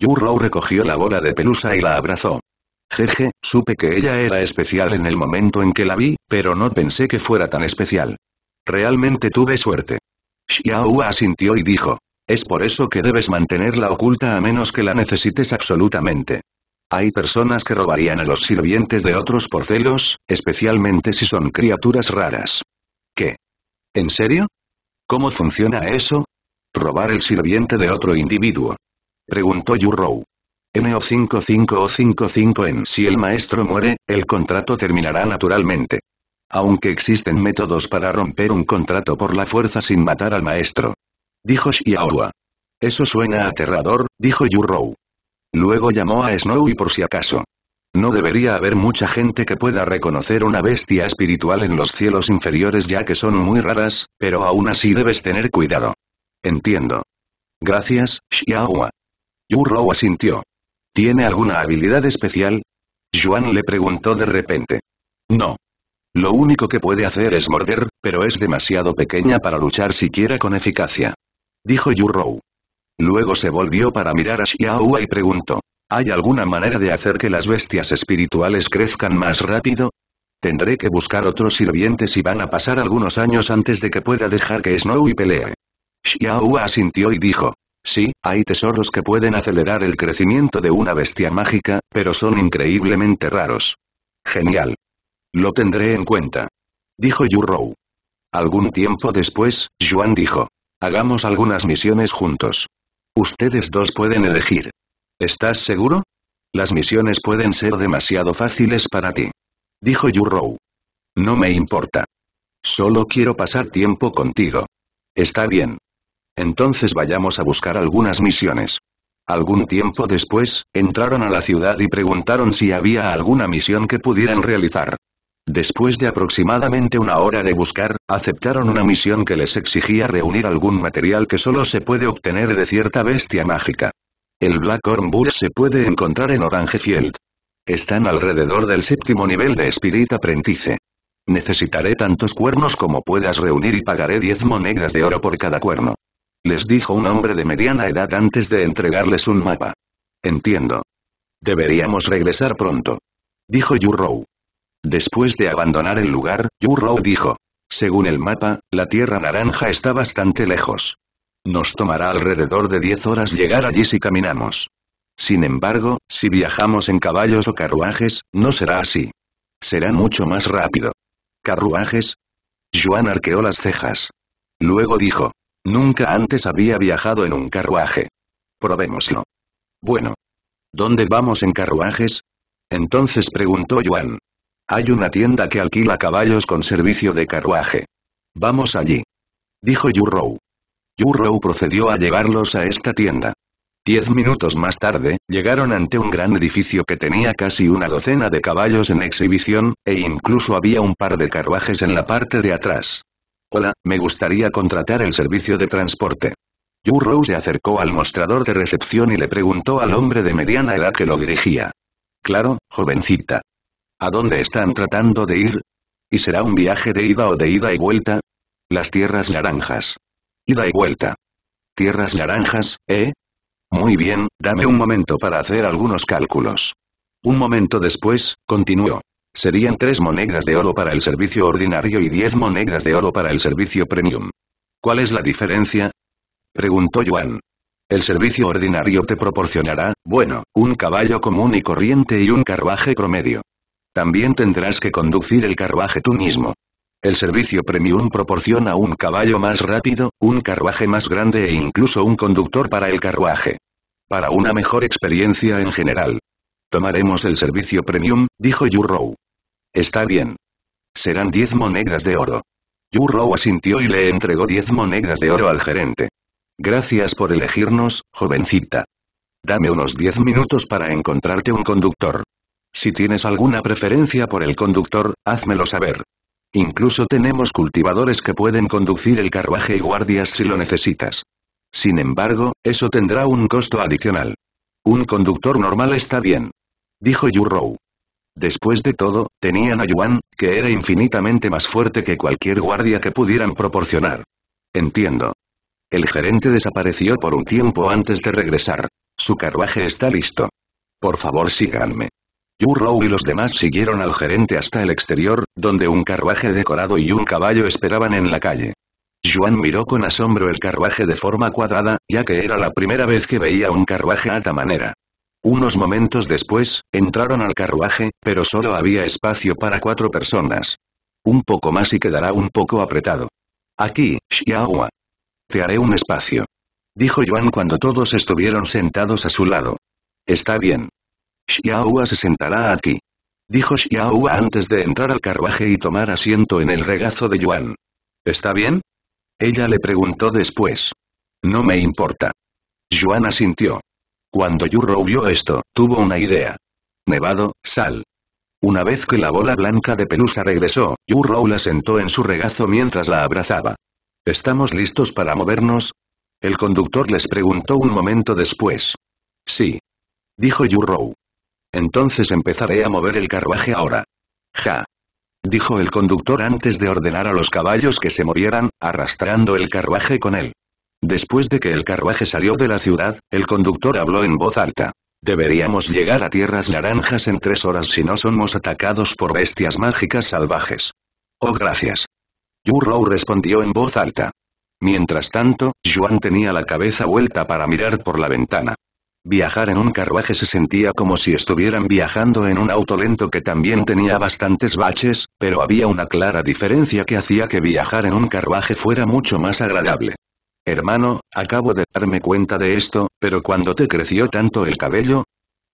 Rou recogió la bola de pelusa y la abrazó. Jeje, supe que ella era especial en el momento en que la vi, pero no pensé que fuera tan especial. Realmente tuve suerte. Xiao asintió y dijo. Es por eso que debes mantenerla oculta a menos que la necesites absolutamente. Hay personas que robarían a los sirvientes de otros por celos, especialmente si son criaturas raras. ¿Qué? ¿En serio? ¿Cómo funciona eso? Robar el sirviente de otro individuo. Preguntó Yurrow. MO55 o 55 en si el maestro muere, el contrato terminará naturalmente. Aunque existen métodos para romper un contrato por la fuerza sin matar al maestro. Dijo Xiaohua. Eso suena aterrador, dijo Rou. Luego llamó a Snowy por si acaso. No debería haber mucha gente que pueda reconocer una bestia espiritual en los cielos inferiores ya que son muy raras, pero aún así debes tener cuidado. Entiendo. Gracias, Xiaohua. Rou asintió. ¿Tiene alguna habilidad especial? Juan le preguntó de repente. No. Lo único que puede hacer es morder, pero es demasiado pequeña para luchar siquiera con eficacia. Dijo Rou. Luego se volvió para mirar a Xiaohua y preguntó. ¿Hay alguna manera de hacer que las bestias espirituales crezcan más rápido? Tendré que buscar otros sirvientes y van a pasar algunos años antes de que pueda dejar que Snowy pelee. Xiaohua asintió y dijo. Sí, hay tesoros que pueden acelerar el crecimiento de una bestia mágica, pero son increíblemente raros. Genial. Lo tendré en cuenta. Dijo Yurrow. Algún tiempo después, Juan dijo. Hagamos algunas misiones juntos. Ustedes dos pueden elegir. ¿Estás seguro? Las misiones pueden ser demasiado fáciles para ti. Dijo Yurrow. No me importa. Solo quiero pasar tiempo contigo. Está bien. Entonces vayamos a buscar algunas misiones. Algún tiempo después, entraron a la ciudad y preguntaron si había alguna misión que pudieran realizar. Después de aproximadamente una hora de buscar, aceptaron una misión que les exigía reunir algún material que solo se puede obtener de cierta bestia mágica. El Black Bull se puede encontrar en Orangefield. Están alrededor del séptimo nivel de Spirit Aprendice. Necesitaré tantos cuernos como puedas reunir y pagaré 10 monedas de oro por cada cuerno. Les dijo un hombre de mediana edad antes de entregarles un mapa. Entiendo. Deberíamos regresar pronto. Dijo Yurrow. Después de abandonar el lugar, Yurrow dijo. Según el mapa, la Tierra Naranja está bastante lejos. Nos tomará alrededor de 10 horas llegar allí si caminamos. Sin embargo, si viajamos en caballos o carruajes, no será así. Será mucho más rápido. ¿Carruajes? Juan arqueó las cejas. Luego dijo, Nunca antes había viajado en un carruaje. Probémoslo. Bueno. ¿Dónde vamos en carruajes? Entonces preguntó Yuan. Hay una tienda que alquila caballos con servicio de carruaje. Vamos allí. Dijo Yu Rou procedió a llevarlos a esta tienda. Diez minutos más tarde, llegaron ante un gran edificio que tenía casi una docena de caballos en exhibición, e incluso había un par de carruajes en la parte de atrás. Hola, me gustaría contratar el servicio de transporte. Yu se acercó al mostrador de recepción y le preguntó al hombre de mediana edad que lo dirigía. Claro, jovencita. ¿A dónde están tratando de ir? ¿Y será un viaje de ida o de ida y vuelta? Las tierras naranjas. Ida y vuelta. Tierras naranjas, ¿eh? Muy bien, dame un momento para hacer algunos cálculos. Un momento después, continuó. Serían tres monedas de oro para el servicio ordinario y diez monedas de oro para el servicio premium. ¿Cuál es la diferencia? Preguntó Yuan. El servicio ordinario te proporcionará, bueno, un caballo común y corriente y un carruaje promedio. También tendrás que conducir el carruaje tú mismo. El servicio premium proporciona un caballo más rápido, un carruaje más grande e incluso un conductor para el carruaje. Para una mejor experiencia en general, Tomaremos el servicio premium, dijo Yurrow. Está bien. Serán diez monedas de oro. Yurrow asintió y le entregó diez monedas de oro al gerente. Gracias por elegirnos, jovencita. Dame unos diez minutos para encontrarte un conductor. Si tienes alguna preferencia por el conductor, házmelo saber. Incluso tenemos cultivadores que pueden conducir el carruaje y guardias si lo necesitas. Sin embargo, eso tendrá un costo adicional. Un conductor normal está bien dijo Yu Rou. Después de todo, tenían a Yuan, que era infinitamente más fuerte que cualquier guardia que pudieran proporcionar. Entiendo. El gerente desapareció por un tiempo antes de regresar. Su carruaje está listo. Por favor síganme. Yu Rou y los demás siguieron al gerente hasta el exterior, donde un carruaje decorado y un caballo esperaban en la calle. Yuan miró con asombro el carruaje de forma cuadrada, ya que era la primera vez que veía un carruaje a esta manera. Unos momentos después, entraron al carruaje, pero solo había espacio para cuatro personas. Un poco más y quedará un poco apretado. Aquí, Xiaohua. Te haré un espacio. Dijo Yuan cuando todos estuvieron sentados a su lado. Está bien. Xiaohua se sentará aquí. Dijo Xiaohua antes de entrar al carruaje y tomar asiento en el regazo de Yuan. ¿Está bien? Ella le preguntó después. No me importa. Yuan asintió. Cuando Yurro vio esto, tuvo una idea. Nevado, sal. Una vez que la bola blanca de pelusa regresó, Yurro la sentó en su regazo mientras la abrazaba. ¿Estamos listos para movernos? El conductor les preguntó un momento después. Sí. Dijo Yurro. Entonces empezaré a mover el carruaje ahora. Ja. Dijo el conductor antes de ordenar a los caballos que se movieran, arrastrando el carruaje con él. Después de que el carruaje salió de la ciudad, el conductor habló en voz alta. Deberíamos llegar a tierras naranjas en tres horas si no somos atacados por bestias mágicas salvajes. Oh gracias. Rou respondió en voz alta. Mientras tanto, Juan tenía la cabeza vuelta para mirar por la ventana. Viajar en un carruaje se sentía como si estuvieran viajando en un auto lento que también tenía bastantes baches, pero había una clara diferencia que hacía que viajar en un carruaje fuera mucho más agradable. Hermano, acabo de darme cuenta de esto, pero ¿cuándo te creció tanto el cabello?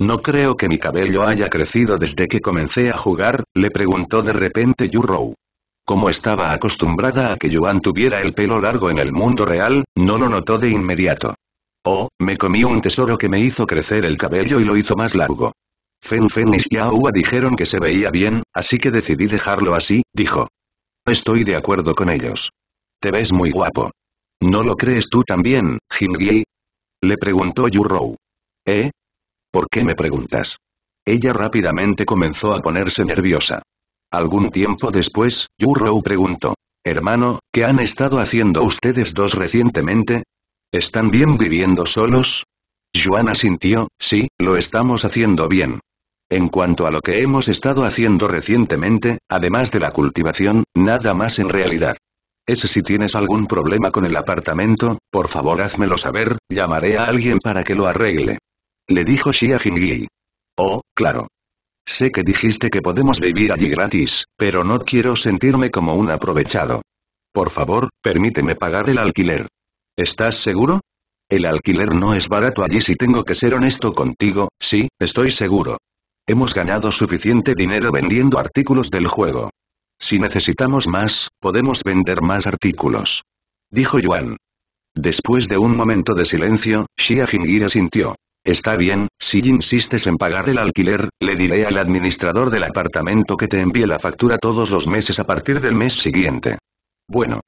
No creo que mi cabello haya crecido desde que comencé a jugar, le preguntó de repente Rou. Como estaba acostumbrada a que Yuan tuviera el pelo largo en el mundo real, no lo notó de inmediato. Oh, me comí un tesoro que me hizo crecer el cabello y lo hizo más largo. Fen Fen y Xiaohua dijeron que se veía bien, así que decidí dejarlo así, dijo. Estoy de acuerdo con ellos. Te ves muy guapo. ¿No lo crees tú también, Jingyi?» Le preguntó Rou. ¿Eh? ¿Por qué me preguntas? Ella rápidamente comenzó a ponerse nerviosa. Algún tiempo después, Rou preguntó. Hermano, ¿qué han estado haciendo ustedes dos recientemente? ¿Están bien viviendo solos? Yuan sintió, sí, lo estamos haciendo bien. En cuanto a lo que hemos estado haciendo recientemente, además de la cultivación, nada más en realidad si tienes algún problema con el apartamento, por favor házmelo saber, llamaré a alguien para que lo arregle. Le dijo Shia Jingyi. Oh, claro. Sé que dijiste que podemos vivir allí gratis, pero no quiero sentirme como un aprovechado. Por favor, permíteme pagar el alquiler. ¿Estás seguro? El alquiler no es barato allí si tengo que ser honesto contigo, sí, estoy seguro. Hemos ganado suficiente dinero vendiendo artículos del juego. Si necesitamos más, podemos vender más artículos. Dijo Yuan. Después de un momento de silencio, Xia Jingira sintió. Está bien, si insistes en pagar el alquiler, le diré al administrador del apartamento que te envíe la factura todos los meses a partir del mes siguiente. Bueno.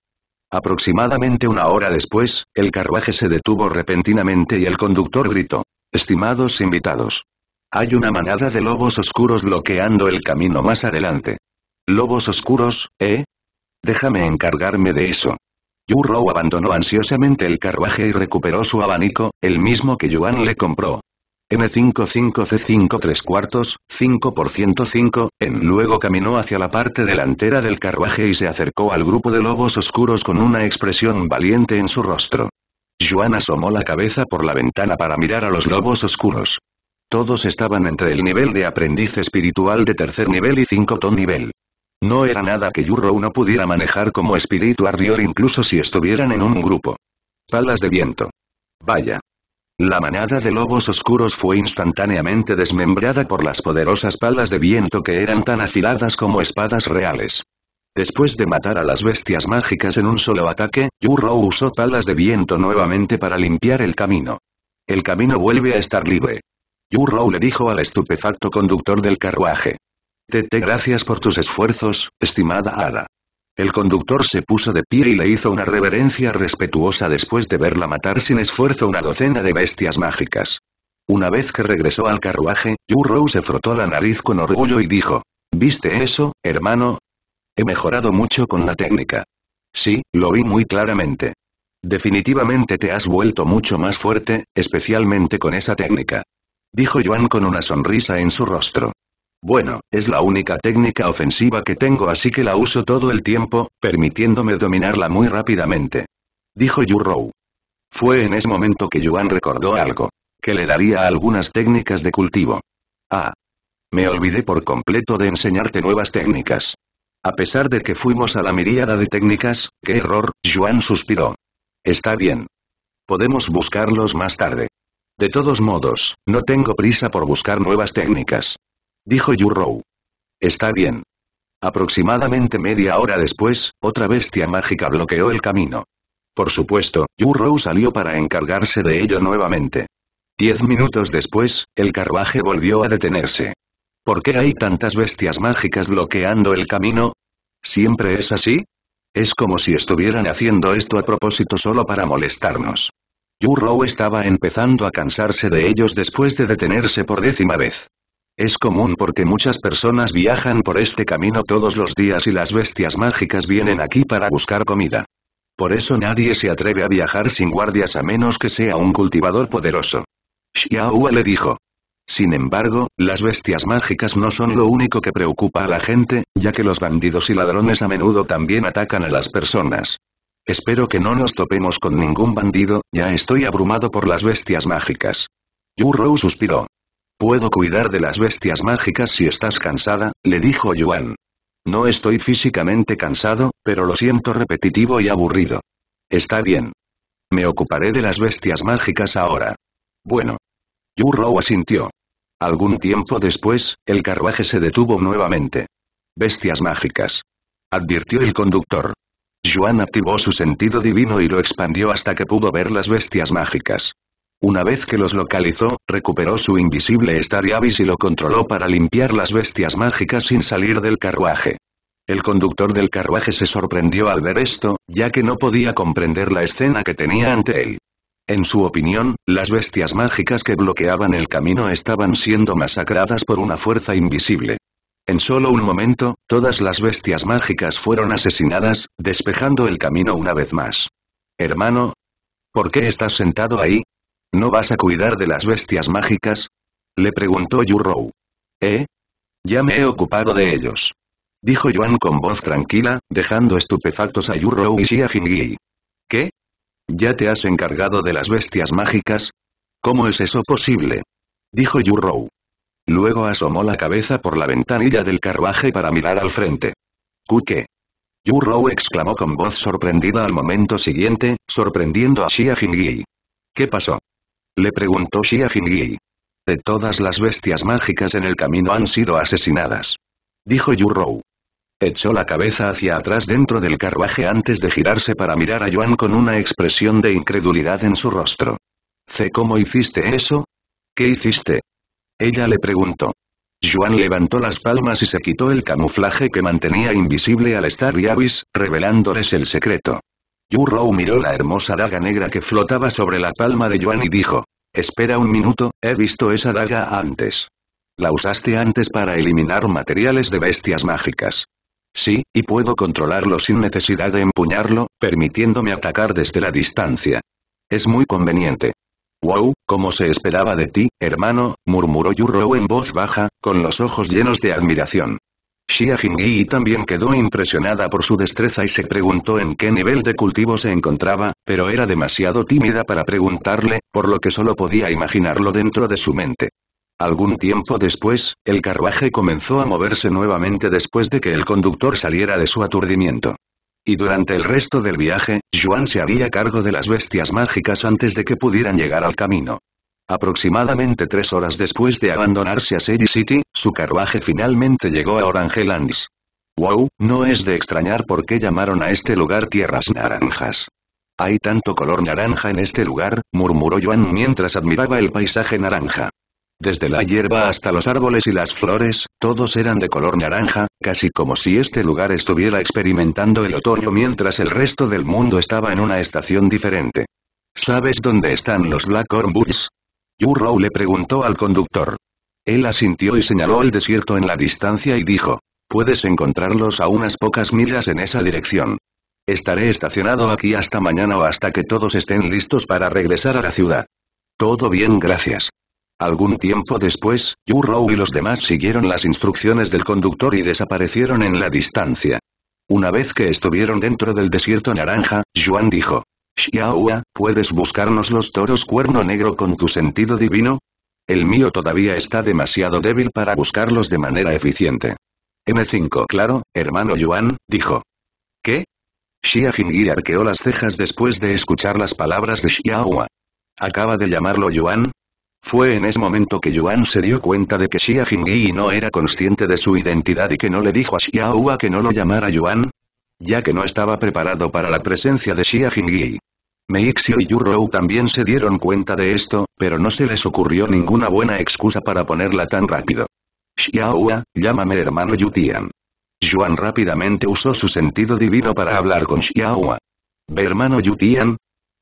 Aproximadamente una hora después, el carruaje se detuvo repentinamente y el conductor gritó. Estimados invitados. Hay una manada de lobos oscuros bloqueando el camino más adelante. ¿Lobos oscuros, eh? Déjame encargarme de eso. Rou abandonó ansiosamente el carruaje y recuperó su abanico, el mismo que Yuan le compró. M55C5 3 cuartos, 5% 5, en luego caminó hacia la parte delantera del carruaje y se acercó al grupo de lobos oscuros con una expresión valiente en su rostro. Yuan asomó la cabeza por la ventana para mirar a los lobos oscuros. Todos estaban entre el nivel de aprendiz espiritual de tercer nivel y 5 ton nivel. No era nada que Yurrow no pudiera manejar como espíritu arrior incluso si estuvieran en un grupo. Palas de viento. Vaya. La manada de lobos oscuros fue instantáneamente desmembrada por las poderosas palas de viento que eran tan afiladas como espadas reales. Después de matar a las bestias mágicas en un solo ataque, Yurrow usó palas de viento nuevamente para limpiar el camino. El camino vuelve a estar libre. Yurrow le dijo al estupefacto conductor del carruaje gracias por tus esfuerzos, estimada Ada. El conductor se puso de pie y le hizo una reverencia respetuosa después de verla matar sin esfuerzo una docena de bestias mágicas. Una vez que regresó al carruaje, Yurrow se frotó la nariz con orgullo y dijo, ¿Viste eso, hermano? He mejorado mucho con la técnica. Sí, lo vi muy claramente. Definitivamente te has vuelto mucho más fuerte, especialmente con esa técnica. Dijo Yuan con una sonrisa en su rostro. Bueno, es la única técnica ofensiva que tengo así que la uso todo el tiempo, permitiéndome dominarla muy rápidamente. Dijo Rou. Fue en ese momento que Yuan recordó algo. Que le daría algunas técnicas de cultivo. Ah. Me olvidé por completo de enseñarte nuevas técnicas. A pesar de que fuimos a la miríada de técnicas, qué error, Yuan suspiró. Está bien. Podemos buscarlos más tarde. De todos modos, no tengo prisa por buscar nuevas técnicas dijo Yurou. Está bien. Aproximadamente media hora después, otra bestia mágica bloqueó el camino. Por supuesto, Yurou salió para encargarse de ello nuevamente. Diez minutos después, el carruaje volvió a detenerse. ¿Por qué hay tantas bestias mágicas bloqueando el camino? ¿Siempre es así? Es como si estuvieran haciendo esto a propósito solo para molestarnos. Yurou estaba empezando a cansarse de ellos después de detenerse por décima vez. Es común porque muchas personas viajan por este camino todos los días y las bestias mágicas vienen aquí para buscar comida. Por eso nadie se atreve a viajar sin guardias a menos que sea un cultivador poderoso. Xiaohua le dijo. Sin embargo, las bestias mágicas no son lo único que preocupa a la gente, ya que los bandidos y ladrones a menudo también atacan a las personas. Espero que no nos topemos con ningún bandido, ya estoy abrumado por las bestias mágicas. Rou suspiró. Puedo cuidar de las bestias mágicas si estás cansada, le dijo Yuan. No estoy físicamente cansado, pero lo siento repetitivo y aburrido. Está bien. Me ocuparé de las bestias mágicas ahora. Bueno. Yu Rou asintió. Algún tiempo después, el carruaje se detuvo nuevamente. Bestias mágicas. Advirtió el conductor. Yuan activó su sentido divino y lo expandió hasta que pudo ver las bestias mágicas. Una vez que los localizó, recuperó su invisible Star y y lo controló para limpiar las bestias mágicas sin salir del carruaje. El conductor del carruaje se sorprendió al ver esto, ya que no podía comprender la escena que tenía ante él. En su opinión, las bestias mágicas que bloqueaban el camino estaban siendo masacradas por una fuerza invisible. En solo un momento, todas las bestias mágicas fueron asesinadas, despejando el camino una vez más. Hermano, ¿por qué estás sentado ahí? ¿No vas a cuidar de las bestias mágicas? Le preguntó Yurou. ¿Eh? Ya me he ocupado de ellos. Dijo Yuan con voz tranquila, dejando estupefactos a Yurou y Xia Jingyi. ¿Qué? ¿Ya te has encargado de las bestias mágicas? ¿Cómo es eso posible? Dijo Yurou. Luego asomó la cabeza por la ventanilla del carruaje para mirar al frente. ¿Qué? Yurou exclamó con voz sorprendida al momento siguiente, sorprendiendo a Xia Jingyi. ¿Qué pasó? Le preguntó Xia Jingyi. De todas las bestias mágicas en el camino han sido asesinadas. Dijo Rou. Echó la cabeza hacia atrás dentro del carruaje antes de girarse para mirar a Yuan con una expresión de incredulidad en su rostro. ¿C cómo hiciste eso? ¿Qué hiciste? Ella le preguntó. Yuan levantó las palmas y se quitó el camuflaje que mantenía invisible al estar Yavis, revelándoles el secreto. Rou miró la hermosa daga negra que flotaba sobre la palma de Yuan y dijo. Espera un minuto, he visto esa daga antes. La usaste antes para eliminar materiales de bestias mágicas. Sí, y puedo controlarlo sin necesidad de empuñarlo, permitiéndome atacar desde la distancia. Es muy conveniente. Wow, como se esperaba de ti, hermano, murmuró Yurrow en voz baja, con los ojos llenos de admiración. Xia Jingyi también quedó impresionada por su destreza y se preguntó en qué nivel de cultivo se encontraba, pero era demasiado tímida para preguntarle, por lo que solo podía imaginarlo dentro de su mente. Algún tiempo después, el carruaje comenzó a moverse nuevamente después de que el conductor saliera de su aturdimiento. Y durante el resto del viaje, Yuan se haría cargo de las bestias mágicas antes de que pudieran llegar al camino. Aproximadamente tres horas después de abandonarse a City City, su carruaje finalmente llegó a Orange Landis. Wow, no es de extrañar por qué llamaron a este lugar Tierras Naranjas. Hay tanto color naranja en este lugar, murmuró juan mientras admiraba el paisaje naranja. Desde la hierba hasta los árboles y las flores, todos eran de color naranja, casi como si este lugar estuviera experimentando el otoño mientras el resto del mundo estaba en una estación diferente. ¿Sabes dónde están los Black Horn Yurrow le preguntó al conductor. Él asintió y señaló el desierto en la distancia y dijo. Puedes encontrarlos a unas pocas millas en esa dirección. Estaré estacionado aquí hasta mañana o hasta que todos estén listos para regresar a la ciudad. Todo bien gracias. Algún tiempo después, Yurrow y los demás siguieron las instrucciones del conductor y desaparecieron en la distancia. Una vez que estuvieron dentro del desierto naranja, Juan dijo, Xiaohua, ¿puedes buscarnos los toros cuerno negro con tu sentido divino? El mío todavía está demasiado débil para buscarlos de manera eficiente. M5 Claro, hermano Yuan, dijo. ¿Qué? Xia Jingyi arqueó las cejas después de escuchar las palabras de Xiaohua. ¿Acaba de llamarlo Yuan? Fue en ese momento que Yuan se dio cuenta de que Xia Jingyi no era consciente de su identidad y que no le dijo a Xiaohua que no lo llamara Yuan, ya que no estaba preparado para la presencia de Xia Jingyi. Meixio y Yurou también se dieron cuenta de esto, pero no se les ocurrió ninguna buena excusa para ponerla tan rápido. Xiaohua, llámame hermano Yutian. Yuan rápidamente usó su sentido divino para hablar con Xiaohua. ¿Ve hermano Yutian?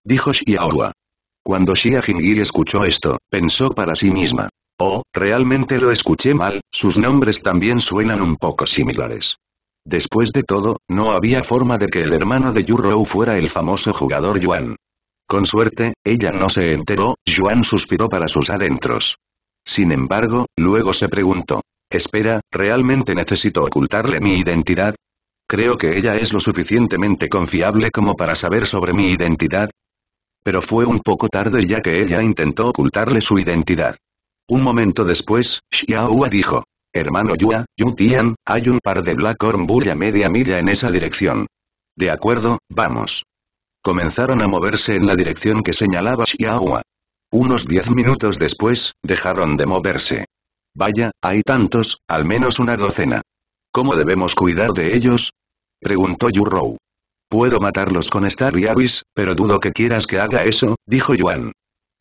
Dijo Xiaohua. Cuando Xia Jingyi escuchó esto, pensó para sí misma. Oh, realmente lo escuché mal, sus nombres también suenan un poco similares. Después de todo, no había forma de que el hermano de Rou fuera el famoso jugador Yuan. Con suerte, ella no se enteró, Yuan suspiró para sus adentros. Sin embargo, luego se preguntó, espera, ¿realmente necesito ocultarle mi identidad? Creo que ella es lo suficientemente confiable como para saber sobre mi identidad. Pero fue un poco tarde ya que ella intentó ocultarle su identidad. Un momento después, Xiahua dijo, Hermano Yua, Yu Tian, hay un par de Black Horn Bull a media milla en esa dirección. De acuerdo, vamos. Comenzaron a moverse en la dirección que señalaba Xiaohua. Unos diez minutos después, dejaron de moverse. Vaya, hay tantos, al menos una docena. ¿Cómo debemos cuidar de ellos? Preguntó Yu Rou. Puedo matarlos con Starry Abyss, pero dudo que quieras que haga eso, dijo Yuan.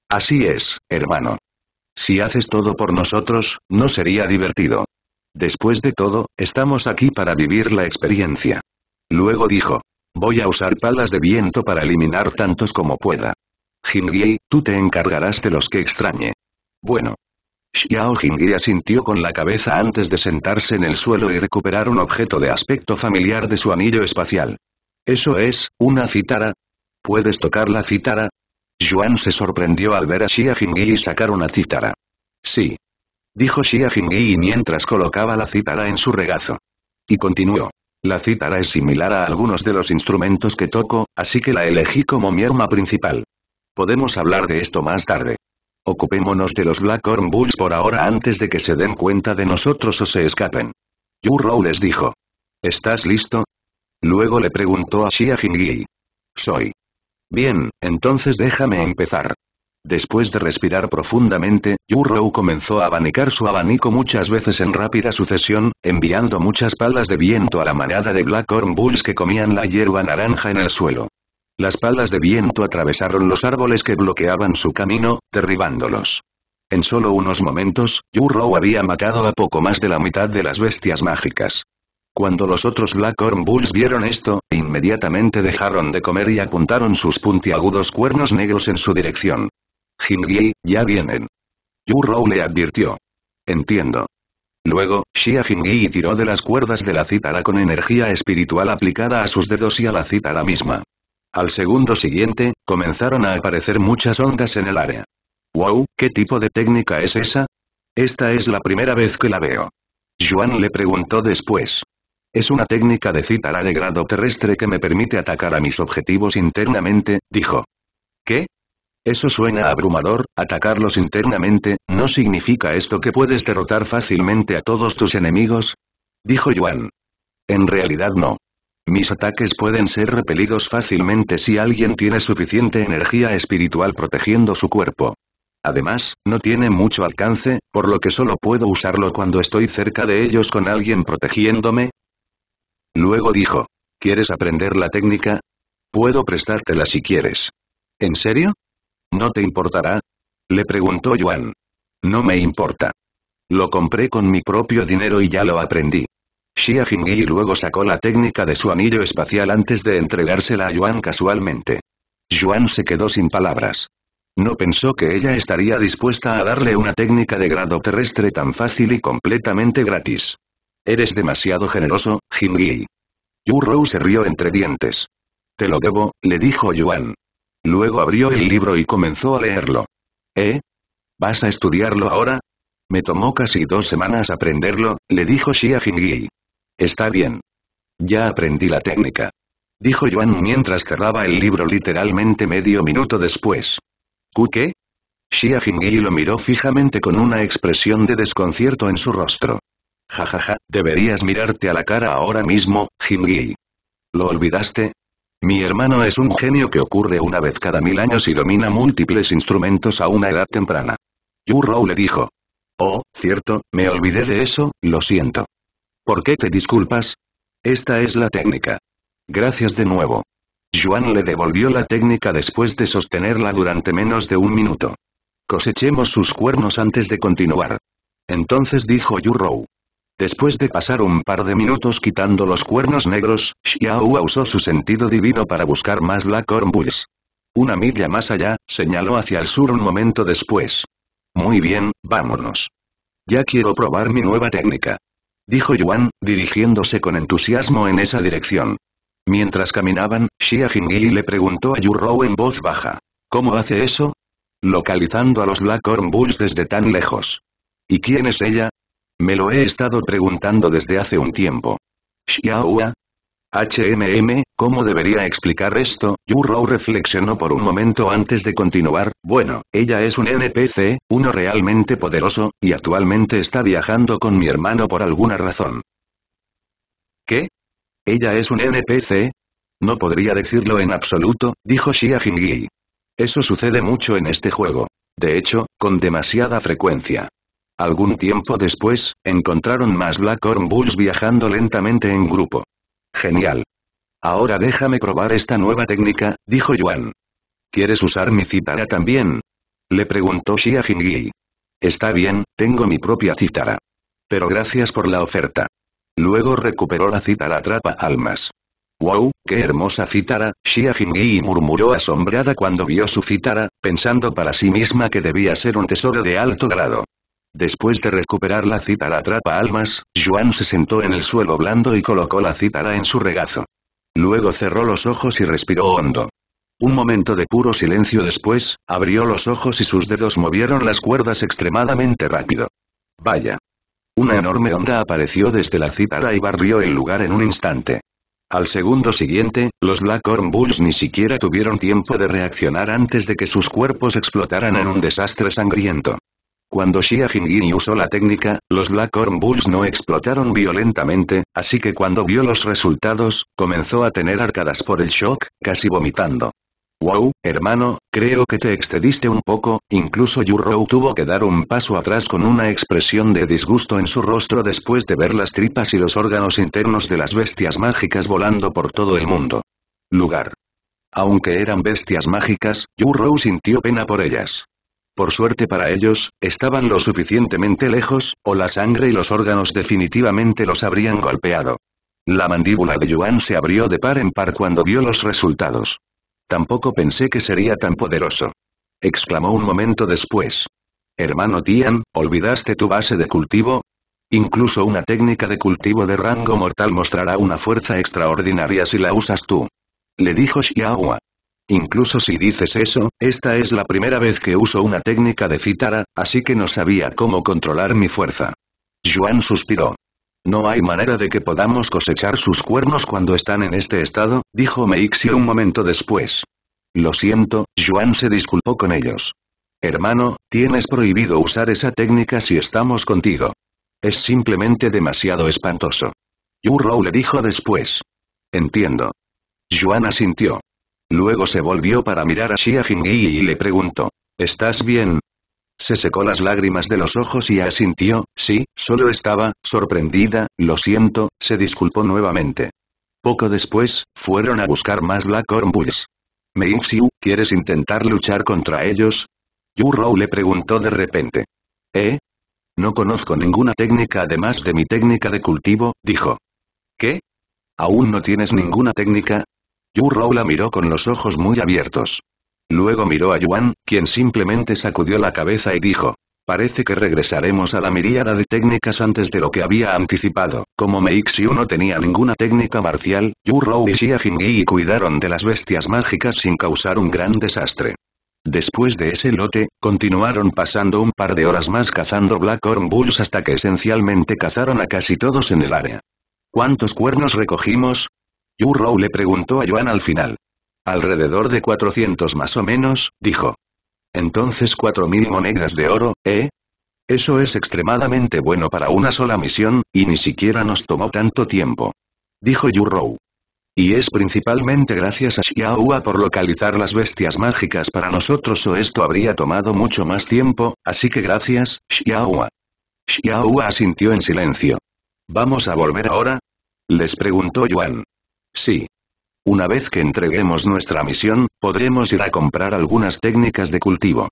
Así es, hermano. Si haces todo por nosotros, no sería divertido. Después de todo, estamos aquí para vivir la experiencia. Luego dijo. Voy a usar palas de viento para eliminar tantos como pueda. Jingyi, tú te encargarás de los que extrañe. Bueno. Xiao Jingyi asintió con la cabeza antes de sentarse en el suelo y recuperar un objeto de aspecto familiar de su anillo espacial. ¿Eso es, una citara. ¿Puedes tocar la citara. Yuan se sorprendió al ver a Xia Jingyi sacar una cítara. Sí. Dijo Xia Jingyi mientras colocaba la cítara en su regazo. Y continuó. La cítara es similar a algunos de los instrumentos que toco, así que la elegí como mi arma principal. Podemos hablar de esto más tarde. Ocupémonos de los Blackhorn Bulls por ahora antes de que se den cuenta de nosotros o se escapen. Yu Rou les dijo. ¿Estás listo? Luego le preguntó a Xia Jingyi. Soy. Bien, entonces déjame empezar. Después de respirar profundamente, Rou comenzó a abanicar su abanico muchas veces en rápida sucesión, enviando muchas palas de viento a la manada de Black Blackhorn Bulls que comían la hierba naranja en el suelo. Las palas de viento atravesaron los árboles que bloqueaban su camino, derribándolos. En solo unos momentos, Yurrow había matado a poco más de la mitad de las bestias mágicas. Cuando los otros Blackhorn Bulls vieron esto, inmediatamente dejaron de comer y apuntaron sus puntiagudos cuernos negros en su dirección. Jingyi, ya vienen. Rou le advirtió. Entiendo. Luego, Xia Jingyi tiró de las cuerdas de la cítara con energía espiritual aplicada a sus dedos y a la cítara misma. Al segundo siguiente, comenzaron a aparecer muchas ondas en el área. ¡Wow! ¿Qué tipo de técnica es esa? Esta es la primera vez que la veo. Juan le preguntó después. Es una técnica de cítara de grado terrestre que me permite atacar a mis objetivos internamente, dijo. ¿Qué? Eso suena abrumador, atacarlos internamente, ¿no significa esto que puedes derrotar fácilmente a todos tus enemigos? Dijo Yuan. En realidad no. Mis ataques pueden ser repelidos fácilmente si alguien tiene suficiente energía espiritual protegiendo su cuerpo. Además, no tiene mucho alcance, por lo que solo puedo usarlo cuando estoy cerca de ellos con alguien protegiéndome, Luego dijo. ¿Quieres aprender la técnica? Puedo prestártela si quieres. ¿En serio? ¿No te importará? Le preguntó Yuan. No me importa. Lo compré con mi propio dinero y ya lo aprendí. Xia Jingyi luego sacó la técnica de su anillo espacial antes de entregársela a Yuan casualmente. Yuan se quedó sin palabras. No pensó que ella estaría dispuesta a darle una técnica de grado terrestre tan fácil y completamente gratis. Eres demasiado generoso, Yu Rou se rió entre dientes. Te lo debo, le dijo Yuan. Luego abrió el libro y comenzó a leerlo. ¿Eh? ¿Vas a estudiarlo ahora? Me tomó casi dos semanas aprenderlo, le dijo Xia Jingyi. Está bien. Ya aprendí la técnica. Dijo Yuan mientras cerraba el libro literalmente medio minuto después. ¿Ku qué? Xia Jingyi lo miró fijamente con una expresión de desconcierto en su rostro. Jajaja, deberías mirarte a la cara ahora mismo, Jingui. ¿Lo olvidaste? Mi hermano es un genio que ocurre una vez cada mil años y domina múltiples instrumentos a una edad temprana. Yu Rou le dijo. Oh, cierto, me olvidé de eso, lo siento. ¿Por qué te disculpas? Esta es la técnica. Gracias de nuevo. Yuan le devolvió la técnica después de sostenerla durante menos de un minuto. Cosechemos sus cuernos antes de continuar. Entonces dijo Yu Rou. Después de pasar un par de minutos quitando los cuernos negros, Xiaohua usó su sentido divino para buscar más Black Horn Bulls. Una milla más allá, señaló hacia el sur un momento después. Muy bien, vámonos. Ya quiero probar mi nueva técnica. Dijo Yuan, dirigiéndose con entusiasmo en esa dirección. Mientras caminaban, Xia Jingyi le preguntó a Yu-Rou en voz baja. ¿Cómo hace eso? Localizando a los Black Horn Bulls desde tan lejos. ¿Y quién es ella? Me lo he estado preguntando desde hace un tiempo. Xiaohua. HMM, ¿cómo debería explicar esto? Yu Rou reflexionó por un momento antes de continuar, bueno, ella es un NPC, uno realmente poderoso, y actualmente está viajando con mi hermano por alguna razón. ¿Qué? ¿Ella es un NPC? No podría decirlo en absoluto, dijo Xia Jingyi. Eso sucede mucho en este juego. De hecho, con demasiada frecuencia. Algún tiempo después, encontraron más Black Horn Bulls viajando lentamente en grupo. Genial. Ahora déjame probar esta nueva técnica, dijo Yuan. ¿Quieres usar mi cítara también? Le preguntó Xia Jingyi. Está bien, tengo mi propia cítara. Pero gracias por la oferta. Luego recuperó la cítara trapa almas. ¡Wow, qué hermosa cítara! Xia Jingyi murmuró asombrada cuando vio su cítara, pensando para sí misma que debía ser un tesoro de alto grado. Después de recuperar la cítara atrapa almas, Juan se sentó en el suelo blando y colocó la cítara en su regazo. Luego cerró los ojos y respiró hondo. Un momento de puro silencio después, abrió los ojos y sus dedos movieron las cuerdas extremadamente rápido. Vaya. Una enorme onda apareció desde la cítara y barrió el lugar en un instante. Al segundo siguiente, los Blackhorn Bulls ni siquiera tuvieron tiempo de reaccionar antes de que sus cuerpos explotaran en un desastre sangriento. Cuando Xia Jingyi usó la técnica, los Black Horn Bulls no explotaron violentamente, así que cuando vio los resultados, comenzó a tener arcadas por el shock, casi vomitando. Wow, hermano, creo que te excediste un poco, incluso Yu-Rou tuvo que dar un paso atrás con una expresión de disgusto en su rostro después de ver las tripas y los órganos internos de las bestias mágicas volando por todo el mundo. Lugar. Aunque eran bestias mágicas, Rou sintió pena por ellas. Por suerte para ellos, estaban lo suficientemente lejos, o la sangre y los órganos definitivamente los habrían golpeado. La mandíbula de Yuan se abrió de par en par cuando vio los resultados. Tampoco pensé que sería tan poderoso. Exclamó un momento después. Hermano Tian, ¿olvidaste tu base de cultivo? Incluso una técnica de cultivo de rango mortal mostrará una fuerza extraordinaria si la usas tú. Le dijo Xiaohua. Incluso si dices eso, esta es la primera vez que uso una técnica de fitara, así que no sabía cómo controlar mi fuerza. Juan suspiró. No hay manera de que podamos cosechar sus cuernos cuando están en este estado, dijo Meixi un momento después. Lo siento, Juan se disculpó con ellos. Hermano, tienes prohibido usar esa técnica si estamos contigo. Es simplemente demasiado espantoso. Yu Rou le dijo después. Entiendo. Juan asintió. Luego se volvió para mirar a Xia Jingyi y le preguntó. ¿Estás bien? Se secó las lágrimas de los ojos y asintió, sí, solo estaba, sorprendida, lo siento, se disculpó nuevamente. Poco después, fueron a buscar más Black Horn Bulls. Meixiu, ¿quieres intentar luchar contra ellos? Yu Rou le preguntó de repente. ¿Eh? No conozco ninguna técnica además de mi técnica de cultivo, dijo. ¿Qué? ¿Aún no tienes ninguna técnica? Yu Rou la miró con los ojos muy abiertos. Luego miró a Yuan, quien simplemente sacudió la cabeza y dijo. Parece que regresaremos a la miríada de técnicas antes de lo que había anticipado. Como Meixiu no tenía ninguna técnica marcial, Yu Rou y Xia Jingyi cuidaron de las bestias mágicas sin causar un gran desastre. Después de ese lote, continuaron pasando un par de horas más cazando Black Horn Bulls hasta que esencialmente cazaron a casi todos en el área. ¿Cuántos cuernos recogimos? Yurrow le preguntó a Yuan al final. Alrededor de 400 más o menos, dijo. Entonces 4.000 monedas de oro, ¿eh? Eso es extremadamente bueno para una sola misión, y ni siquiera nos tomó tanto tiempo. Dijo Yurrow. Y es principalmente gracias a Xiaohua por localizar las bestias mágicas para nosotros o esto habría tomado mucho más tiempo, así que gracias, Xiaohua. Xiaohua asintió en silencio. ¿Vamos a volver ahora? Les preguntó Yuan. Sí. Una vez que entreguemos nuestra misión, podremos ir a comprar algunas técnicas de cultivo.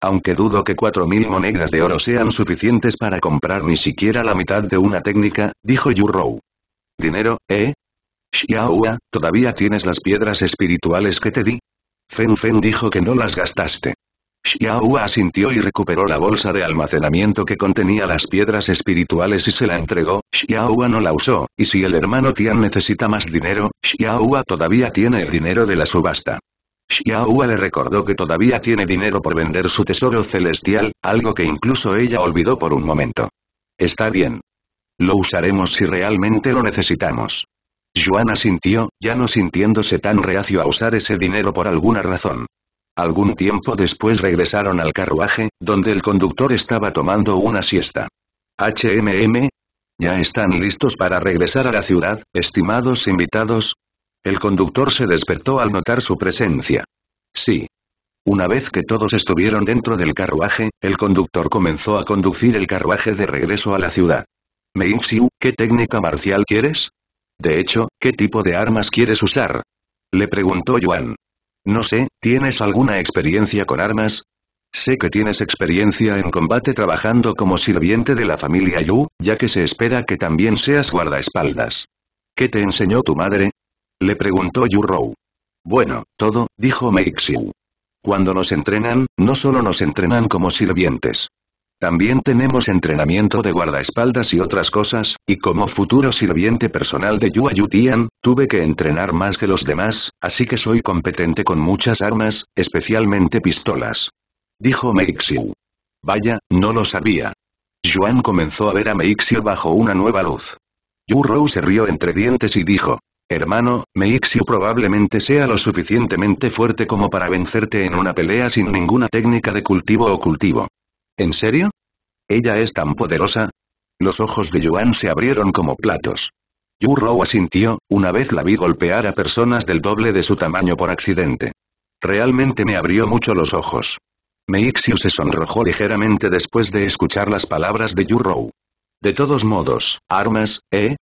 Aunque dudo que cuatro 4.000 monedas de oro sean suficientes para comprar ni siquiera la mitad de una técnica, dijo Rou. Dinero, ¿eh? Xiaohua, ¿todavía tienes las piedras espirituales que te di? Fen dijo que no las gastaste. Xiaohua asintió y recuperó la bolsa de almacenamiento que contenía las piedras espirituales y se la entregó, Xiaohua no la usó, y si el hermano Tian necesita más dinero, Xiaohua todavía tiene el dinero de la subasta. Xiaohua le recordó que todavía tiene dinero por vender su tesoro celestial, algo que incluso ella olvidó por un momento. Está bien. Lo usaremos si realmente lo necesitamos. Yuan asintió, ya no sintiéndose tan reacio a usar ese dinero por alguna razón. Algún tiempo después regresaron al carruaje, donde el conductor estaba tomando una siesta. HMM. ¿Ya están listos para regresar a la ciudad, estimados invitados? El conductor se despertó al notar su presencia. Sí. Una vez que todos estuvieron dentro del carruaje, el conductor comenzó a conducir el carruaje de regreso a la ciudad. Meixiu, ¿qué técnica marcial quieres? De hecho, ¿qué tipo de armas quieres usar? Le preguntó Yuan. No sé, ¿tienes alguna experiencia con armas? Sé que tienes experiencia en combate trabajando como sirviente de la familia Yu, ya que se espera que también seas guardaespaldas. ¿Qué te enseñó tu madre? Le preguntó Yu Rou. Bueno, todo, dijo Meixiu. Cuando nos entrenan, no solo nos entrenan como sirvientes. También tenemos entrenamiento de guardaespaldas y otras cosas, y como futuro sirviente personal de Yua Yutian, tuve que entrenar más que los demás, así que soy competente con muchas armas, especialmente pistolas. Dijo Meixiu. Vaya, no lo sabía. Yuan comenzó a ver a Meixiu bajo una nueva luz. Yu Rou se rió entre dientes y dijo. Hermano, Meixiu probablemente sea lo suficientemente fuerte como para vencerte en una pelea sin ninguna técnica de cultivo o cultivo. ¿En serio? ¿Ella es tan poderosa? Los ojos de Yuan se abrieron como platos. Yu Rou asintió, una vez la vi golpear a personas del doble de su tamaño por accidente. Realmente me abrió mucho los ojos. Meixiu se sonrojó ligeramente después de escuchar las palabras de Yu Rou. De todos modos, armas, ¿eh?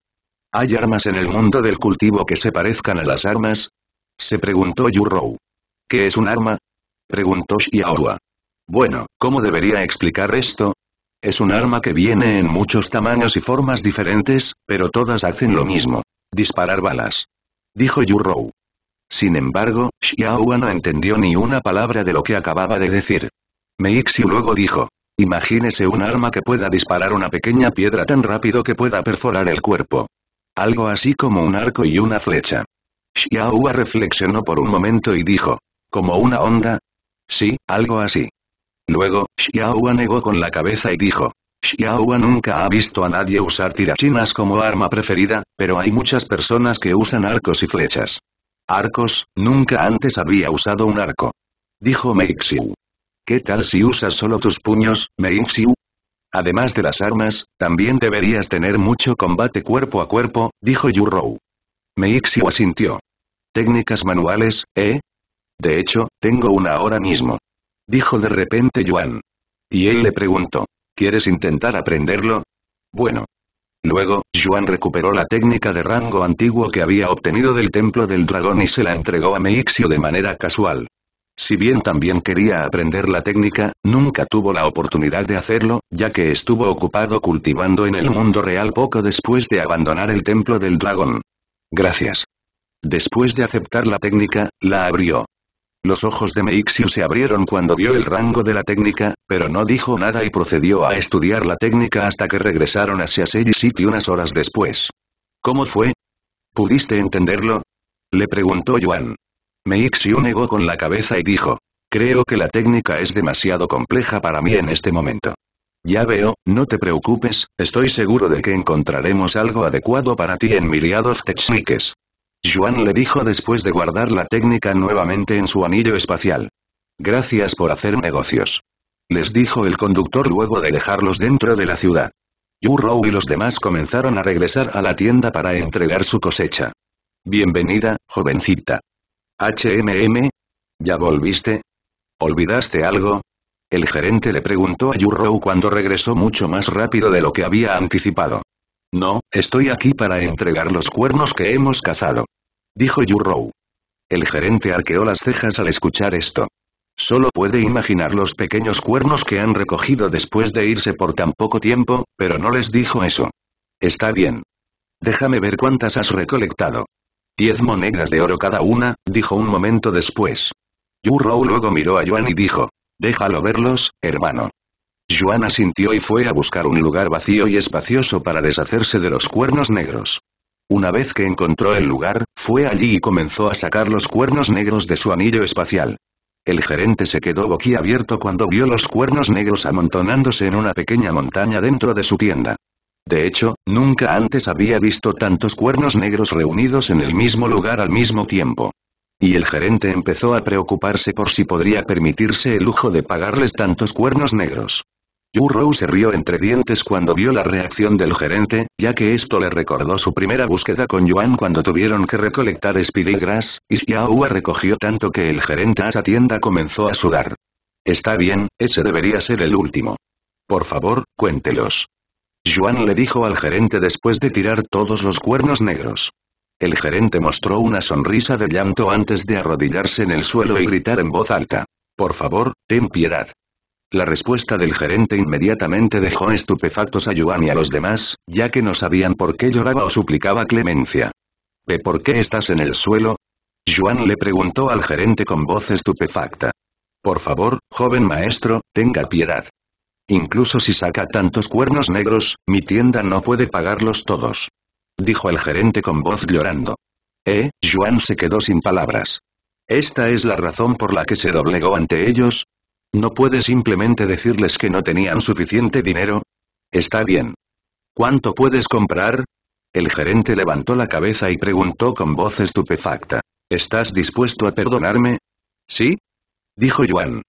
¿Hay armas en el mundo del cultivo que se parezcan a las armas? Se preguntó Yu Rou. ¿Qué es un arma? Preguntó Xiaohua. Bueno, ¿cómo debería explicar esto? Es un arma que viene en muchos tamaños y formas diferentes, pero todas hacen lo mismo. Disparar balas. Dijo Yurou. Sin embargo, Xiaohua no entendió ni una palabra de lo que acababa de decir. Meixi luego dijo. Imagínese un arma que pueda disparar una pequeña piedra tan rápido que pueda perforar el cuerpo. Algo así como un arco y una flecha. Xiaohua reflexionó por un momento y dijo. ¿Como una onda? Sí, algo así. Luego, Xiaohua negó con la cabeza y dijo. Xiaohua nunca ha visto a nadie usar tirachinas como arma preferida, pero hay muchas personas que usan arcos y flechas. Arcos, nunca antes había usado un arco. Dijo Meixiu. ¿Qué tal si usas solo tus puños, Meixiu? Además de las armas, también deberías tener mucho combate cuerpo a cuerpo, dijo Yurou. Meixiu asintió. Técnicas manuales, ¿eh? De hecho, tengo una ahora mismo. Dijo de repente Yuan. Y él le preguntó. ¿Quieres intentar aprenderlo? Bueno. Luego, Yuan recuperó la técnica de rango antiguo que había obtenido del Templo del Dragón y se la entregó a Meixio de manera casual. Si bien también quería aprender la técnica, nunca tuvo la oportunidad de hacerlo, ya que estuvo ocupado cultivando en el mundo real poco después de abandonar el Templo del Dragón. Gracias. Después de aceptar la técnica, la abrió. Los ojos de Meixiu se abrieron cuando vio el rango de la técnica, pero no dijo nada y procedió a estudiar la técnica hasta que regresaron hacia Seiji City unas horas después. ¿Cómo fue? ¿Pudiste entenderlo? Le preguntó Yuan. Meixiu negó con la cabeza y dijo. Creo que la técnica es demasiado compleja para mí en este momento. Ya veo, no te preocupes, estoy seguro de que encontraremos algo adecuado para ti en Miliados Techniques. Yuan le dijo después de guardar la técnica nuevamente en su anillo espacial. Gracias por hacer negocios. Les dijo el conductor luego de dejarlos dentro de la ciudad. Yu Rou y los demás comenzaron a regresar a la tienda para entregar su cosecha. Bienvenida, jovencita. HMM. ¿Ya volviste? ¿Olvidaste algo? El gerente le preguntó a Yu Rou cuando regresó mucho más rápido de lo que había anticipado. No, estoy aquí para entregar los cuernos que hemos cazado. Dijo Yurou. El gerente arqueó las cejas al escuchar esto. Solo puede imaginar los pequeños cuernos que han recogido después de irse por tan poco tiempo, pero no les dijo eso. Está bien. Déjame ver cuántas has recolectado. Diez monedas de oro cada una, dijo un momento después. Yu luego miró a Yuan y dijo. Déjalo verlos, hermano. Juana sintió y fue a buscar un lugar vacío y espacioso para deshacerse de los cuernos negros. Una vez que encontró el lugar, fue allí y comenzó a sacar los cuernos negros de su anillo espacial. El gerente se quedó boquiabierto cuando vio los cuernos negros amontonándose en una pequeña montaña dentro de su tienda. De hecho, nunca antes había visto tantos cuernos negros reunidos en el mismo lugar al mismo tiempo. Y el gerente empezó a preocuparse por si podría permitirse el lujo de pagarles tantos cuernos negros. Rou se rió entre dientes cuando vio la reacción del gerente, ya que esto le recordó su primera búsqueda con Yuan cuando tuvieron que recolectar espiligras, y Xiaohua recogió tanto que el gerente a esa tienda comenzó a sudar. Está bien, ese debería ser el último. Por favor, cuéntelos. Yuan le dijo al gerente después de tirar todos los cuernos negros. El gerente mostró una sonrisa de llanto antes de arrodillarse en el suelo y gritar en voz alta. Por favor, ten piedad. La respuesta del gerente inmediatamente dejó estupefactos a Yuan y a los demás, ya que no sabían por qué lloraba o suplicaba clemencia. por qué estás en el suelo? Yuan le preguntó al gerente con voz estupefacta. Por favor, joven maestro, tenga piedad. Incluso si saca tantos cuernos negros, mi tienda no puede pagarlos todos. Dijo el gerente con voz llorando. Eh, Juan se quedó sin palabras. Esta es la razón por la que se doblegó ante ellos, ¿No puede simplemente decirles que no tenían suficiente dinero? Está bien. ¿Cuánto puedes comprar? El gerente levantó la cabeza y preguntó con voz estupefacta. ¿Estás dispuesto a perdonarme? ¿Sí? Dijo Yuan.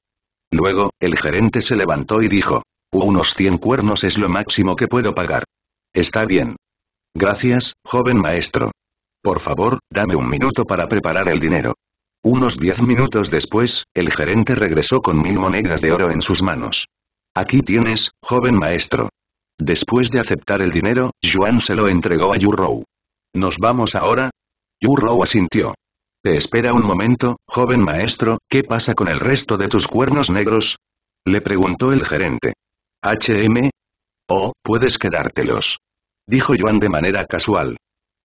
Luego, el gerente se levantó y dijo. Unos 100 cuernos es lo máximo que puedo pagar. Está bien. Gracias, joven maestro. Por favor, dame un minuto para preparar el dinero. Unos diez minutos después, el gerente regresó con mil monedas de oro en sus manos. Aquí tienes, joven maestro. Después de aceptar el dinero, Juan se lo entregó a Rou. ¿Nos vamos ahora? Rou asintió. Te espera un momento, joven maestro, ¿qué pasa con el resto de tus cuernos negros? Le preguntó el gerente. ¿HM? Oh, puedes quedártelos. Dijo Juan de manera casual.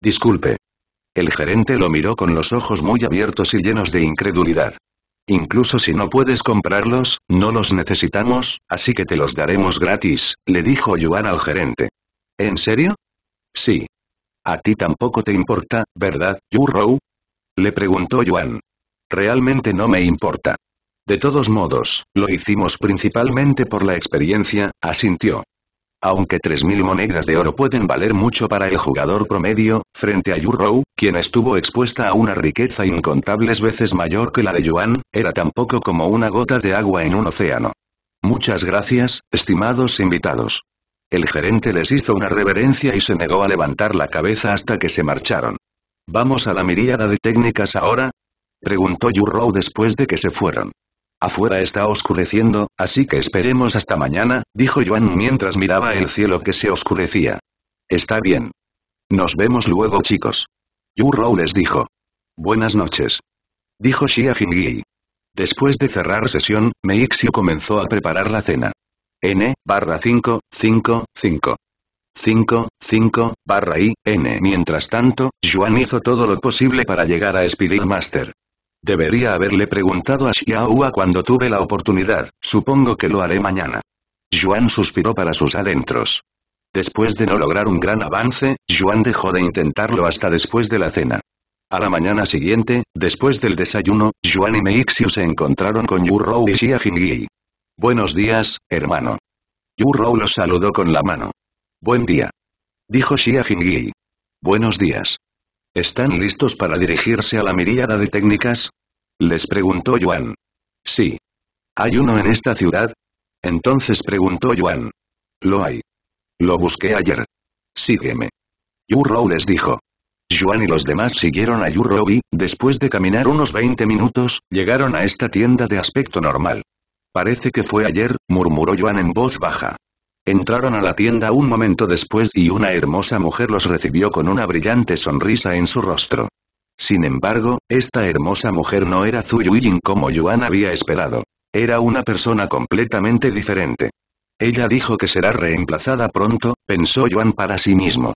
Disculpe. El gerente lo miró con los ojos muy abiertos y llenos de incredulidad. Incluso si no puedes comprarlos, no los necesitamos, así que te los daremos gratis, le dijo Yuan al gerente. ¿En serio? Sí. A ti tampoco te importa, ¿verdad, Yu Rou?», Le preguntó Yuan. Realmente no me importa. De todos modos, lo hicimos principalmente por la experiencia, asintió. Aunque 3.000 monedas de oro pueden valer mucho para el jugador promedio, frente a Rou, quien estuvo expuesta a una riqueza incontables veces mayor que la de Yuan, era tan poco como una gota de agua en un océano. Muchas gracias, estimados invitados. El gerente les hizo una reverencia y se negó a levantar la cabeza hasta que se marcharon. ¿Vamos a la miríada de técnicas ahora? Preguntó Rou después de que se fueron. Afuera está oscureciendo, así que esperemos hasta mañana, dijo Yuan mientras miraba el cielo que se oscurecía. Está bien. Nos vemos luego chicos. Yu Rou les dijo. Buenas noches. Dijo Xia Jingyi. Después de cerrar sesión, Meixio comenzó a preparar la cena. N, barra 5, 5, 5. 5, 5, barra I, N. Mientras tanto, Yuan hizo todo lo posible para llegar a Spirit Master. Debería haberle preguntado a Xiaohua cuando tuve la oportunidad, supongo que lo haré mañana. Yuan suspiró para sus adentros. Después de no lograr un gran avance, Yuan dejó de intentarlo hasta después de la cena. A la mañana siguiente, después del desayuno, Yuan y Meixiu se encontraron con Yu Rou y Xia Jingyi. Buenos días, hermano. Yu Rou lo saludó con la mano. Buen día. Dijo Xia Jingyi. Buenos días. ¿Están listos para dirigirse a la miríada de técnicas? Les preguntó Yuan. Sí. ¿Hay uno en esta ciudad? Entonces preguntó Yuan. Lo hay. Lo busqué ayer. Sígueme. Rou les dijo. Yuan y los demás siguieron a Rou y, después de caminar unos 20 minutos, llegaron a esta tienda de aspecto normal. Parece que fue ayer, murmuró Yuan en voz baja. Entraron a la tienda un momento después y una hermosa mujer los recibió con una brillante sonrisa en su rostro. Sin embargo, esta hermosa mujer no era Yuying como Yuan había esperado. Era una persona completamente diferente. Ella dijo que será reemplazada pronto, pensó Yuan para sí mismo.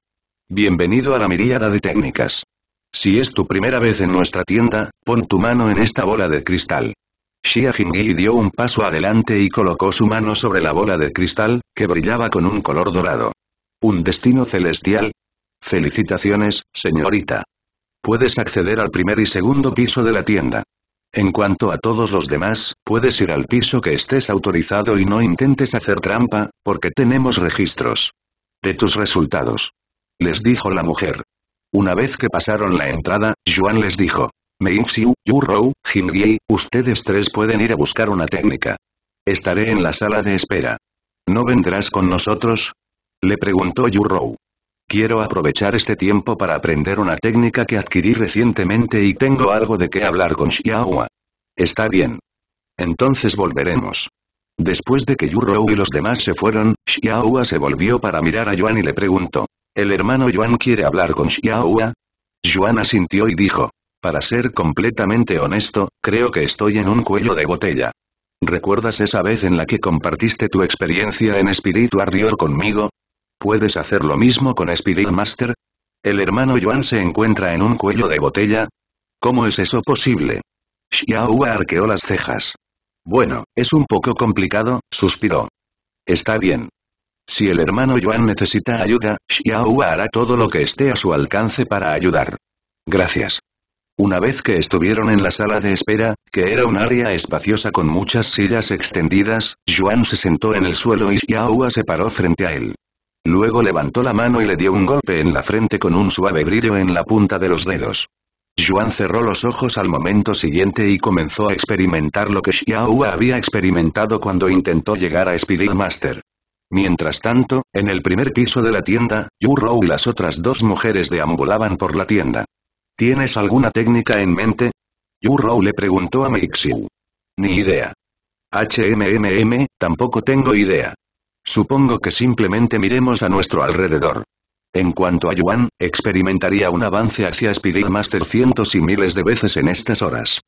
Bienvenido a la miríada de técnicas. Si es tu primera vez en nuestra tienda, pon tu mano en esta bola de cristal. Xia dio un paso adelante y colocó su mano sobre la bola de cristal, que brillaba con un color dorado. ¿Un destino celestial? Felicitaciones, señorita. Puedes acceder al primer y segundo piso de la tienda. En cuanto a todos los demás, puedes ir al piso que estés autorizado y no intentes hacer trampa, porque tenemos registros. De tus resultados. Les dijo la mujer. Una vez que pasaron la entrada, Juan les dijo. Meixiu, Yu Rou, ustedes tres pueden ir a buscar una técnica. Estaré en la sala de espera. ¿No vendrás con nosotros? Le preguntó Yu Rou. Quiero aprovechar este tiempo para aprender una técnica que adquirí recientemente y tengo algo de qué hablar con Xiaohua. Está bien. Entonces volveremos. Después de que Yu Rou y los demás se fueron, Xiaohua se volvió para mirar a Yuan y le preguntó. ¿El hermano Yuan quiere hablar con Xiaohua? Yuan asintió y dijo. Para ser completamente honesto, creo que estoy en un cuello de botella. ¿Recuerdas esa vez en la que compartiste tu experiencia en Spirit Warrior conmigo? ¿Puedes hacer lo mismo con Spirit Master? ¿El hermano Yuan se encuentra en un cuello de botella? ¿Cómo es eso posible? Xiaohua arqueó las cejas. Bueno, es un poco complicado, suspiró. Está bien. Si el hermano Yuan necesita ayuda, Xiaohua hará todo lo que esté a su alcance para ayudar. Gracias. Una vez que estuvieron en la sala de espera, que era un área espaciosa con muchas sillas extendidas, Juan se sentó en el suelo y Xiaohua se paró frente a él. Luego levantó la mano y le dio un golpe en la frente con un suave brillo en la punta de los dedos. Juan cerró los ojos al momento siguiente y comenzó a experimentar lo que Xiaohua había experimentado cuando intentó llegar a Spirit Master. Mientras tanto, en el primer piso de la tienda, Yu Rou y las otras dos mujeres deambulaban por la tienda. ¿Tienes alguna técnica en mente? Yu Rou le preguntó a Meixiu. Ni idea. HMMM, tampoco tengo idea. Supongo que simplemente miremos a nuestro alrededor. En cuanto a Yuan, experimentaría un avance hacia Spirit Master cientos y miles de veces en estas horas.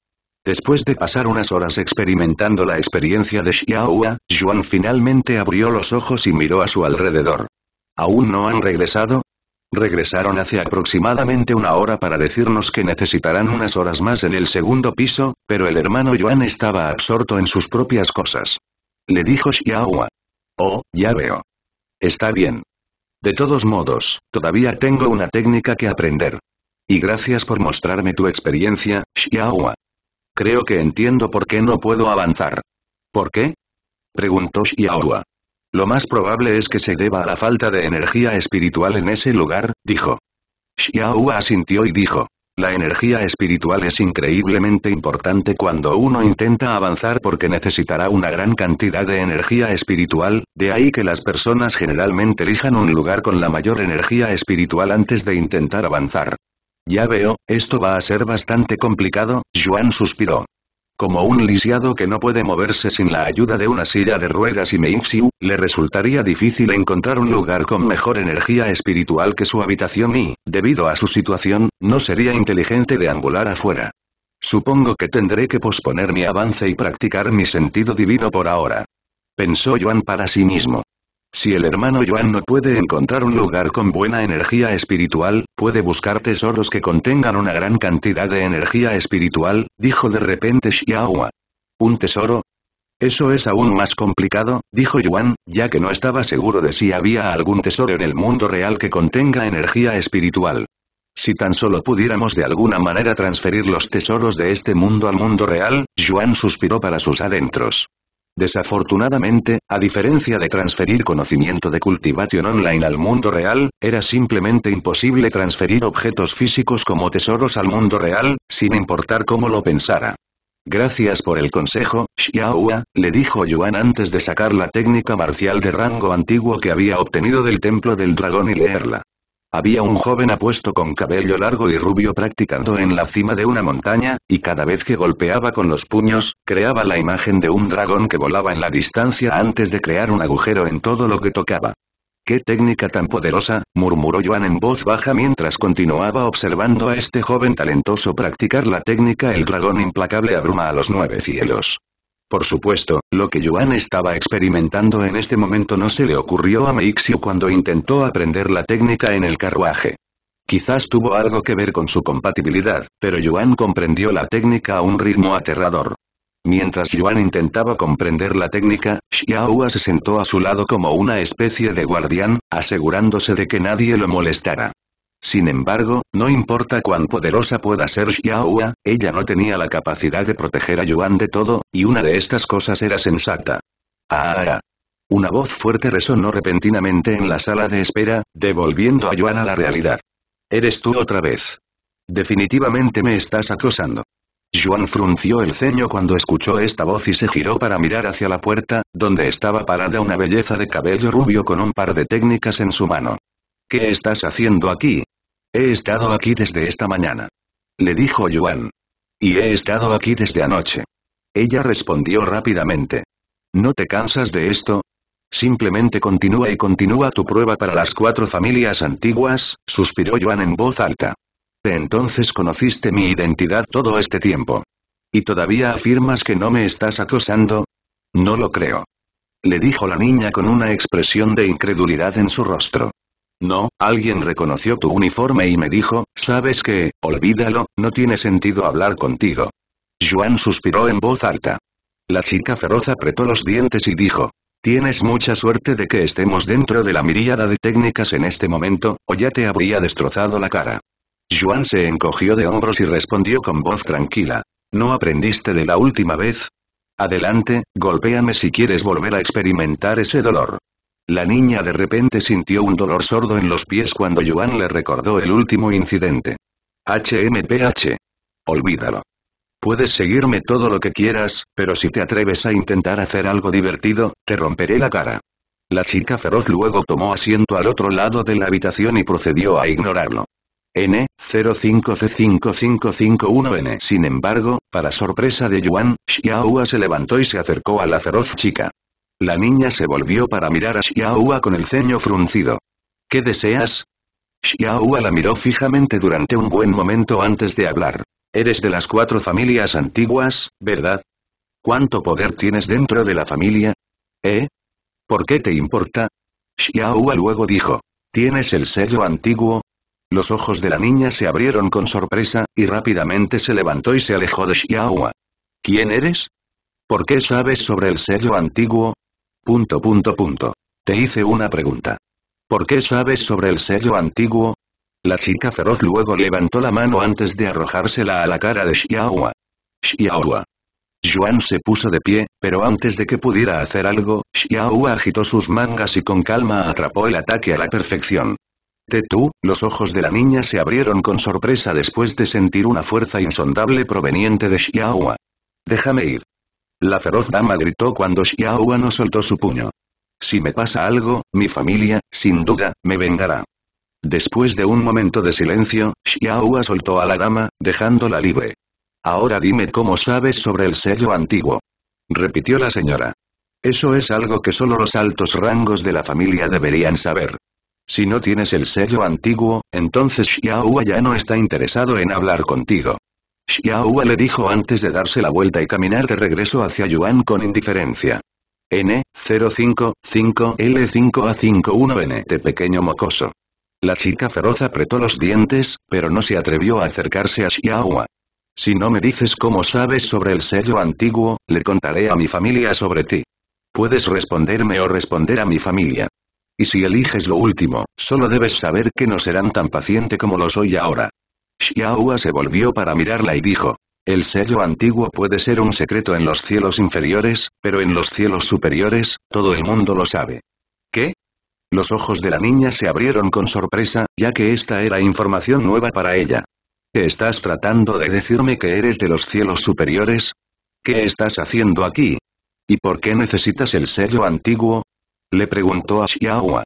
Después de pasar unas horas experimentando la experiencia de Xiaohua, Yuan finalmente abrió los ojos y miró a su alrededor. ¿Aún no han regresado? Regresaron hace aproximadamente una hora para decirnos que necesitarán unas horas más en el segundo piso, pero el hermano Yuan estaba absorto en sus propias cosas. Le dijo Xiaohua. Oh, ya veo. Está bien. De todos modos, todavía tengo una técnica que aprender. Y gracias por mostrarme tu experiencia, Xiaohua. Creo que entiendo por qué no puedo avanzar. ¿Por qué? Preguntó Xiaohua. Lo más probable es que se deba a la falta de energía espiritual en ese lugar, dijo. Xiaohua asintió y dijo. La energía espiritual es increíblemente importante cuando uno intenta avanzar porque necesitará una gran cantidad de energía espiritual, de ahí que las personas generalmente elijan un lugar con la mayor energía espiritual antes de intentar avanzar. Ya veo, esto va a ser bastante complicado, Yuan suspiró. Como un lisiado que no puede moverse sin la ayuda de una silla de ruedas y Meixiu, le resultaría difícil encontrar un lugar con mejor energía espiritual que su habitación y, debido a su situación, no sería inteligente angular afuera. Supongo que tendré que posponer mi avance y practicar mi sentido divino por ahora. Pensó Joan para sí mismo. Si el hermano Yuan no puede encontrar un lugar con buena energía espiritual, puede buscar tesoros que contengan una gran cantidad de energía espiritual, dijo de repente Xiaohua. ¿Un tesoro? Eso es aún más complicado, dijo Yuan, ya que no estaba seguro de si había algún tesoro en el mundo real que contenga energía espiritual. Si tan solo pudiéramos de alguna manera transferir los tesoros de este mundo al mundo real, Yuan suspiró para sus adentros. Desafortunadamente, a diferencia de transferir conocimiento de cultivación Online al mundo real, era simplemente imposible transferir objetos físicos como tesoros al mundo real, sin importar cómo lo pensara. Gracias por el consejo, Xiaohua, le dijo Yuan antes de sacar la técnica marcial de rango antiguo que había obtenido del Templo del Dragón y leerla. Había un joven apuesto con cabello largo y rubio practicando en la cima de una montaña, y cada vez que golpeaba con los puños, creaba la imagen de un dragón que volaba en la distancia antes de crear un agujero en todo lo que tocaba. ¡Qué técnica tan poderosa! murmuró Joan en voz baja mientras continuaba observando a este joven talentoso practicar la técnica El dragón implacable abruma a los nueve cielos. Por supuesto, lo que Yuan estaba experimentando en este momento no se le ocurrió a Meixiu cuando intentó aprender la técnica en el carruaje. Quizás tuvo algo que ver con su compatibilidad, pero Yuan comprendió la técnica a un ritmo aterrador. Mientras Yuan intentaba comprender la técnica, Xiaohua se sentó a su lado como una especie de guardián, asegurándose de que nadie lo molestara. Sin embargo, no importa cuán poderosa pueda ser Xiaohua, ella no tenía la capacidad de proteger a Yuan de todo, y una de estas cosas era sensata. Ah, ah, ah, Una voz fuerte resonó repentinamente en la sala de espera, devolviendo a Yuan a la realidad. Eres tú otra vez. Definitivamente me estás acosando. Yuan frunció el ceño cuando escuchó esta voz y se giró para mirar hacia la puerta, donde estaba parada una belleza de cabello rubio con un par de técnicas en su mano. ¿Qué estás haciendo aquí? He estado aquí desde esta mañana. Le dijo Yuan. Y he estado aquí desde anoche. Ella respondió rápidamente. ¿No te cansas de esto? Simplemente continúa y continúa tu prueba para las cuatro familias antiguas, suspiró Yuan en voz alta. De entonces conociste mi identidad todo este tiempo. ¿Y todavía afirmas que no me estás acosando? No lo creo. Le dijo la niña con una expresión de incredulidad en su rostro. No, alguien reconoció tu uniforme y me dijo, ¿sabes que, Olvídalo, no tiene sentido hablar contigo. Juan suspiró en voz alta. La chica feroz apretó los dientes y dijo, Tienes mucha suerte de que estemos dentro de la miríada de técnicas en este momento, o ya te habría destrozado la cara. Juan se encogió de hombros y respondió con voz tranquila. ¿No aprendiste de la última vez? Adelante, golpéame si quieres volver a experimentar ese dolor. La niña de repente sintió un dolor sordo en los pies cuando Yuan le recordó el último incidente. HMPH. Olvídalo. Puedes seguirme todo lo que quieras, pero si te atreves a intentar hacer algo divertido, te romperé la cara. La chica feroz luego tomó asiento al otro lado de la habitación y procedió a ignorarlo. n 05 c 5551 n Sin embargo, para sorpresa de Yuan, Xiaohua se levantó y se acercó a la feroz chica. La niña se volvió para mirar a Xiaohua con el ceño fruncido. ¿Qué deseas? Xiaohua la miró fijamente durante un buen momento antes de hablar. Eres de las cuatro familias antiguas, ¿verdad? ¿Cuánto poder tienes dentro de la familia? ¿Eh? ¿Por qué te importa? Xiaohua luego dijo. ¿Tienes el sello antiguo? Los ojos de la niña se abrieron con sorpresa, y rápidamente se levantó y se alejó de Xiaohua. ¿Quién eres? ¿Por qué sabes sobre el sello antiguo? Punto punto punto. Te hice una pregunta. ¿Por qué sabes sobre el sello antiguo? La chica feroz luego levantó la mano antes de arrojársela a la cara de Xiaohua. Xiaohua. Yuan se puso de pie, pero antes de que pudiera hacer algo, Xiaohua agitó sus mangas y con calma atrapó el ataque a la perfección. Tetú, los ojos de la niña se abrieron con sorpresa después de sentir una fuerza insondable proveniente de Xiaohua. Déjame ir. La feroz dama gritó cuando no soltó su puño. Si me pasa algo, mi familia, sin duda, me vengará. Después de un momento de silencio, Xiaohua soltó a la dama, dejándola libre. Ahora dime cómo sabes sobre el sello antiguo. Repitió la señora. Eso es algo que solo los altos rangos de la familia deberían saber. Si no tienes el sello antiguo, entonces Xiaohua ya no está interesado en hablar contigo. Xiaohua le dijo antes de darse la vuelta y caminar de regreso hacia Yuan con indiferencia. N, 055, l 5 a 51 de pequeño mocoso. La chica feroz apretó los dientes, pero no se atrevió a acercarse a Xiaohua. Si no me dices cómo sabes sobre el sello antiguo, le contaré a mi familia sobre ti. Puedes responderme o responder a mi familia. Y si eliges lo último, solo debes saber que no serán tan paciente como lo soy ahora. Xiaohua se volvió para mirarla y dijo. El sello antiguo puede ser un secreto en los cielos inferiores, pero en los cielos superiores, todo el mundo lo sabe. ¿Qué? Los ojos de la niña se abrieron con sorpresa, ya que esta era información nueva para ella. ¿Estás tratando de decirme que eres de los cielos superiores? ¿Qué estás haciendo aquí? ¿Y por qué necesitas el sello antiguo? Le preguntó a Xiaohua.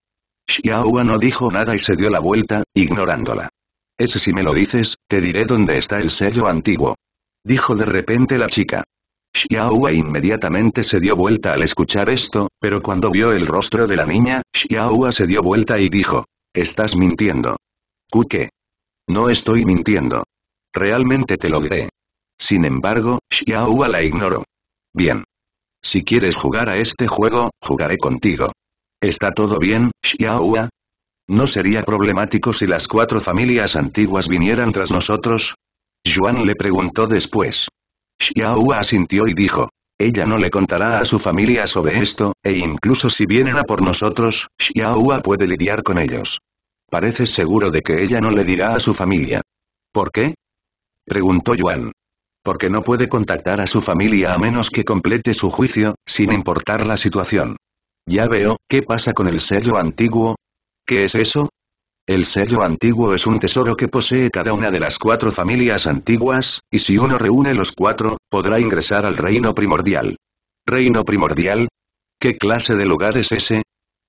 Xiaohua no dijo nada y se dio la vuelta, ignorándola. Ese si me lo dices, te diré dónde está el sello antiguo. Dijo de repente la chica. Xiaohua inmediatamente se dio vuelta al escuchar esto, pero cuando vio el rostro de la niña, Xiaohua se dio vuelta y dijo. Estás mintiendo. ¿Qué? No estoy mintiendo. Realmente te lo diré. Sin embargo, Xiaohua la ignoró. Bien. Si quieres jugar a este juego, jugaré contigo. ¿Está todo bien, Xiaohua? ¿No sería problemático si las cuatro familias antiguas vinieran tras nosotros? Juan le preguntó después. Xiao asintió y dijo. Ella no le contará a su familia sobre esto, e incluso si vienen a por nosotros, Xiaohua puede lidiar con ellos. Parece seguro de que ella no le dirá a su familia. ¿Por qué? Preguntó Yuan. Porque no puede contactar a su familia a menos que complete su juicio, sin importar la situación. Ya veo, ¿qué pasa con el sello antiguo? ¿Qué es eso? El sello antiguo es un tesoro que posee cada una de las cuatro familias antiguas, y si uno reúne los cuatro, podrá ingresar al reino primordial. ¿Reino primordial? ¿Qué clase de lugar es ese?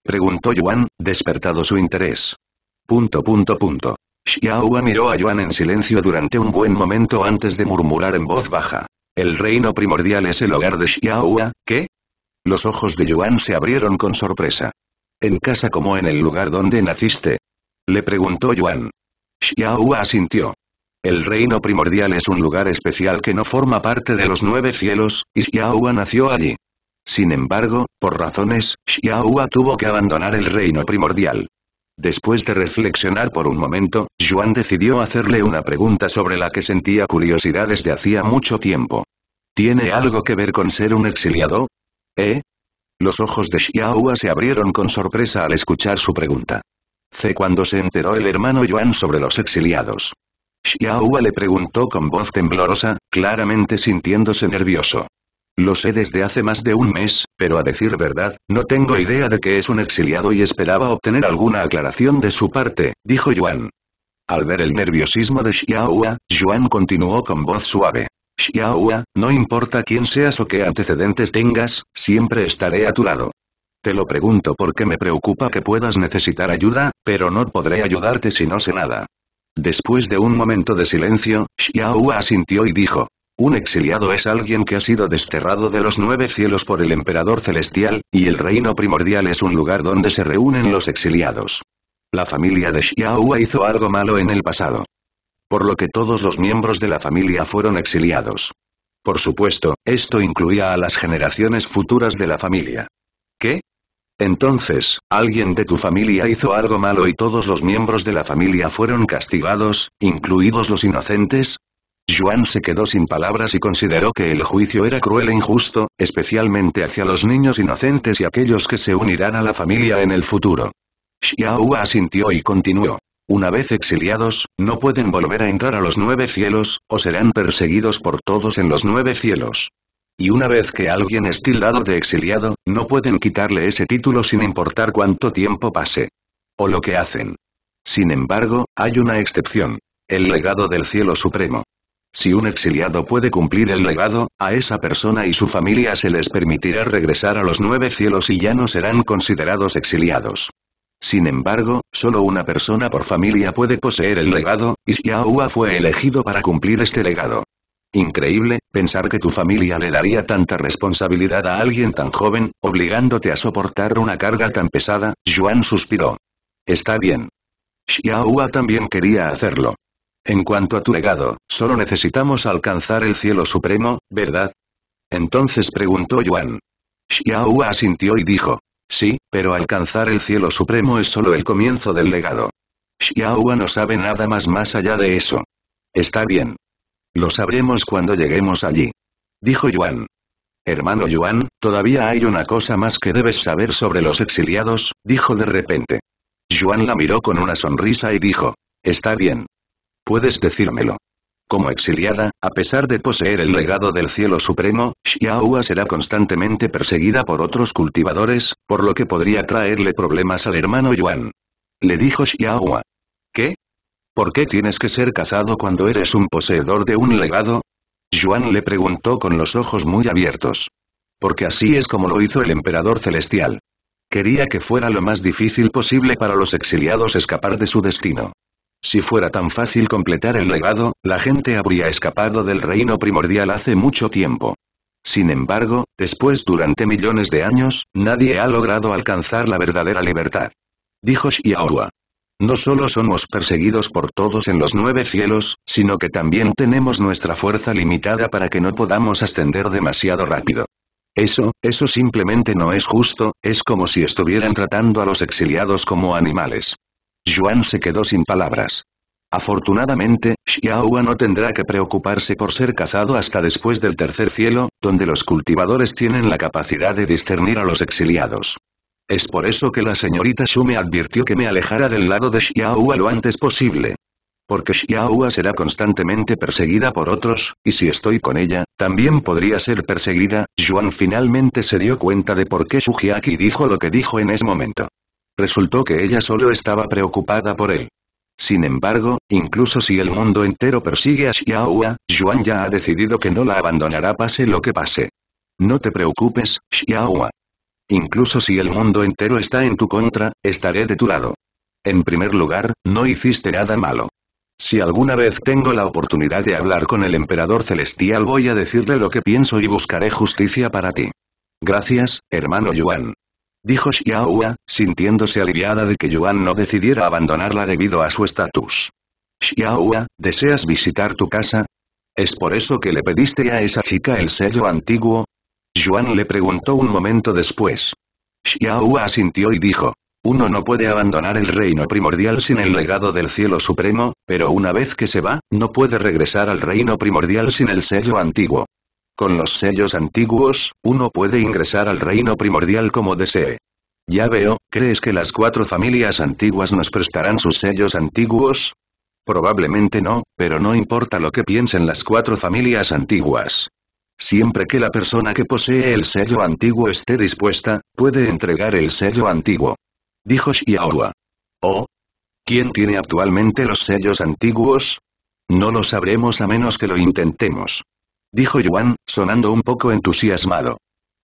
Preguntó Yuan, despertado su interés. Punto punto punto. miró a Yuan en silencio durante un buen momento antes de murmurar en voz baja. ¿El reino primordial es el hogar de Xiaohua, qué? Los ojos de Yuan se abrieron con sorpresa. ¿En casa como en el lugar donde naciste? Le preguntó Yuan. Xiaohua asintió. El reino primordial es un lugar especial que no forma parte de los nueve cielos, y Xiaohua nació allí. Sin embargo, por razones, Xiaohua tuvo que abandonar el reino primordial. Después de reflexionar por un momento, Yuan decidió hacerle una pregunta sobre la que sentía curiosidad desde hacía mucho tiempo. ¿Tiene algo que ver con ser un exiliado? ¿Eh? Los ojos de Xiaohua se abrieron con sorpresa al escuchar su pregunta. C. cuando se enteró el hermano Yuan sobre los exiliados. Xiaohua le preguntó con voz temblorosa, claramente sintiéndose nervioso. Lo sé desde hace más de un mes, pero a decir verdad, no tengo idea de que es un exiliado y esperaba obtener alguna aclaración de su parte, dijo Yuan. Al ver el nerviosismo de Xiaohua, Yuan continuó con voz suave. Xiaohua, no importa quién seas o qué antecedentes tengas, siempre estaré a tu lado. Te lo pregunto porque me preocupa que puedas necesitar ayuda, pero no podré ayudarte si no sé nada. Después de un momento de silencio, Xiaohua asintió y dijo. Un exiliado es alguien que ha sido desterrado de los nueve cielos por el emperador celestial, y el reino primordial es un lugar donde se reúnen los exiliados. La familia de Xiaohua hizo algo malo en el pasado por lo que todos los miembros de la familia fueron exiliados. Por supuesto, esto incluía a las generaciones futuras de la familia. ¿Qué? Entonces, alguien de tu familia hizo algo malo y todos los miembros de la familia fueron castigados, incluidos los inocentes, Juan se quedó sin palabras y consideró que el juicio era cruel e injusto, especialmente hacia los niños inocentes y aquellos que se unirán a la familia en el futuro. Xiaohua asintió y continuó. Una vez exiliados, no pueden volver a entrar a los nueve cielos, o serán perseguidos por todos en los nueve cielos. Y una vez que alguien es tildado de exiliado, no pueden quitarle ese título sin importar cuánto tiempo pase. O lo que hacen. Sin embargo, hay una excepción. El legado del cielo supremo. Si un exiliado puede cumplir el legado, a esa persona y su familia se les permitirá regresar a los nueve cielos y ya no serán considerados exiliados. Sin embargo, solo una persona por familia puede poseer el legado, y Xiaohua fue elegido para cumplir este legado. Increíble, pensar que tu familia le daría tanta responsabilidad a alguien tan joven, obligándote a soportar una carga tan pesada, Yuan suspiró. Está bien. Xiaohua también quería hacerlo. En cuanto a tu legado, solo necesitamos alcanzar el cielo supremo, ¿verdad? Entonces preguntó Yuan. Xiaohua asintió y dijo, Sí, pero alcanzar el cielo supremo es solo el comienzo del legado. Xiaohua no sabe nada más más allá de eso. Está bien. Lo sabremos cuando lleguemos allí. Dijo Yuan. Hermano Yuan, todavía hay una cosa más que debes saber sobre los exiliados, dijo de repente. Yuan la miró con una sonrisa y dijo. Está bien. Puedes decírmelo. Como exiliada, a pesar de poseer el legado del cielo supremo, Xiaohua será constantemente perseguida por otros cultivadores, por lo que podría traerle problemas al hermano Yuan. Le dijo Xiaohua. ¿Qué? ¿Por qué tienes que ser cazado cuando eres un poseedor de un legado? Yuan le preguntó con los ojos muy abiertos. Porque así es como lo hizo el emperador celestial. Quería que fuera lo más difícil posible para los exiliados escapar de su destino. Si fuera tan fácil completar el legado, la gente habría escapado del reino primordial hace mucho tiempo. Sin embargo, después durante millones de años, nadie ha logrado alcanzar la verdadera libertad. Dijo Xiaorua. No solo somos perseguidos por todos en los nueve cielos, sino que también tenemos nuestra fuerza limitada para que no podamos ascender demasiado rápido. Eso, eso simplemente no es justo, es como si estuvieran tratando a los exiliados como animales. Yuan se quedó sin palabras. Afortunadamente, Xiaohua no tendrá que preocuparse por ser cazado hasta después del tercer cielo, donde los cultivadores tienen la capacidad de discernir a los exiliados. Es por eso que la señorita Xu me advirtió que me alejara del lado de Xiaohua lo antes posible. Porque Xiaohua será constantemente perseguida por otros, y si estoy con ella, también podría ser perseguida, Yuan finalmente se dio cuenta de por qué Jiaqi dijo lo que dijo en ese momento resultó que ella solo estaba preocupada por él. Sin embargo, incluso si el mundo entero persigue a Xiaohua, Yuan ya ha decidido que no la abandonará pase lo que pase. No te preocupes, Xiaohua. Incluso si el mundo entero está en tu contra, estaré de tu lado. En primer lugar, no hiciste nada malo. Si alguna vez tengo la oportunidad de hablar con el emperador celestial voy a decirle lo que pienso y buscaré justicia para ti. Gracias, hermano Yuan dijo Xiaohua, sintiéndose aliviada de que Yuan no decidiera abandonarla debido a su estatus. Xiaohua, ¿deseas visitar tu casa? ¿Es por eso que le pediste a esa chica el sello antiguo? Yuan le preguntó un momento después. Xiaohua asintió y dijo, uno no puede abandonar el reino primordial sin el legado del cielo supremo, pero una vez que se va, no puede regresar al reino primordial sin el sello antiguo. Con los sellos antiguos, uno puede ingresar al reino primordial como desee. Ya veo, ¿crees que las cuatro familias antiguas nos prestarán sus sellos antiguos? Probablemente no, pero no importa lo que piensen las cuatro familias antiguas. Siempre que la persona que posee el sello antiguo esté dispuesta, puede entregar el sello antiguo. Dijo Xiaohua. ¿Oh? ¿Quién tiene actualmente los sellos antiguos? No lo sabremos a menos que lo intentemos dijo Yuan, sonando un poco entusiasmado.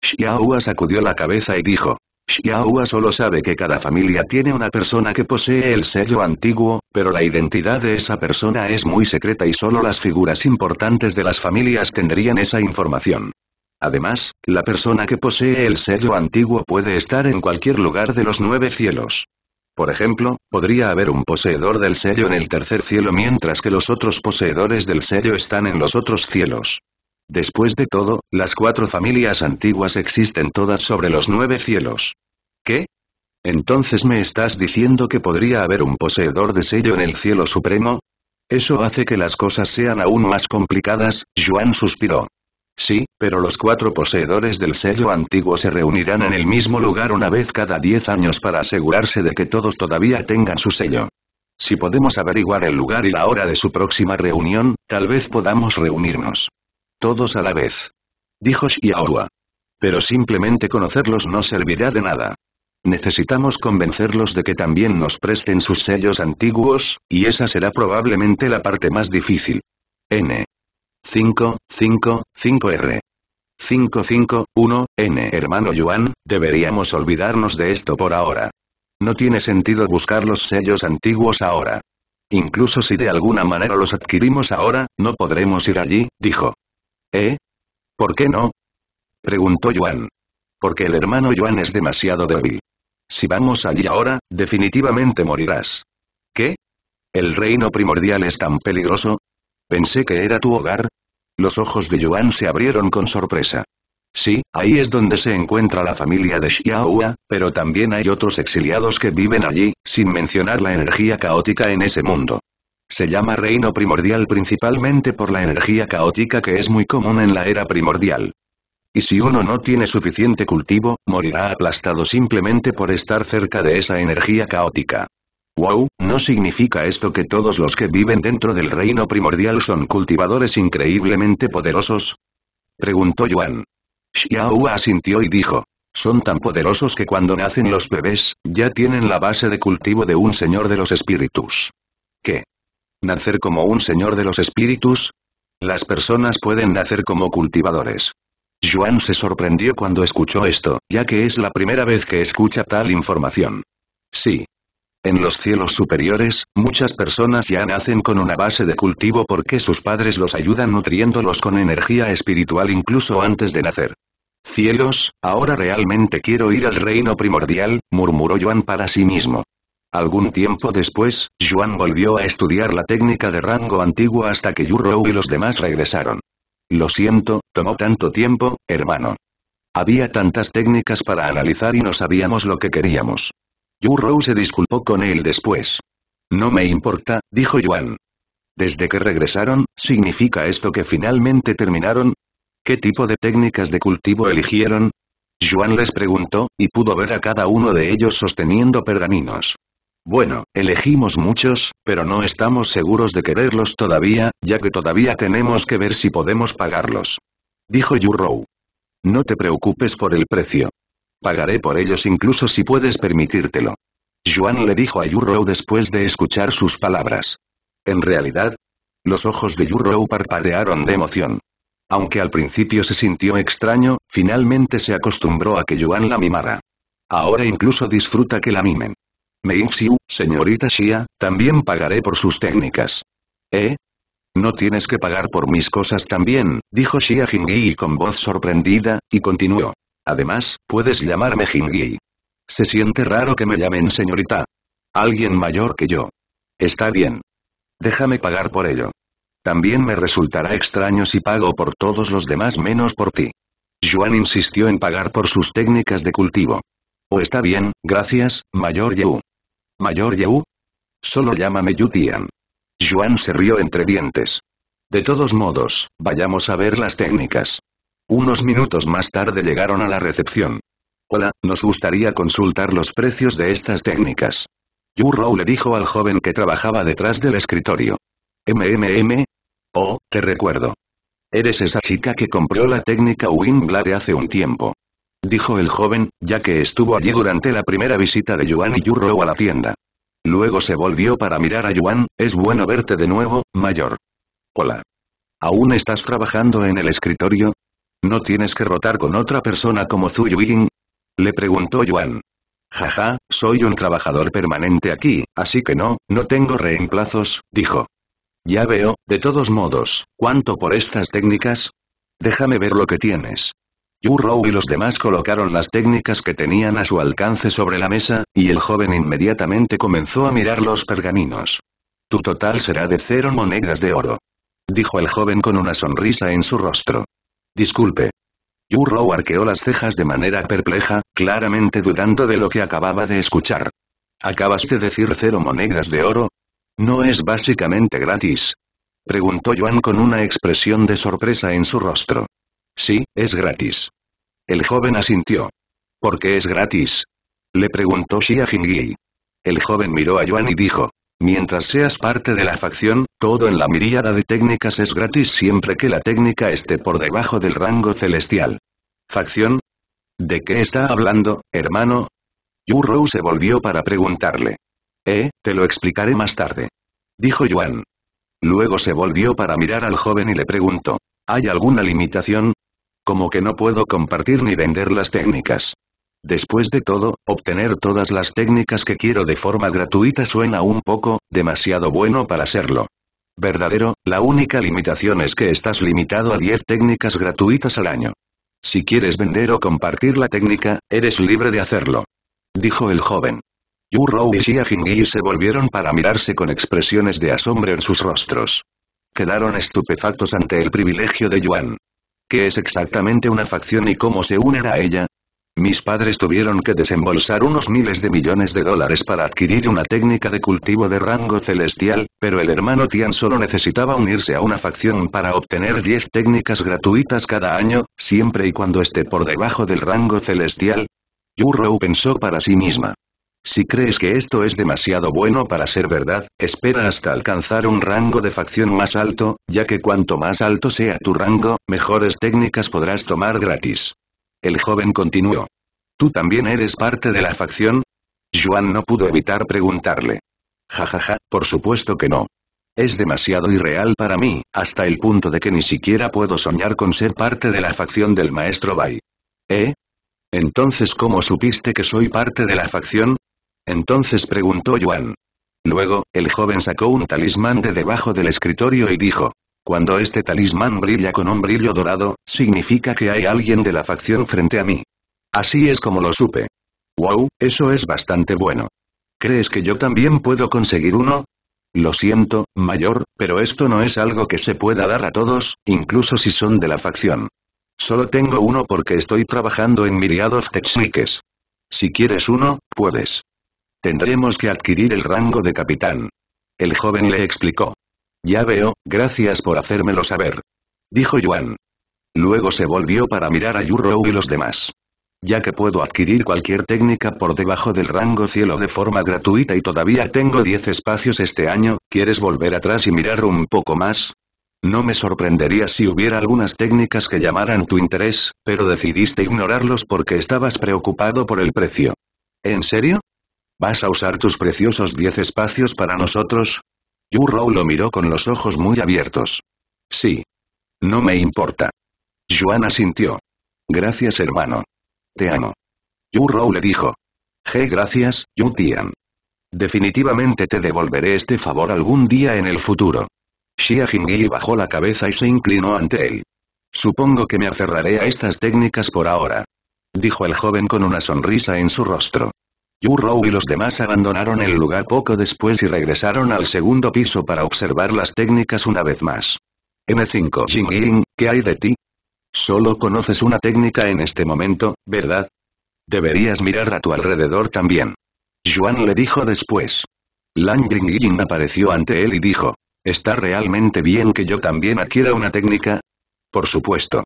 Xiaohua sacudió la cabeza y dijo. Xiaohua solo sabe que cada familia tiene una persona que posee el sello antiguo, pero la identidad de esa persona es muy secreta y solo las figuras importantes de las familias tendrían esa información. Además, la persona que posee el sello antiguo puede estar en cualquier lugar de los nueve cielos. Por ejemplo, podría haber un poseedor del sello en el tercer cielo mientras que los otros poseedores del sello están en los otros cielos. Después de todo, las cuatro familias antiguas existen todas sobre los nueve cielos. ¿Qué? Entonces me estás diciendo que podría haber un poseedor de sello en el cielo supremo? Eso hace que las cosas sean aún más complicadas, Juan suspiró. Sí, pero los cuatro poseedores del sello antiguo se reunirán en el mismo lugar una vez cada diez años para asegurarse de que todos todavía tengan su sello. Si podemos averiguar el lugar y la hora de su próxima reunión, tal vez podamos reunirnos. Todos a la vez. Dijo Xiaorua. Pero simplemente conocerlos no servirá de nada. Necesitamos convencerlos de que también nos presten sus sellos antiguos, y esa será probablemente la parte más difícil. N. 5, 5, 5R. 551, N. Hermano Yuan, deberíamos olvidarnos de esto por ahora. No tiene sentido buscar los sellos antiguos ahora. Incluso si de alguna manera los adquirimos ahora, no podremos ir allí, dijo. ¿Eh? ¿Por qué no? Preguntó Yuan. Porque el hermano Yuan es demasiado débil. Si vamos allí ahora, definitivamente morirás. ¿Qué? ¿El reino primordial es tan peligroso? Pensé que era tu hogar. Los ojos de Yuan se abrieron con sorpresa. Sí, ahí es donde se encuentra la familia de Xiaohua, pero también hay otros exiliados que viven allí, sin mencionar la energía caótica en ese mundo. Se llama reino primordial principalmente por la energía caótica que es muy común en la era primordial. Y si uno no tiene suficiente cultivo, morirá aplastado simplemente por estar cerca de esa energía caótica. Wow, ¿no significa esto que todos los que viven dentro del reino primordial son cultivadores increíblemente poderosos? Preguntó Yuan. Xiao asintió y dijo. Son tan poderosos que cuando nacen los bebés, ya tienen la base de cultivo de un señor de los espíritus. ¿Qué? ¿Nacer como un señor de los espíritus? Las personas pueden nacer como cultivadores. Juan se sorprendió cuando escuchó esto, ya que es la primera vez que escucha tal información. Sí. En los cielos superiores, muchas personas ya nacen con una base de cultivo porque sus padres los ayudan nutriéndolos con energía espiritual incluso antes de nacer. Cielos, ahora realmente quiero ir al reino primordial, murmuró Joan para sí mismo. Algún tiempo después, Juan volvió a estudiar la técnica de rango antiguo hasta que Yurou y los demás regresaron. Lo siento, tomó tanto tiempo, hermano. Había tantas técnicas para analizar y no sabíamos lo que queríamos. Yurou se disculpó con él después. No me importa, dijo Juan. Desde que regresaron, ¿significa esto que finalmente terminaron? ¿Qué tipo de técnicas de cultivo eligieron? Juan les preguntó, y pudo ver a cada uno de ellos sosteniendo pergaminos. Bueno, elegimos muchos, pero no estamos seguros de quererlos todavía, ya que todavía tenemos que ver si podemos pagarlos. Dijo Yurou. No te preocupes por el precio. Pagaré por ellos incluso si puedes permitírtelo. Yuan le dijo a Yurou después de escuchar sus palabras. En realidad, los ojos de Yurou parpadearon de emoción. Aunque al principio se sintió extraño, finalmente se acostumbró a que Yuan la mimara. Ahora incluso disfruta que la mimen. Meixiu, señorita Xia, también pagaré por sus técnicas. ¿Eh? No tienes que pagar por mis cosas también, dijo Xia Jingyi con voz sorprendida, y continuó. Además, puedes llamarme Jingyi. Se siente raro que me llamen señorita. Alguien mayor que yo. Está bien. Déjame pagar por ello. También me resultará extraño si pago por todos los demás menos por ti. Yuan insistió en pagar por sus técnicas de cultivo. O oh, está bien, gracias, mayor Yu. Mayor Yu. Solo llámame Yu Tian. Yuan se rió entre dientes. De todos modos, vayamos a ver las técnicas. Unos minutos más tarde llegaron a la recepción. Hola, nos gustaría consultar los precios de estas técnicas. Yu Rou le dijo al joven que trabajaba detrás del escritorio. MMM. Oh, te recuerdo. Eres esa chica que compró la técnica Blade hace un tiempo dijo el joven, ya que estuvo allí durante la primera visita de Yuan y Yurro a la tienda. Luego se volvió para mirar a Yuan, es bueno verte de nuevo, mayor. Hola. ¿Aún estás trabajando en el escritorio? ¿No tienes que rotar con otra persona como Zhu Ying? Le preguntó Yuan. Jaja, soy un trabajador permanente aquí, así que no, no tengo reemplazos, dijo. Ya veo, de todos modos, ¿cuánto por estas técnicas? Déjame ver lo que tienes. Yurrow y los demás colocaron las técnicas que tenían a su alcance sobre la mesa, y el joven inmediatamente comenzó a mirar los pergaminos. Tu total será de cero monedas de oro. Dijo el joven con una sonrisa en su rostro. Disculpe. Yurrow arqueó las cejas de manera perpleja, claramente dudando de lo que acababa de escuchar. ¿Acabas de decir cero monedas de oro? ¿No es básicamente gratis? Preguntó Joan con una expresión de sorpresa en su rostro. Sí, es gratis. El joven asintió. ¿Por qué es gratis? Le preguntó Xia Jingyi. El joven miró a Yuan y dijo. Mientras seas parte de la facción, todo en la miríada de técnicas es gratis siempre que la técnica esté por debajo del rango celestial. ¿Facción? ¿De qué está hablando, hermano? Yu Rou se volvió para preguntarle. Eh, te lo explicaré más tarde. Dijo Yuan. Luego se volvió para mirar al joven y le preguntó. ¿Hay alguna limitación? Como que no puedo compartir ni vender las técnicas. Después de todo, obtener todas las técnicas que quiero de forma gratuita suena un poco, demasiado bueno para serlo. Verdadero, la única limitación es que estás limitado a 10 técnicas gratuitas al año. Si quieres vender o compartir la técnica, eres libre de hacerlo. Dijo el joven. Yu Rou y Xia Jingyi se volvieron para mirarse con expresiones de asombro en sus rostros. Quedaron estupefactos ante el privilegio de Yuan. ¿Qué es exactamente una facción y cómo se unen a ella? Mis padres tuvieron que desembolsar unos miles de millones de dólares para adquirir una técnica de cultivo de rango celestial, pero el hermano Tian solo necesitaba unirse a una facción para obtener 10 técnicas gratuitas cada año, siempre y cuando esté por debajo del rango celestial. Rou pensó para sí misma. Si crees que esto es demasiado bueno para ser verdad, espera hasta alcanzar un rango de facción más alto, ya que cuanto más alto sea tu rango, mejores técnicas podrás tomar gratis. El joven continuó. ¿Tú también eres parte de la facción? Juan no pudo evitar preguntarle. Jajaja, ja, ja, por supuesto que no. Es demasiado irreal para mí, hasta el punto de que ni siquiera puedo soñar con ser parte de la facción del maestro Bai. ¿Eh? Entonces, ¿cómo supiste que soy parte de la facción? Entonces preguntó Yuan. Luego, el joven sacó un talismán de debajo del escritorio y dijo. Cuando este talismán brilla con un brillo dorado, significa que hay alguien de la facción frente a mí. Así es como lo supe. Wow, eso es bastante bueno. ¿Crees que yo también puedo conseguir uno? Lo siento, mayor, pero esto no es algo que se pueda dar a todos, incluso si son de la facción. Solo tengo uno porque estoy trabajando en miriados of Techniques. Si quieres uno, puedes. Tendremos que adquirir el rango de capitán. El joven le explicó. Ya veo, gracias por hacérmelo saber. Dijo Yuan. Luego se volvió para mirar a Yuro y los demás. Ya que puedo adquirir cualquier técnica por debajo del rango cielo de forma gratuita y todavía tengo 10 espacios este año, ¿quieres volver atrás y mirar un poco más? No me sorprendería si hubiera algunas técnicas que llamaran tu interés, pero decidiste ignorarlos porque estabas preocupado por el precio. ¿En serio? ¿Vas a usar tus preciosos diez espacios para nosotros? Yu Rou lo miró con los ojos muy abiertos. Sí. No me importa. Yuan asintió. Gracias hermano. Te amo. Yu Rou le dijo. G gracias, Yu Tian. Definitivamente te devolveré este favor algún día en el futuro. Xia Jingyi bajó la cabeza y se inclinó ante él. Supongo que me aferraré a estas técnicas por ahora. Dijo el joven con una sonrisa en su rostro. Yu Rou y los demás abandonaron el lugar poco después y regresaron al segundo piso para observar las técnicas una vez más. m 5 Ying, ¿qué hay de ti? Solo conoces una técnica en este momento, ¿verdad? Deberías mirar a tu alrededor también. Yuan le dijo después. Lan Jing apareció ante él y dijo, ¿está realmente bien que yo también adquiera una técnica? Por supuesto.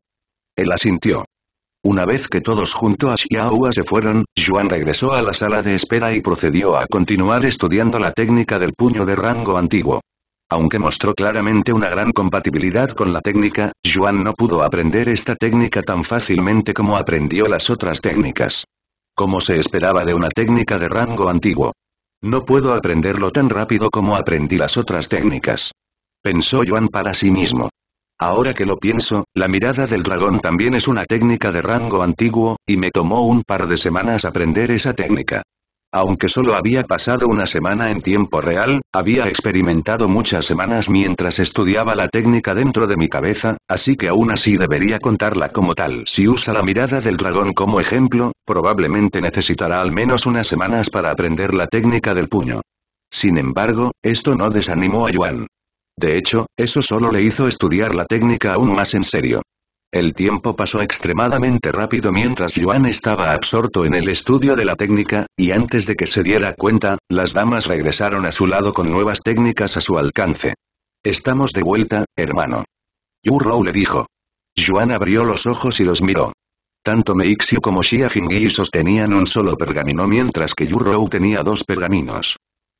Él asintió. Una vez que todos junto a Xiaohua se fueron, Yuan regresó a la sala de espera y procedió a continuar estudiando la técnica del puño de rango antiguo. Aunque mostró claramente una gran compatibilidad con la técnica, Yuan no pudo aprender esta técnica tan fácilmente como aprendió las otras técnicas. Como se esperaba de una técnica de rango antiguo. No puedo aprenderlo tan rápido como aprendí las otras técnicas. Pensó Yuan para sí mismo. Ahora que lo pienso, la mirada del dragón también es una técnica de rango antiguo, y me tomó un par de semanas aprender esa técnica. Aunque solo había pasado una semana en tiempo real, había experimentado muchas semanas mientras estudiaba la técnica dentro de mi cabeza, así que aún así debería contarla como tal. Si usa la mirada del dragón como ejemplo, probablemente necesitará al menos unas semanas para aprender la técnica del puño. Sin embargo, esto no desanimó a Yuan. De hecho, eso solo le hizo estudiar la técnica aún más en serio. El tiempo pasó extremadamente rápido mientras Yuan estaba absorto en el estudio de la técnica, y antes de que se diera cuenta, las damas regresaron a su lado con nuevas técnicas a su alcance. Estamos de vuelta, hermano. Yu Rou le dijo. Yuan abrió los ojos y los miró. Tanto Meixiu como Xia Jingyi sostenían un solo pergamino mientras que Yu Rou tenía dos pergaminos.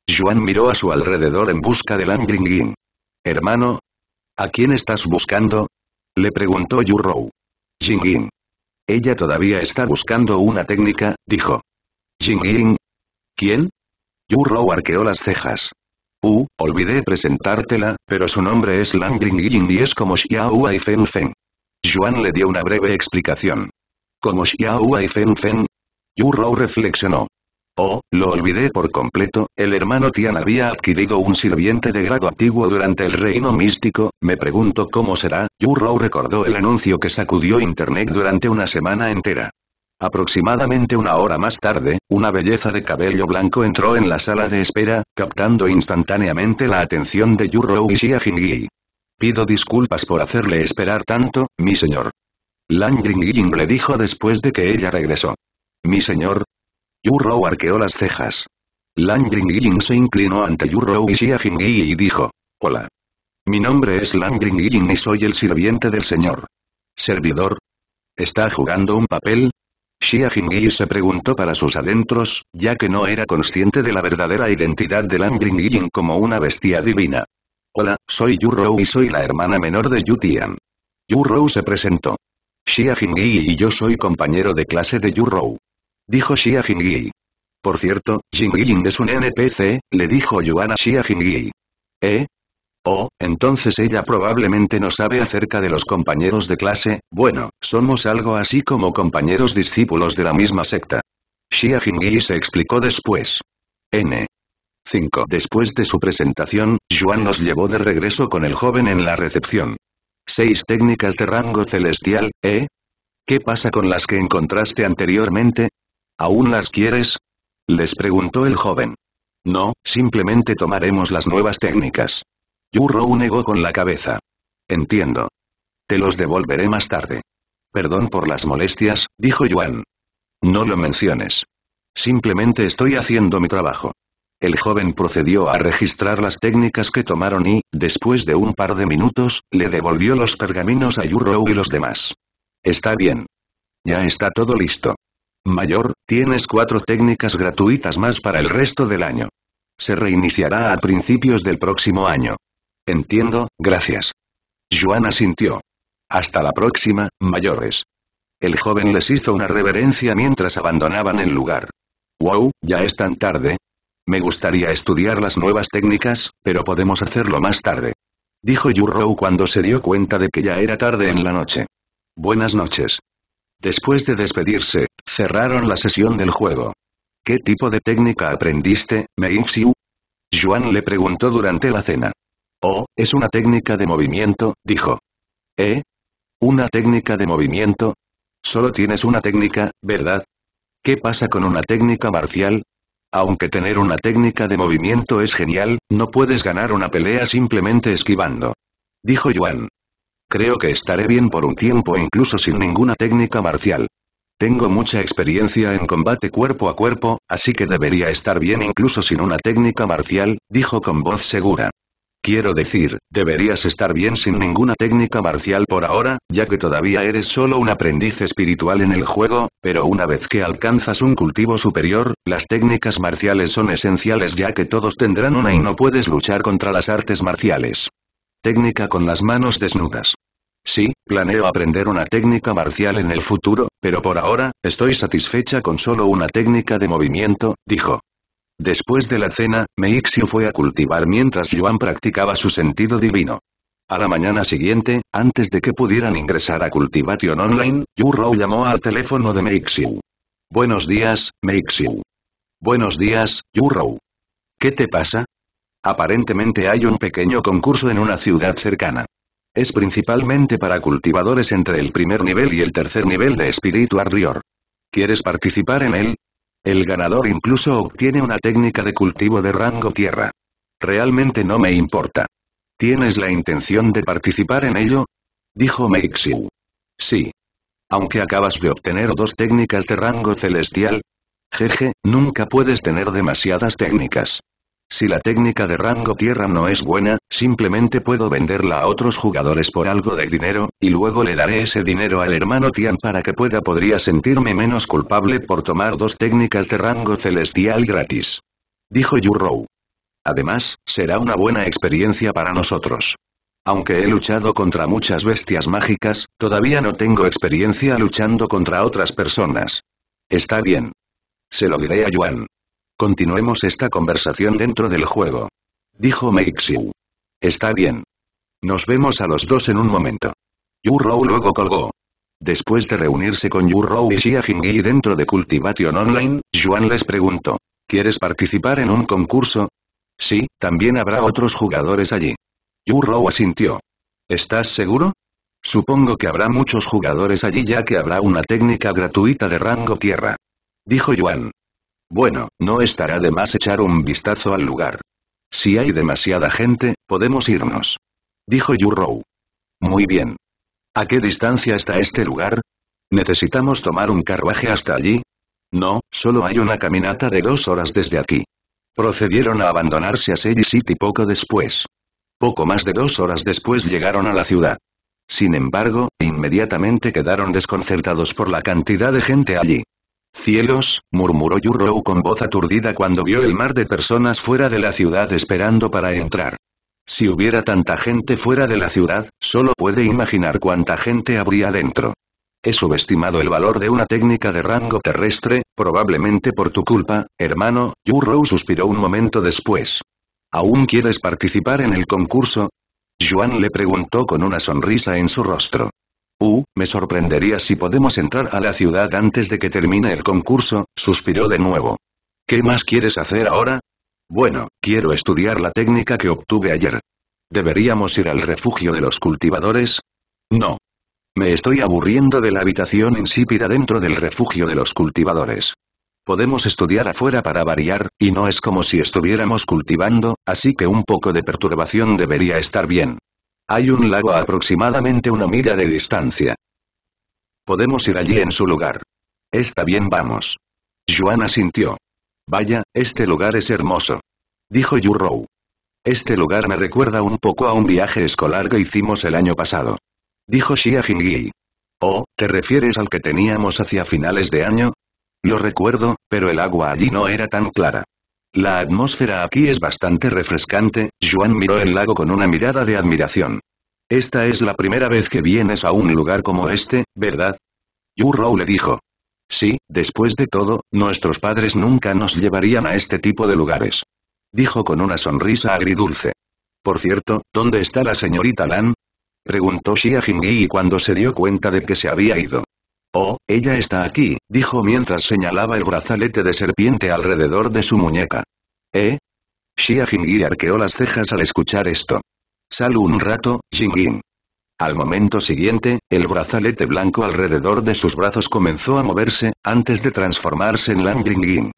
Yuan miró a su alrededor en busca de Lan Hermano. ¿A quién estás buscando? Le preguntó Yu Rou. Ying. Ella todavía está buscando una técnica, dijo. Ying. ¿Quién? Yu Rou arqueó las cejas. Uh, olvidé presentártela, pero su nombre es Lang Ying y es como Xiao y Fen Feng. Juan le dio una breve explicación. ¿Como Xiao y Fen Yu Rou reflexionó. Oh, lo olvidé por completo, el hermano Tian había adquirido un sirviente de grado antiguo durante el reino místico, me pregunto cómo será, Rou recordó el anuncio que sacudió internet durante una semana entera. Aproximadamente una hora más tarde, una belleza de cabello blanco entró en la sala de espera, captando instantáneamente la atención de Rou y Xia Jingyi. Pido disculpas por hacerle esperar tanto, mi señor. Lan Jingyi le dijo después de que ella regresó. Mi señor, Rou arqueó las cejas. Lan se inclinó ante Rou y Xia Jingyi y dijo. Hola. Mi nombre es Lan y soy el sirviente del señor. Servidor. ¿Está jugando un papel? Xia Jingyi se preguntó para sus adentros, ya que no era consciente de la verdadera identidad de Lan como una bestia divina. Hola, soy Rou y soy la hermana menor de Yutian. Rou se presentó. Xia Jingyi y yo soy compañero de clase de Rou dijo Xia Jingyi. Por cierto, Jingyi es un NPC, le dijo Yuan a Xia Jingyi. ¿Eh? Oh, entonces ella probablemente no sabe acerca de los compañeros de clase, bueno, somos algo así como compañeros discípulos de la misma secta. Xia Jingyi se explicó después. N. 5. Después de su presentación, Yuan nos llevó de regreso con el joven en la recepción. Seis técnicas de rango celestial, ¿eh? ¿Qué pasa con las que encontraste anteriormente? ¿Aún las quieres? Les preguntó el joven. No, simplemente tomaremos las nuevas técnicas. Yurou negó con la cabeza. Entiendo. Te los devolveré más tarde. Perdón por las molestias, dijo Yuan. No lo menciones. Simplemente estoy haciendo mi trabajo. El joven procedió a registrar las técnicas que tomaron y, después de un par de minutos, le devolvió los pergaminos a Yurou y los demás. Está bien. Ya está todo listo. Mayor, tienes cuatro técnicas gratuitas más para el resto del año. Se reiniciará a principios del próximo año. Entiendo, gracias. Joana sintió. Hasta la próxima, mayores. El joven les hizo una reverencia mientras abandonaban el lugar. Wow, ya es tan tarde. Me gustaría estudiar las nuevas técnicas, pero podemos hacerlo más tarde. Dijo Yurrow cuando se dio cuenta de que ya era tarde en la noche. Buenas noches. Después de despedirse, cerraron la sesión del juego. ¿Qué tipo de técnica aprendiste, Mei Xiu? Juan le preguntó durante la cena. Oh, es una técnica de movimiento, dijo. ¿Eh? ¿Una técnica de movimiento? Solo tienes una técnica, ¿verdad? ¿Qué pasa con una técnica marcial? Aunque tener una técnica de movimiento es genial, no puedes ganar una pelea simplemente esquivando. Dijo Yuan. Creo que estaré bien por un tiempo incluso sin ninguna técnica marcial. Tengo mucha experiencia en combate cuerpo a cuerpo, así que debería estar bien incluso sin una técnica marcial, dijo con voz segura. Quiero decir, deberías estar bien sin ninguna técnica marcial por ahora, ya que todavía eres solo un aprendiz espiritual en el juego, pero una vez que alcanzas un cultivo superior, las técnicas marciales son esenciales ya que todos tendrán una y no puedes luchar contra las artes marciales. Técnica con las manos desnudas. Sí, planeo aprender una técnica marcial en el futuro, pero por ahora, estoy satisfecha con solo una técnica de movimiento, dijo. Después de la cena, Xiu fue a cultivar mientras Yuan practicaba su sentido divino. A la mañana siguiente, antes de que pudieran ingresar a Cultivation Online, Yu Rou llamó al teléfono de Meixiu. Buenos días, Meixiu. Buenos días, Yu Rou. ¿Qué te pasa? Aparentemente hay un pequeño concurso en una ciudad cercana. Es principalmente para cultivadores entre el primer nivel y el tercer nivel de Espíritu Arrior. ¿Quieres participar en él? El ganador incluso obtiene una técnica de cultivo de rango tierra. Realmente no me importa. ¿Tienes la intención de participar en ello? Dijo Meixiu. Sí. Aunque acabas de obtener dos técnicas de rango celestial. Jeje, nunca puedes tener demasiadas técnicas. Si la técnica de rango tierra no es buena, simplemente puedo venderla a otros jugadores por algo de dinero, y luego le daré ese dinero al hermano Tian para que pueda podría sentirme menos culpable por tomar dos técnicas de rango celestial gratis. Dijo Rou. Además, será una buena experiencia para nosotros. Aunque he luchado contra muchas bestias mágicas, todavía no tengo experiencia luchando contra otras personas. Está bien. Se lo diré a Yuan. Continuemos esta conversación dentro del juego. Dijo Meixiu. Está bien. Nos vemos a los dos en un momento. Yu Rou luego colgó. Después de reunirse con Yu Rou y Xia Jingyi dentro de Cultivation Online, Yuan les preguntó. ¿Quieres participar en un concurso? Sí, también habrá otros jugadores allí. Yu Rou asintió. ¿Estás seguro? Supongo que habrá muchos jugadores allí ya que habrá una técnica gratuita de rango tierra. Dijo Yuan. Bueno, no estará de más echar un vistazo al lugar. Si hay demasiada gente, podemos irnos. Dijo Yurrow. Muy bien. ¿A qué distancia está este lugar? ¿Necesitamos tomar un carruaje hasta allí? No, solo hay una caminata de dos horas desde aquí. Procedieron a abandonarse a Seiji City poco después. Poco más de dos horas después llegaron a la ciudad. Sin embargo, inmediatamente quedaron desconcertados por la cantidad de gente allí. «Cielos», murmuró Rou con voz aturdida cuando vio el mar de personas fuera de la ciudad esperando para entrar. Si hubiera tanta gente fuera de la ciudad, solo puede imaginar cuánta gente habría dentro. He subestimado el valor de una técnica de rango terrestre, probablemente por tu culpa, hermano, Rou suspiró un momento después. ¿Aún quieres participar en el concurso? Juan le preguntó con una sonrisa en su rostro. Uh, me sorprendería si podemos entrar a la ciudad antes de que termine el concurso, suspiró de nuevo. ¿Qué más quieres hacer ahora? Bueno, quiero estudiar la técnica que obtuve ayer. ¿Deberíamos ir al refugio de los cultivadores? No. Me estoy aburriendo de la habitación insípida dentro del refugio de los cultivadores. Podemos estudiar afuera para variar, y no es como si estuviéramos cultivando, así que un poco de perturbación debería estar bien. Hay un lago a aproximadamente una milla de distancia. Podemos ir allí en su lugar. Está bien, vamos. Joana sintió. Vaya, este lugar es hermoso. Dijo Yurrow. Este lugar me recuerda un poco a un viaje escolar que hicimos el año pasado. Dijo Shia Jingyi. Oh, ¿te refieres al que teníamos hacia finales de año? Lo recuerdo, pero el agua allí no era tan clara. La atmósfera aquí es bastante refrescante, Juan miró el lago con una mirada de admiración. Esta es la primera vez que vienes a un lugar como este, ¿verdad? Yu Rou le dijo. Sí, después de todo, nuestros padres nunca nos llevarían a este tipo de lugares. Dijo con una sonrisa agridulce. Por cierto, ¿dónde está la señorita Lan? Preguntó Xia Jingyi cuando se dio cuenta de que se había ido. Oh, ella está aquí, dijo mientras señalaba el brazalete de serpiente alrededor de su muñeca. ¿Eh? Shia Jingyi arqueó las cejas al escuchar esto. Sal un rato, Jingyin. Al momento siguiente, el brazalete blanco alrededor de sus brazos comenzó a moverse, antes de transformarse en Lang Jingyin.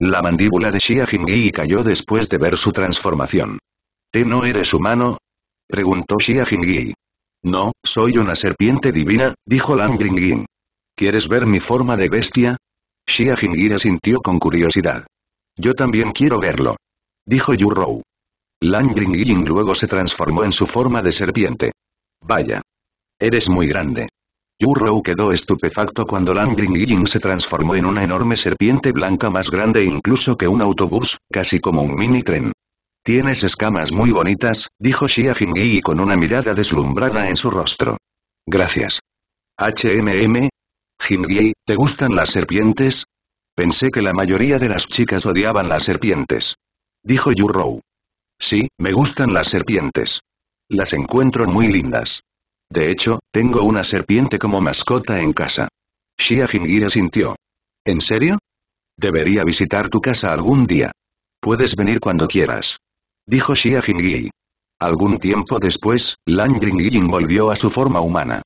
La mandíbula de Xia Jingyi cayó después de ver su transformación. ¿Te no eres humano? preguntó Xia Jingyi. No, soy una serpiente divina, dijo Lang Jingyin. ¿Quieres ver mi forma de bestia? Shia Jingira asintió con curiosidad. Yo también quiero verlo. Dijo Yurou. Lan Ying luego se transformó en su forma de serpiente. Vaya. Eres muy grande. Rou quedó estupefacto cuando Lan se transformó en una enorme serpiente blanca más grande incluso que un autobús, casi como un mini tren. Tienes escamas muy bonitas, dijo Xia Jingyi con una mirada deslumbrada en su rostro. Gracias. HMM, ¿te gustan las serpientes? Pensé que la mayoría de las chicas odiaban las serpientes. Dijo Rou. Sí, me gustan las serpientes. Las encuentro muy lindas. De hecho, tengo una serpiente como mascota en casa. Shia Jingir sintió. ¿En serio? Debería visitar tu casa algún día. Puedes venir cuando quieras. Dijo Shia Jingyi. Algún tiempo después, Lan Jingyi volvió a su forma humana.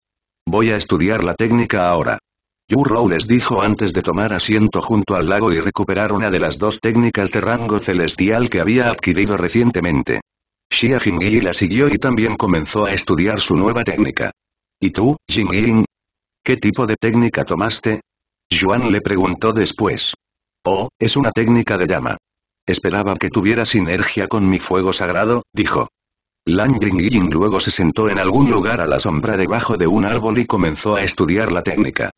Voy a estudiar la técnica ahora. Rou les dijo antes de tomar asiento junto al lago y recuperar una de las dos técnicas de rango celestial que había adquirido recientemente. Xia Jingyi la siguió y también comenzó a estudiar su nueva técnica. ¿Y tú, Jingyi? ¿Qué tipo de técnica tomaste? Yuan le preguntó después. Oh, es una técnica de llama. Esperaba que tuviera sinergia con mi fuego sagrado, dijo. Lan Jingyi luego se sentó en algún lugar a la sombra debajo de un árbol y comenzó a estudiar la técnica.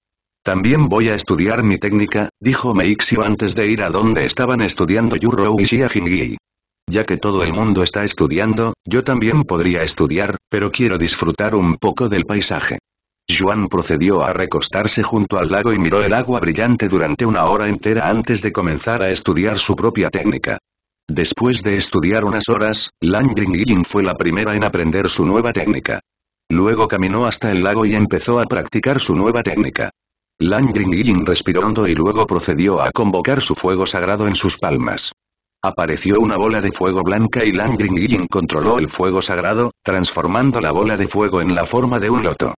También voy a estudiar mi técnica, dijo Meixio antes de ir a donde estaban estudiando Yu-Rou y Xia Jingyi. Ya que todo el mundo está estudiando, yo también podría estudiar, pero quiero disfrutar un poco del paisaje. Juan procedió a recostarse junto al lago y miró el agua brillante durante una hora entera antes de comenzar a estudiar su propia técnica. Después de estudiar unas horas, Lan Jingyi fue la primera en aprender su nueva técnica. Luego caminó hasta el lago y empezó a practicar su nueva técnica. Langrin Yin respiró hondo y luego procedió a convocar su fuego sagrado en sus palmas. Apareció una bola de fuego blanca y Landring Yin controló el fuego sagrado, transformando la bola de fuego en la forma de un loto.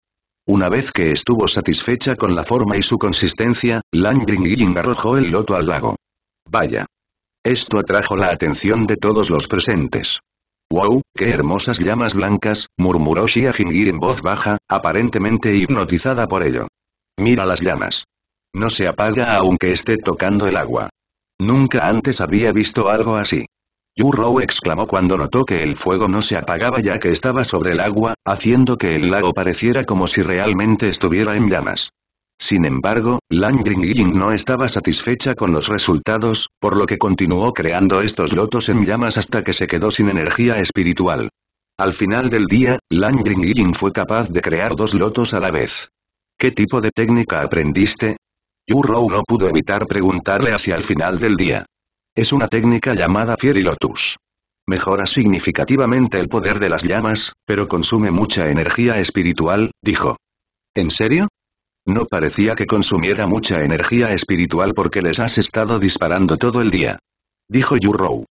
Una vez que estuvo satisfecha con la forma y su consistencia, Langrin Yin arrojó el loto al lago. Vaya. Esto atrajo la atención de todos los presentes. ¡Wow! ¡Qué hermosas llamas blancas! murmuró Xia Jingir en voz baja, aparentemente hipnotizada por ello. Mira las llamas. No se apaga aunque esté tocando el agua. Nunca antes había visto algo así. Rou exclamó cuando notó que el fuego no se apagaba ya que estaba sobre el agua, haciendo que el lago pareciera como si realmente estuviera en llamas. Sin embargo, Lan Grin-Yin no estaba satisfecha con los resultados, por lo que continuó creando estos lotos en llamas hasta que se quedó sin energía espiritual. Al final del día, Lan Grin-Yin fue capaz de crear dos lotos a la vez. ¿Qué tipo de técnica aprendiste? Rou no pudo evitar preguntarle hacia el final del día. Es una técnica llamada Fiery Lotus. Mejora significativamente el poder de las llamas, pero consume mucha energía espiritual, dijo. ¿En serio? No parecía que consumiera mucha energía espiritual porque les has estado disparando todo el día. Dijo Rou.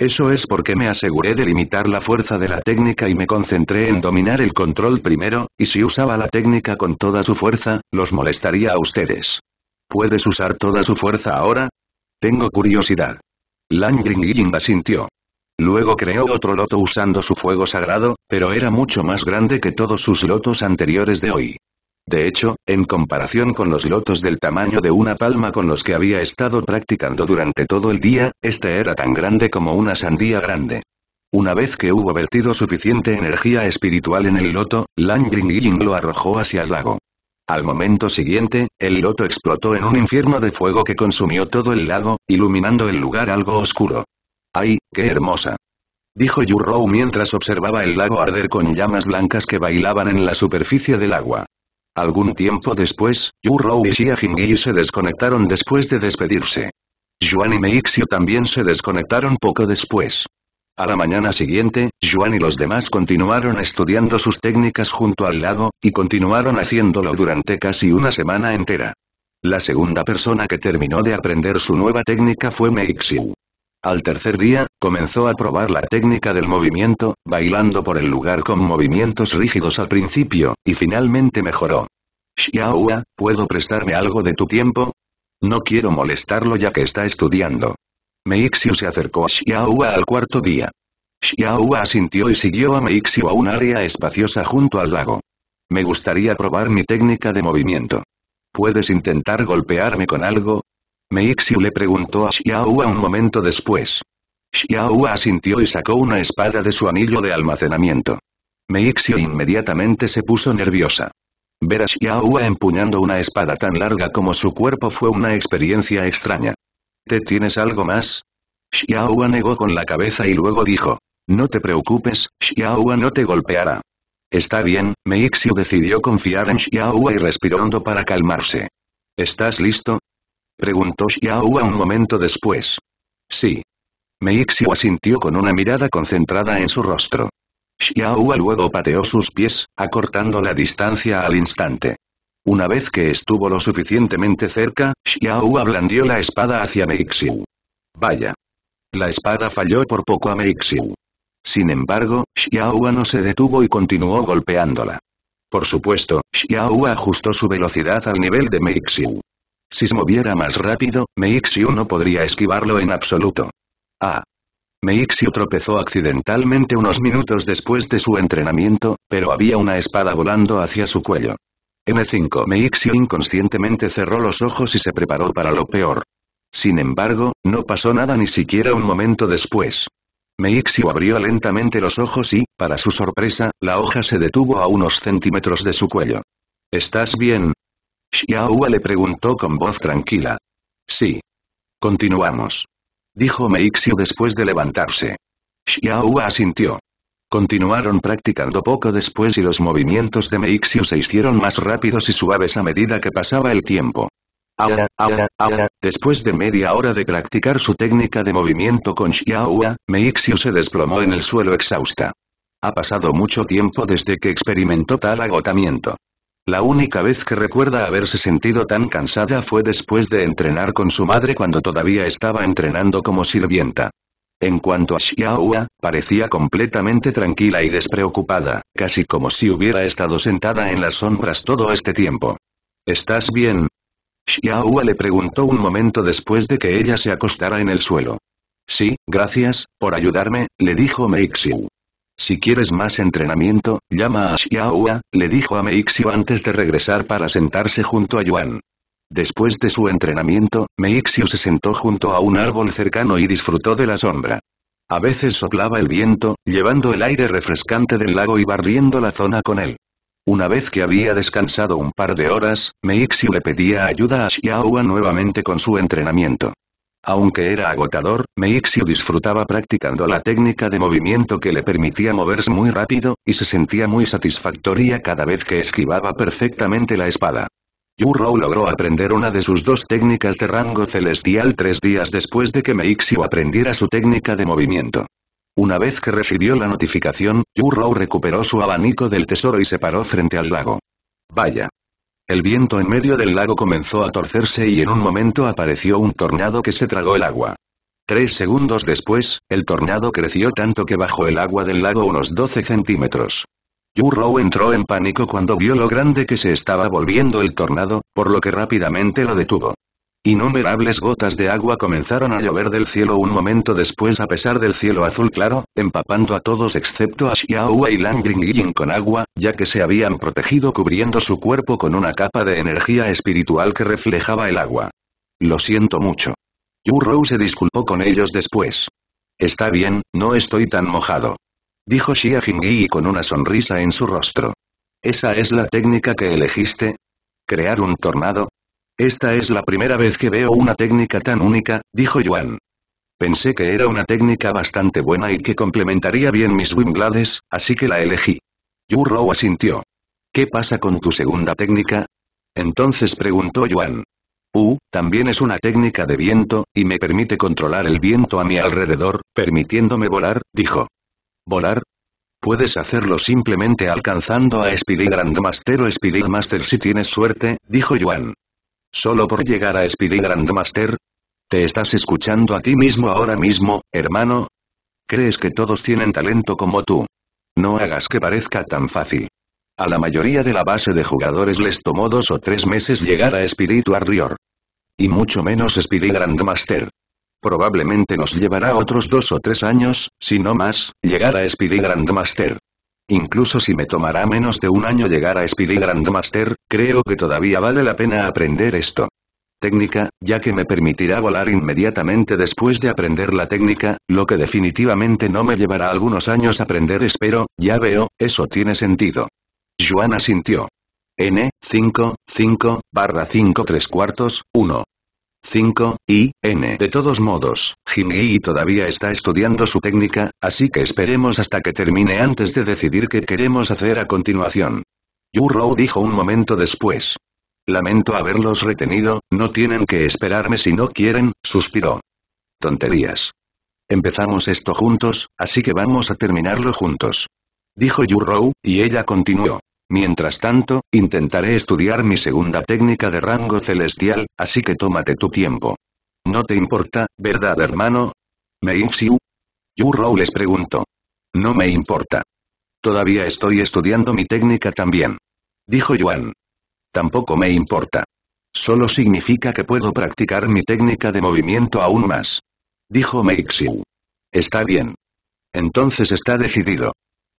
Eso es porque me aseguré de limitar la fuerza de la técnica y me concentré en dominar el control primero, y si usaba la técnica con toda su fuerza, los molestaría a ustedes. ¿Puedes usar toda su fuerza ahora? Tengo curiosidad. y Ying asintió. Luego creó otro loto usando su fuego sagrado, pero era mucho más grande que todos sus lotos anteriores de hoy. De hecho, en comparación con los lotos del tamaño de una palma con los que había estado practicando durante todo el día, este era tan grande como una sandía grande. Una vez que hubo vertido suficiente energía espiritual en el loto, Lang Ying lo arrojó hacia el lago. Al momento siguiente, el loto explotó en un infierno de fuego que consumió todo el lago, iluminando el lugar algo oscuro. ¡Ay, qué hermosa! Dijo Rou mientras observaba el lago arder con llamas blancas que bailaban en la superficie del agua. Algún tiempo después, Yu Rou y Xia Jingyi se desconectaron después de despedirse. Yuan y Meixiu también se desconectaron poco después. A la mañana siguiente, Yuan y los demás continuaron estudiando sus técnicas junto al lago, y continuaron haciéndolo durante casi una semana entera. La segunda persona que terminó de aprender su nueva técnica fue Meixiu. Al tercer día, comenzó a probar la técnica del movimiento, bailando por el lugar con movimientos rígidos al principio, y finalmente mejoró. Xiaohua, ¿puedo prestarme algo de tu tiempo? No quiero molestarlo ya que está estudiando. Meixiu se acercó a Xiaohua al cuarto día. Xiaohua asintió y siguió a Meixiu a un área espaciosa junto al lago. Me gustaría probar mi técnica de movimiento. ¿Puedes intentar golpearme con algo? Meixiu le preguntó a Xiaohua un momento después. Xiaohua asintió y sacó una espada de su anillo de almacenamiento. Meixiu inmediatamente se puso nerviosa. Ver a Xiaohua empuñando una espada tan larga como su cuerpo fue una experiencia extraña. ¿Te tienes algo más? Xiaohua negó con la cabeza y luego dijo. No te preocupes, Xiaohua no te golpeará. Está bien, Meixiu decidió confiar en Xiaohua y respiró hondo para calmarse. ¿Estás listo? Preguntó Xiaohua un momento después. Sí. Meixiu asintió con una mirada concentrada en su rostro. Xiaohua luego pateó sus pies, acortando la distancia al instante. Una vez que estuvo lo suficientemente cerca, Xiaohua blandió la espada hacia Meixiu. Vaya. La espada falló por poco a Meixiu. Sin embargo, Xiaohua no se detuvo y continuó golpeándola. Por supuesto, Xiaohua ajustó su velocidad al nivel de Meixiu. Si se moviera más rápido, Meixiu no podría esquivarlo en absoluto. Ah. Meixiu tropezó accidentalmente unos minutos después de su entrenamiento, pero había una espada volando hacia su cuello. M5 Meixiu inconscientemente cerró los ojos y se preparó para lo peor. Sin embargo, no pasó nada ni siquiera un momento después. Meixiu abrió lentamente los ojos y, para su sorpresa, la hoja se detuvo a unos centímetros de su cuello. ¿Estás bien? Xiaohua le preguntó con voz tranquila. Sí. Continuamos. Dijo Meixiu después de levantarse. Xiaohua asintió. Continuaron practicando poco después y los movimientos de Meixiu se hicieron más rápidos y suaves a medida que pasaba el tiempo. Ahora, ahora, ahora, después de media hora de practicar su técnica de movimiento con Xiaohua, Meixiu se desplomó en el suelo exhausta. Ha pasado mucho tiempo desde que experimentó tal agotamiento. La única vez que recuerda haberse sentido tan cansada fue después de entrenar con su madre cuando todavía estaba entrenando como sirvienta. En cuanto a Xiaohua, parecía completamente tranquila y despreocupada, casi como si hubiera estado sentada en las sombras todo este tiempo. ¿Estás bien? Xiaohua le preguntó un momento después de que ella se acostara en el suelo. Sí, gracias, por ayudarme, le dijo Meixiu. Si quieres más entrenamiento, llama a Xiaohua, le dijo a Meixiu antes de regresar para sentarse junto a Yuan. Después de su entrenamiento, Meixiu se sentó junto a un árbol cercano y disfrutó de la sombra. A veces soplaba el viento, llevando el aire refrescante del lago y barriendo la zona con él. Una vez que había descansado un par de horas, Meixiu le pedía ayuda a Xiaohua nuevamente con su entrenamiento. Aunque era agotador, Meixio disfrutaba practicando la técnica de movimiento que le permitía moverse muy rápido, y se sentía muy satisfactoria cada vez que esquivaba perfectamente la espada. Yu Rou logró aprender una de sus dos técnicas de rango celestial tres días después de que Meixio aprendiera su técnica de movimiento. Una vez que recibió la notificación, Yu Rou recuperó su abanico del tesoro y se paró frente al lago. Vaya, el viento en medio del lago comenzó a torcerse y en un momento apareció un tornado que se tragó el agua. Tres segundos después, el tornado creció tanto que bajó el agua del lago unos 12 centímetros. Yurrow entró en pánico cuando vio lo grande que se estaba volviendo el tornado, por lo que rápidamente lo detuvo. Innumerables gotas de agua comenzaron a llover del cielo un momento después a pesar del cielo azul claro, empapando a todos excepto a Xiaohua y Lang Ying con agua, ya que se habían protegido cubriendo su cuerpo con una capa de energía espiritual que reflejaba el agua. Lo siento mucho. Yu Rou se disculpó con ellos después. Está bien, no estoy tan mojado. Dijo Xia Jingyi con una sonrisa en su rostro. ¿Esa es la técnica que elegiste? ¿Crear un tornado? Esta es la primera vez que veo una técnica tan única, dijo Yuan. Pensé que era una técnica bastante buena y que complementaría bien mis Wimblades, así que la elegí. Yu Rou asintió. ¿Qué pasa con tu segunda técnica? Entonces preguntó Yuan. U, uh, también es una técnica de viento, y me permite controlar el viento a mi alrededor, permitiéndome volar, dijo. ¿Volar? Puedes hacerlo simplemente alcanzando a Spirit Grandmaster o Spirit Master si tienes suerte, dijo Yuan. Solo por llegar a Speedy Grandmaster. ¿Te estás escuchando a ti mismo ahora mismo, hermano? ¿Crees que todos tienen talento como tú? No hagas que parezca tan fácil. A la mayoría de la base de jugadores les tomó dos o tres meses llegar a Spirit Warrior. Y mucho menos Speedy Grandmaster. Probablemente nos llevará otros dos o tres años, si no más, llegar a Speedy Grandmaster. Incluso si me tomará menos de un año llegar a Spilly Grandmaster, creo que todavía vale la pena aprender esto. Técnica, ya que me permitirá volar inmediatamente después de aprender la técnica, lo que definitivamente no me llevará algunos años aprender espero, ya veo, eso tiene sentido. Joana sintió. N, 5, 5, barra 5 3 cuartos, 1. 5, y, n. De todos modos, y todavía está estudiando su técnica, así que esperemos hasta que termine antes de decidir qué queremos hacer a continuación. Yurou dijo un momento después. Lamento haberlos retenido, no tienen que esperarme si no quieren, suspiró. Tonterías. Empezamos esto juntos, así que vamos a terminarlo juntos. Dijo Yurou, y ella continuó. Mientras tanto, intentaré estudiar mi segunda técnica de rango celestial, así que tómate tu tiempo. No te importa, ¿verdad hermano? Meixiu. Yu Rou les preguntó. No me importa. Todavía estoy estudiando mi técnica también. Dijo Yuan. Tampoco me importa. Solo significa que puedo practicar mi técnica de movimiento aún más. Dijo Meixiu. Está bien. Entonces está decidido.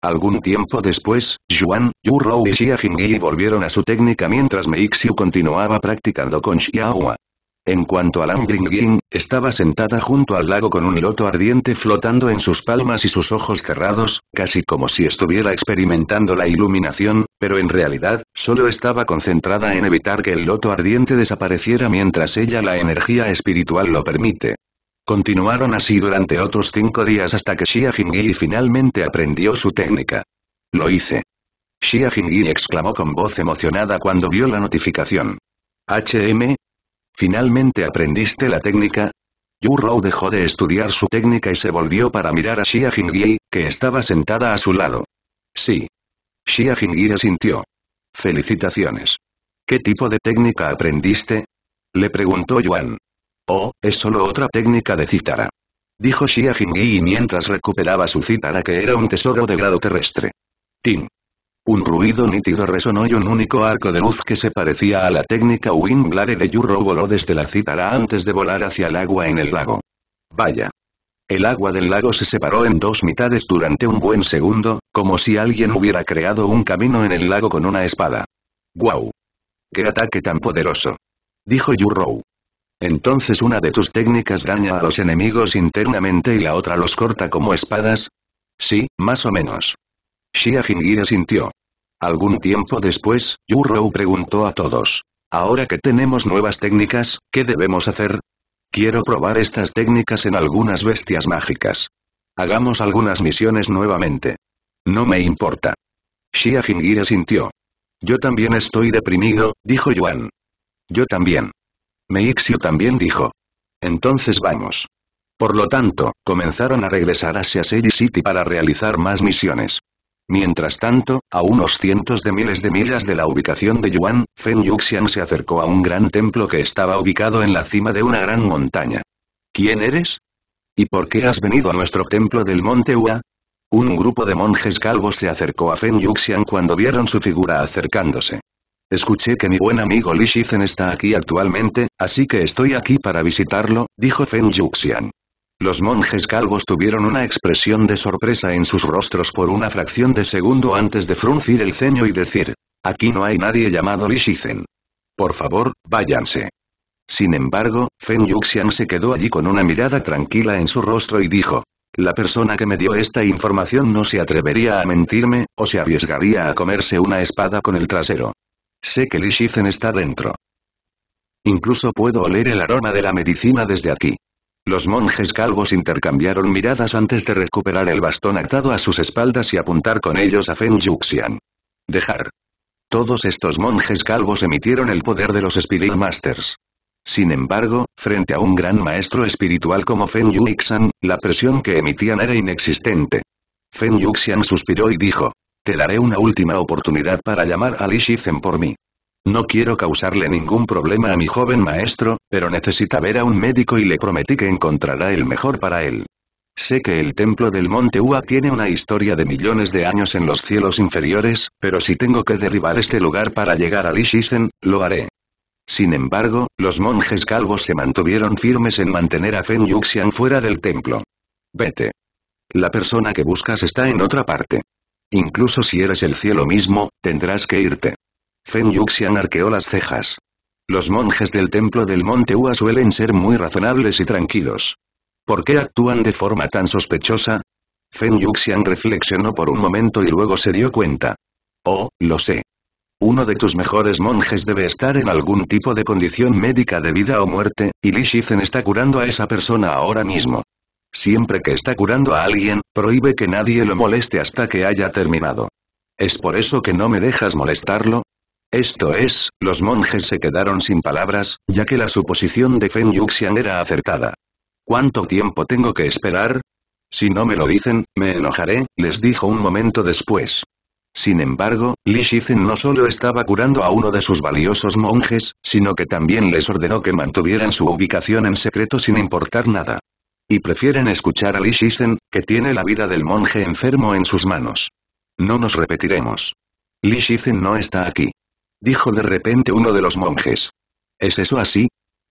Algún tiempo después, Yuan, Yu Rou y Xia Jingyi volvieron a su técnica mientras Meixiu continuaba practicando con Xiaohua. En cuanto a Lang Bingying, estaba sentada junto al lago con un loto ardiente flotando en sus palmas y sus ojos cerrados, casi como si estuviera experimentando la iluminación, pero en realidad, solo estaba concentrada en evitar que el loto ardiente desapareciera mientras ella la energía espiritual lo permite. Continuaron así durante otros cinco días hasta que Xia Jingyi finalmente aprendió su técnica. Lo hice. Xia Jingyi exclamó con voz emocionada cuando vio la notificación. HM. ¿Finalmente aprendiste la técnica? Yu Rou dejó de estudiar su técnica y se volvió para mirar a Xia Jingyi, que estaba sentada a su lado. Sí. Xia Jingyi asintió. Felicitaciones. ¿Qué tipo de técnica aprendiste? Le preguntó Yuan. Oh, es solo otra técnica de cítara. Dijo Shia y mientras recuperaba su cítara que era un tesoro de grado terrestre. Tim. Un ruido nítido resonó y un único arco de luz que se parecía a la técnica Wing Winglare de Yurro voló desde la cítara antes de volar hacia el agua en el lago. Vaya. El agua del lago se separó en dos mitades durante un buen segundo, como si alguien hubiera creado un camino en el lago con una espada. ¡Guau! ¡Qué ataque tan poderoso! Dijo Yurou. Entonces una de tus técnicas daña a los enemigos internamente y la otra los corta como espadas? Sí, más o menos. Shia Jingyi sintió. Algún tiempo después, Yu Yu-Rou preguntó a todos. Ahora que tenemos nuevas técnicas, ¿qué debemos hacer? Quiero probar estas técnicas en algunas bestias mágicas. Hagamos algunas misiones nuevamente. No me importa. Shia Jingyi sintió. Yo también estoy deprimido, dijo Yuan. Yo también. Meixio también dijo. Entonces vamos. Por lo tanto, comenzaron a regresar hacia Seiji City para realizar más misiones. Mientras tanto, a unos cientos de miles de millas de la ubicación de Yuan, Fen Yuxian se acercó a un gran templo que estaba ubicado en la cima de una gran montaña. ¿Quién eres? ¿Y por qué has venido a nuestro templo del monte Hua? Un grupo de monjes calvos se acercó a Fen Yuxian cuando vieron su figura acercándose. Escuché que mi buen amigo Li Shizen está aquí actualmente, así que estoy aquí para visitarlo, dijo Fen Yuxian. Los monjes calvos tuvieron una expresión de sorpresa en sus rostros por una fracción de segundo antes de fruncir el ceño y decir, aquí no hay nadie llamado Li Por favor, váyanse. Sin embargo, Fen Yuxian se quedó allí con una mirada tranquila en su rostro y dijo, la persona que me dio esta información no se atrevería a mentirme, o se arriesgaría a comerse una espada con el trasero. Sé que Li Shifen está dentro. Incluso puedo oler el aroma de la medicina desde aquí. Los monjes calvos intercambiaron miradas antes de recuperar el bastón atado a sus espaldas y apuntar con ellos a Fen Yuxian. Dejar. Todos estos monjes calvos emitieron el poder de los Spirit Masters. Sin embargo, frente a un gran maestro espiritual como Fen Yuxian, la presión que emitían era inexistente. Fen Yuxian suspiró y dijo, daré una última oportunidad para llamar a Lishizen por mí. No quiero causarle ningún problema a mi joven maestro, pero necesita ver a un médico y le prometí que encontrará el mejor para él. Sé que el templo del monte Ua tiene una historia de millones de años en los cielos inferiores, pero si tengo que derribar este lugar para llegar a Lishizen, lo haré. Sin embargo, los monjes calvos se mantuvieron firmes en mantener a Fen Yuxian fuera del templo. Vete. La persona que buscas está en otra parte. Incluso si eres el cielo mismo, tendrás que irte. Fen Yuxian arqueó las cejas. Los monjes del templo del monte Ua suelen ser muy razonables y tranquilos. ¿Por qué actúan de forma tan sospechosa? Fen Yuxian reflexionó por un momento y luego se dio cuenta. Oh, lo sé. Uno de tus mejores monjes debe estar en algún tipo de condición médica de vida o muerte, y Li está curando a esa persona ahora mismo. Siempre que está curando a alguien, prohíbe que nadie lo moleste hasta que haya terminado. ¿Es por eso que no me dejas molestarlo? Esto es, los monjes se quedaron sin palabras, ya que la suposición de Fen Yuxian era acertada. ¿Cuánto tiempo tengo que esperar? Si no me lo dicen, me enojaré, les dijo un momento después. Sin embargo, Li no solo estaba curando a uno de sus valiosos monjes, sino que también les ordenó que mantuvieran su ubicación en secreto sin importar nada. Y prefieren escuchar a Li que tiene la vida del monje enfermo en sus manos. No nos repetiremos. Li no está aquí. Dijo de repente uno de los monjes. ¿Es eso así?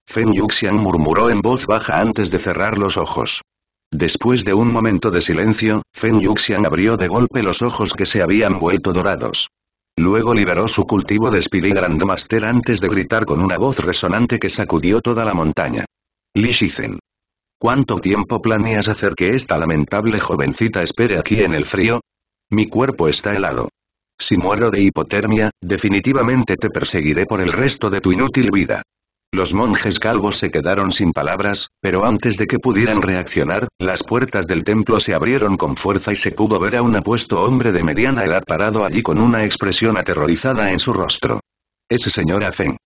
Fen Yuxian murmuró en voz baja antes de cerrar los ojos. Después de un momento de silencio, Fen Yuxian abrió de golpe los ojos que se habían vuelto dorados. Luego liberó su cultivo de Spirit antes de gritar con una voz resonante que sacudió toda la montaña. Li ¿Cuánto tiempo planeas hacer que esta lamentable jovencita espere aquí en el frío? Mi cuerpo está helado. Si muero de hipotermia, definitivamente te perseguiré por el resto de tu inútil vida. Los monjes calvos se quedaron sin palabras, pero antes de que pudieran reaccionar, las puertas del templo se abrieron con fuerza y se pudo ver a un apuesto hombre de mediana edad parado allí con una expresión aterrorizada en su rostro. «Ese señor Feng.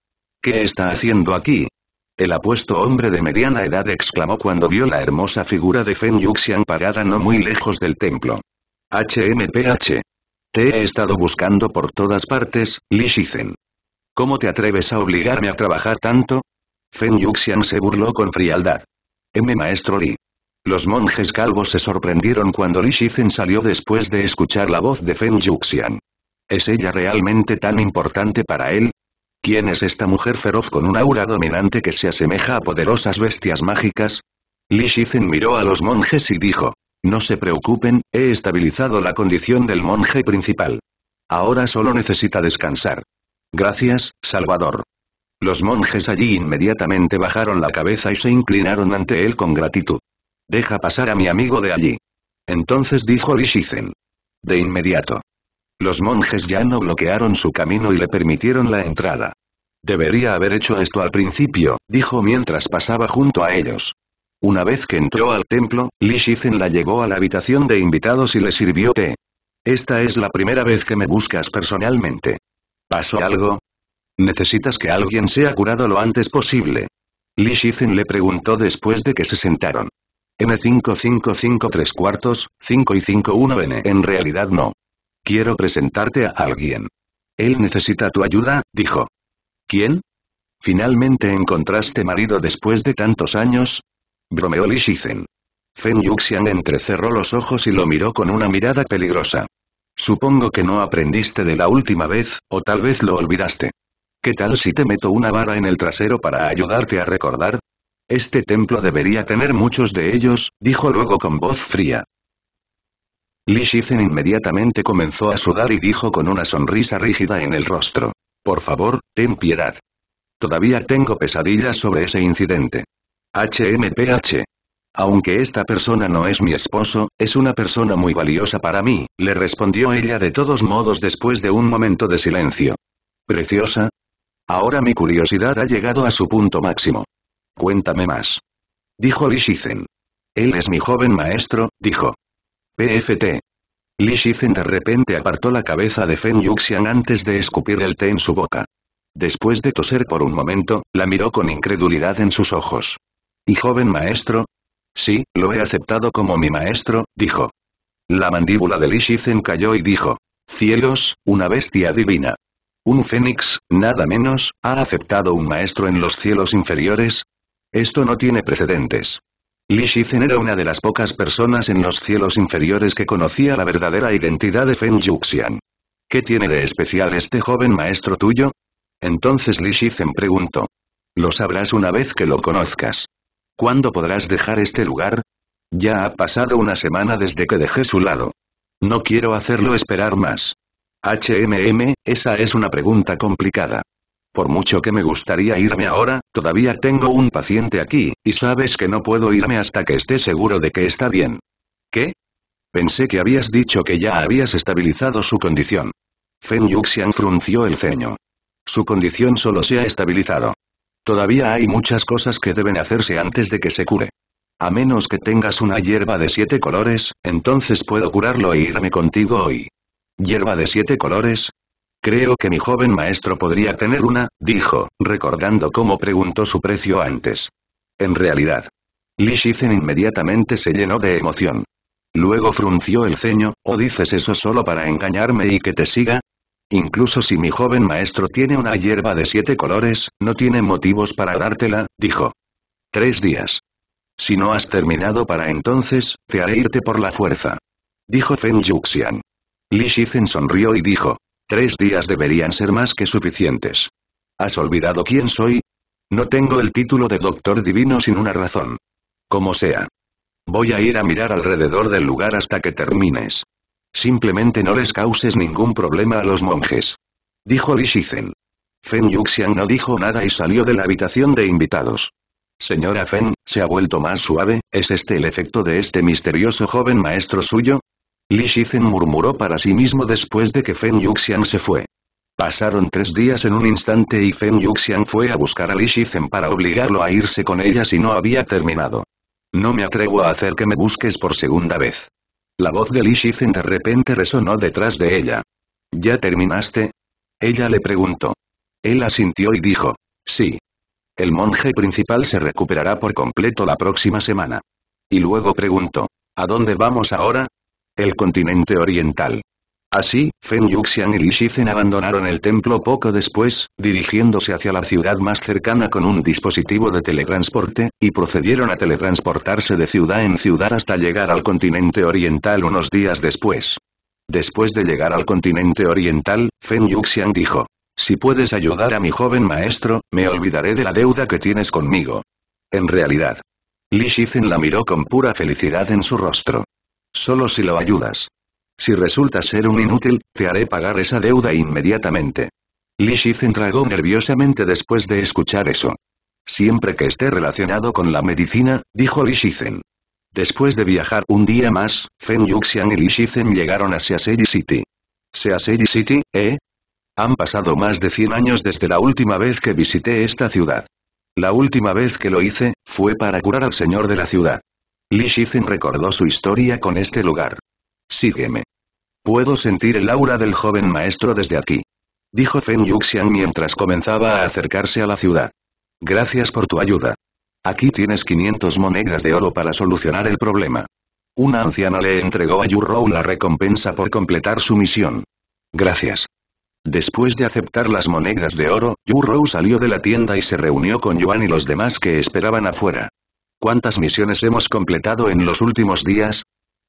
¿Qué está haciendo aquí? El apuesto hombre de mediana edad exclamó cuando vio la hermosa figura de Fen Yuxian parada no muy lejos del templo. HMPH. Te he estado buscando por todas partes, Li Shizen. ¿Cómo te atreves a obligarme a trabajar tanto? Fen Yuxian se burló con frialdad. M. Maestro Li. Los monjes calvos se sorprendieron cuando Li Shizen salió después de escuchar la voz de Fen Yuxian. ¿Es ella realmente tan importante para él? ¿Quién es esta mujer feroz con un aura dominante que se asemeja a poderosas bestias mágicas? Lishizen miró a los monjes y dijo. No se preocupen, he estabilizado la condición del monje principal. Ahora solo necesita descansar. Gracias, Salvador. Los monjes allí inmediatamente bajaron la cabeza y se inclinaron ante él con gratitud. Deja pasar a mi amigo de allí. Entonces dijo Lishizen. De inmediato. Los monjes ya no bloquearon su camino y le permitieron la entrada. Debería haber hecho esto al principio, dijo mientras pasaba junto a ellos. Una vez que entró al templo, Li Shizen la llevó a la habitación de invitados y le sirvió té. Esta es la primera vez que me buscas personalmente. ¿Pasó algo? Necesitas que alguien sea curado lo antes posible. Li Shizen le preguntó después de que se sentaron. N5553 cuartos, 5 y 51N. En realidad no. Quiero presentarte a alguien. Él necesita tu ayuda, dijo. ¿Quién? ¿Finalmente encontraste marido después de tantos años? Bromeó Li Fen Yuxian entrecerró los ojos y lo miró con una mirada peligrosa. Supongo que no aprendiste de la última vez, o tal vez lo olvidaste. ¿Qué tal si te meto una vara en el trasero para ayudarte a recordar? Este templo debería tener muchos de ellos, dijo luego con voz fría. Lishizen inmediatamente comenzó a sudar y dijo con una sonrisa rígida en el rostro. Por favor, ten piedad. Todavía tengo pesadillas sobre ese incidente. HMPH. Aunque esta persona no es mi esposo, es una persona muy valiosa para mí, le respondió ella de todos modos después de un momento de silencio. Preciosa. Ahora mi curiosidad ha llegado a su punto máximo. Cuéntame más. Dijo Lishizen. Él es mi joven maestro, dijo. PFT. Li Shizen de repente apartó la cabeza de Fen Yuxian antes de escupir el té en su boca. Después de toser por un momento, la miró con incredulidad en sus ojos. ¿Y joven maestro? Sí, lo he aceptado como mi maestro, dijo. La mandíbula de Li Shizen cayó y dijo. Cielos, una bestia divina. Un fénix, nada menos, ha aceptado un maestro en los cielos inferiores. Esto no tiene precedentes. Li era una de las pocas personas en los cielos inferiores que conocía la verdadera identidad de Feng Yuxian. ¿Qué tiene de especial este joven maestro tuyo? Entonces Li preguntó. Lo sabrás una vez que lo conozcas. ¿Cuándo podrás dejar este lugar? Ya ha pasado una semana desde que dejé su lado. No quiero hacerlo esperar más. HMM, esa es una pregunta complicada. Por mucho que me gustaría irme ahora, todavía tengo un paciente aquí, y sabes que no puedo irme hasta que esté seguro de que está bien. ¿Qué? Pensé que habías dicho que ya habías estabilizado su condición. Fen Yuxian frunció el ceño. Su condición solo se ha estabilizado. Todavía hay muchas cosas que deben hacerse antes de que se cure. A menos que tengas una hierba de siete colores, entonces puedo curarlo e irme contigo hoy. ¿Hierba de siete colores? Creo que mi joven maestro podría tener una, dijo, recordando cómo preguntó su precio antes. En realidad. Li Shizen inmediatamente se llenó de emoción. Luego frunció el ceño, ¿o dices eso solo para engañarme y que te siga? Incluso si mi joven maestro tiene una hierba de siete colores, no tiene motivos para dártela, dijo. Tres días. Si no has terminado para entonces, te haré irte por la fuerza. Dijo Feng Yuxian. Li Shizen sonrió y dijo, Tres días deberían ser más que suficientes. ¿Has olvidado quién soy? No tengo el título de doctor divino sin una razón. Como sea. Voy a ir a mirar alrededor del lugar hasta que termines. Simplemente no les causes ningún problema a los monjes. Dijo Li Shizen. Fen Yuxian no dijo nada y salió de la habitación de invitados. Señora Feng, ¿se ha vuelto más suave? ¿Es este el efecto de este misterioso joven maestro suyo? Li murmuró para sí mismo después de que Fen Yuxian se fue. Pasaron tres días en un instante y Fen Yuxian fue a buscar a Li para obligarlo a irse con ella si no había terminado. No me atrevo a hacer que me busques por segunda vez. La voz de Lishizen de repente resonó detrás de ella. ¿Ya terminaste? Ella le preguntó. Él asintió y dijo, sí. El monje principal se recuperará por completo la próxima semana. Y luego preguntó, ¿a dónde vamos ahora? el continente oriental. Así, Fen Yuxian y Li abandonaron el templo poco después, dirigiéndose hacia la ciudad más cercana con un dispositivo de teletransporte, y procedieron a teletransportarse de ciudad en ciudad hasta llegar al continente oriental unos días después. Después de llegar al continente oriental, Fen Yuxian dijo, si puedes ayudar a mi joven maestro, me olvidaré de la deuda que tienes conmigo. En realidad. Li la miró con pura felicidad en su rostro. Solo si lo ayudas. Si resulta ser un inútil, te haré pagar esa deuda inmediatamente. Li tragó nerviosamente después de escuchar eso. Siempre que esté relacionado con la medicina, dijo Li Shizhen. Después de viajar un día más, Fen Yuxian y Li llegaron a Seiji City. ¿Seiji City, eh? Han pasado más de 100 años desde la última vez que visité esta ciudad. La última vez que lo hice, fue para curar al señor de la ciudad. Li Shifin recordó su historia con este lugar. Sígueme. Puedo sentir el aura del joven maestro desde aquí. Dijo Fen Yuxian mientras comenzaba a acercarse a la ciudad. Gracias por tu ayuda. Aquí tienes 500 monedas de oro para solucionar el problema. Una anciana le entregó a Rou la recompensa por completar su misión. Gracias. Después de aceptar las monedas de oro, Rou salió de la tienda y se reunió con Yuan y los demás que esperaban afuera. ¿Cuántas misiones hemos completado en los últimos días?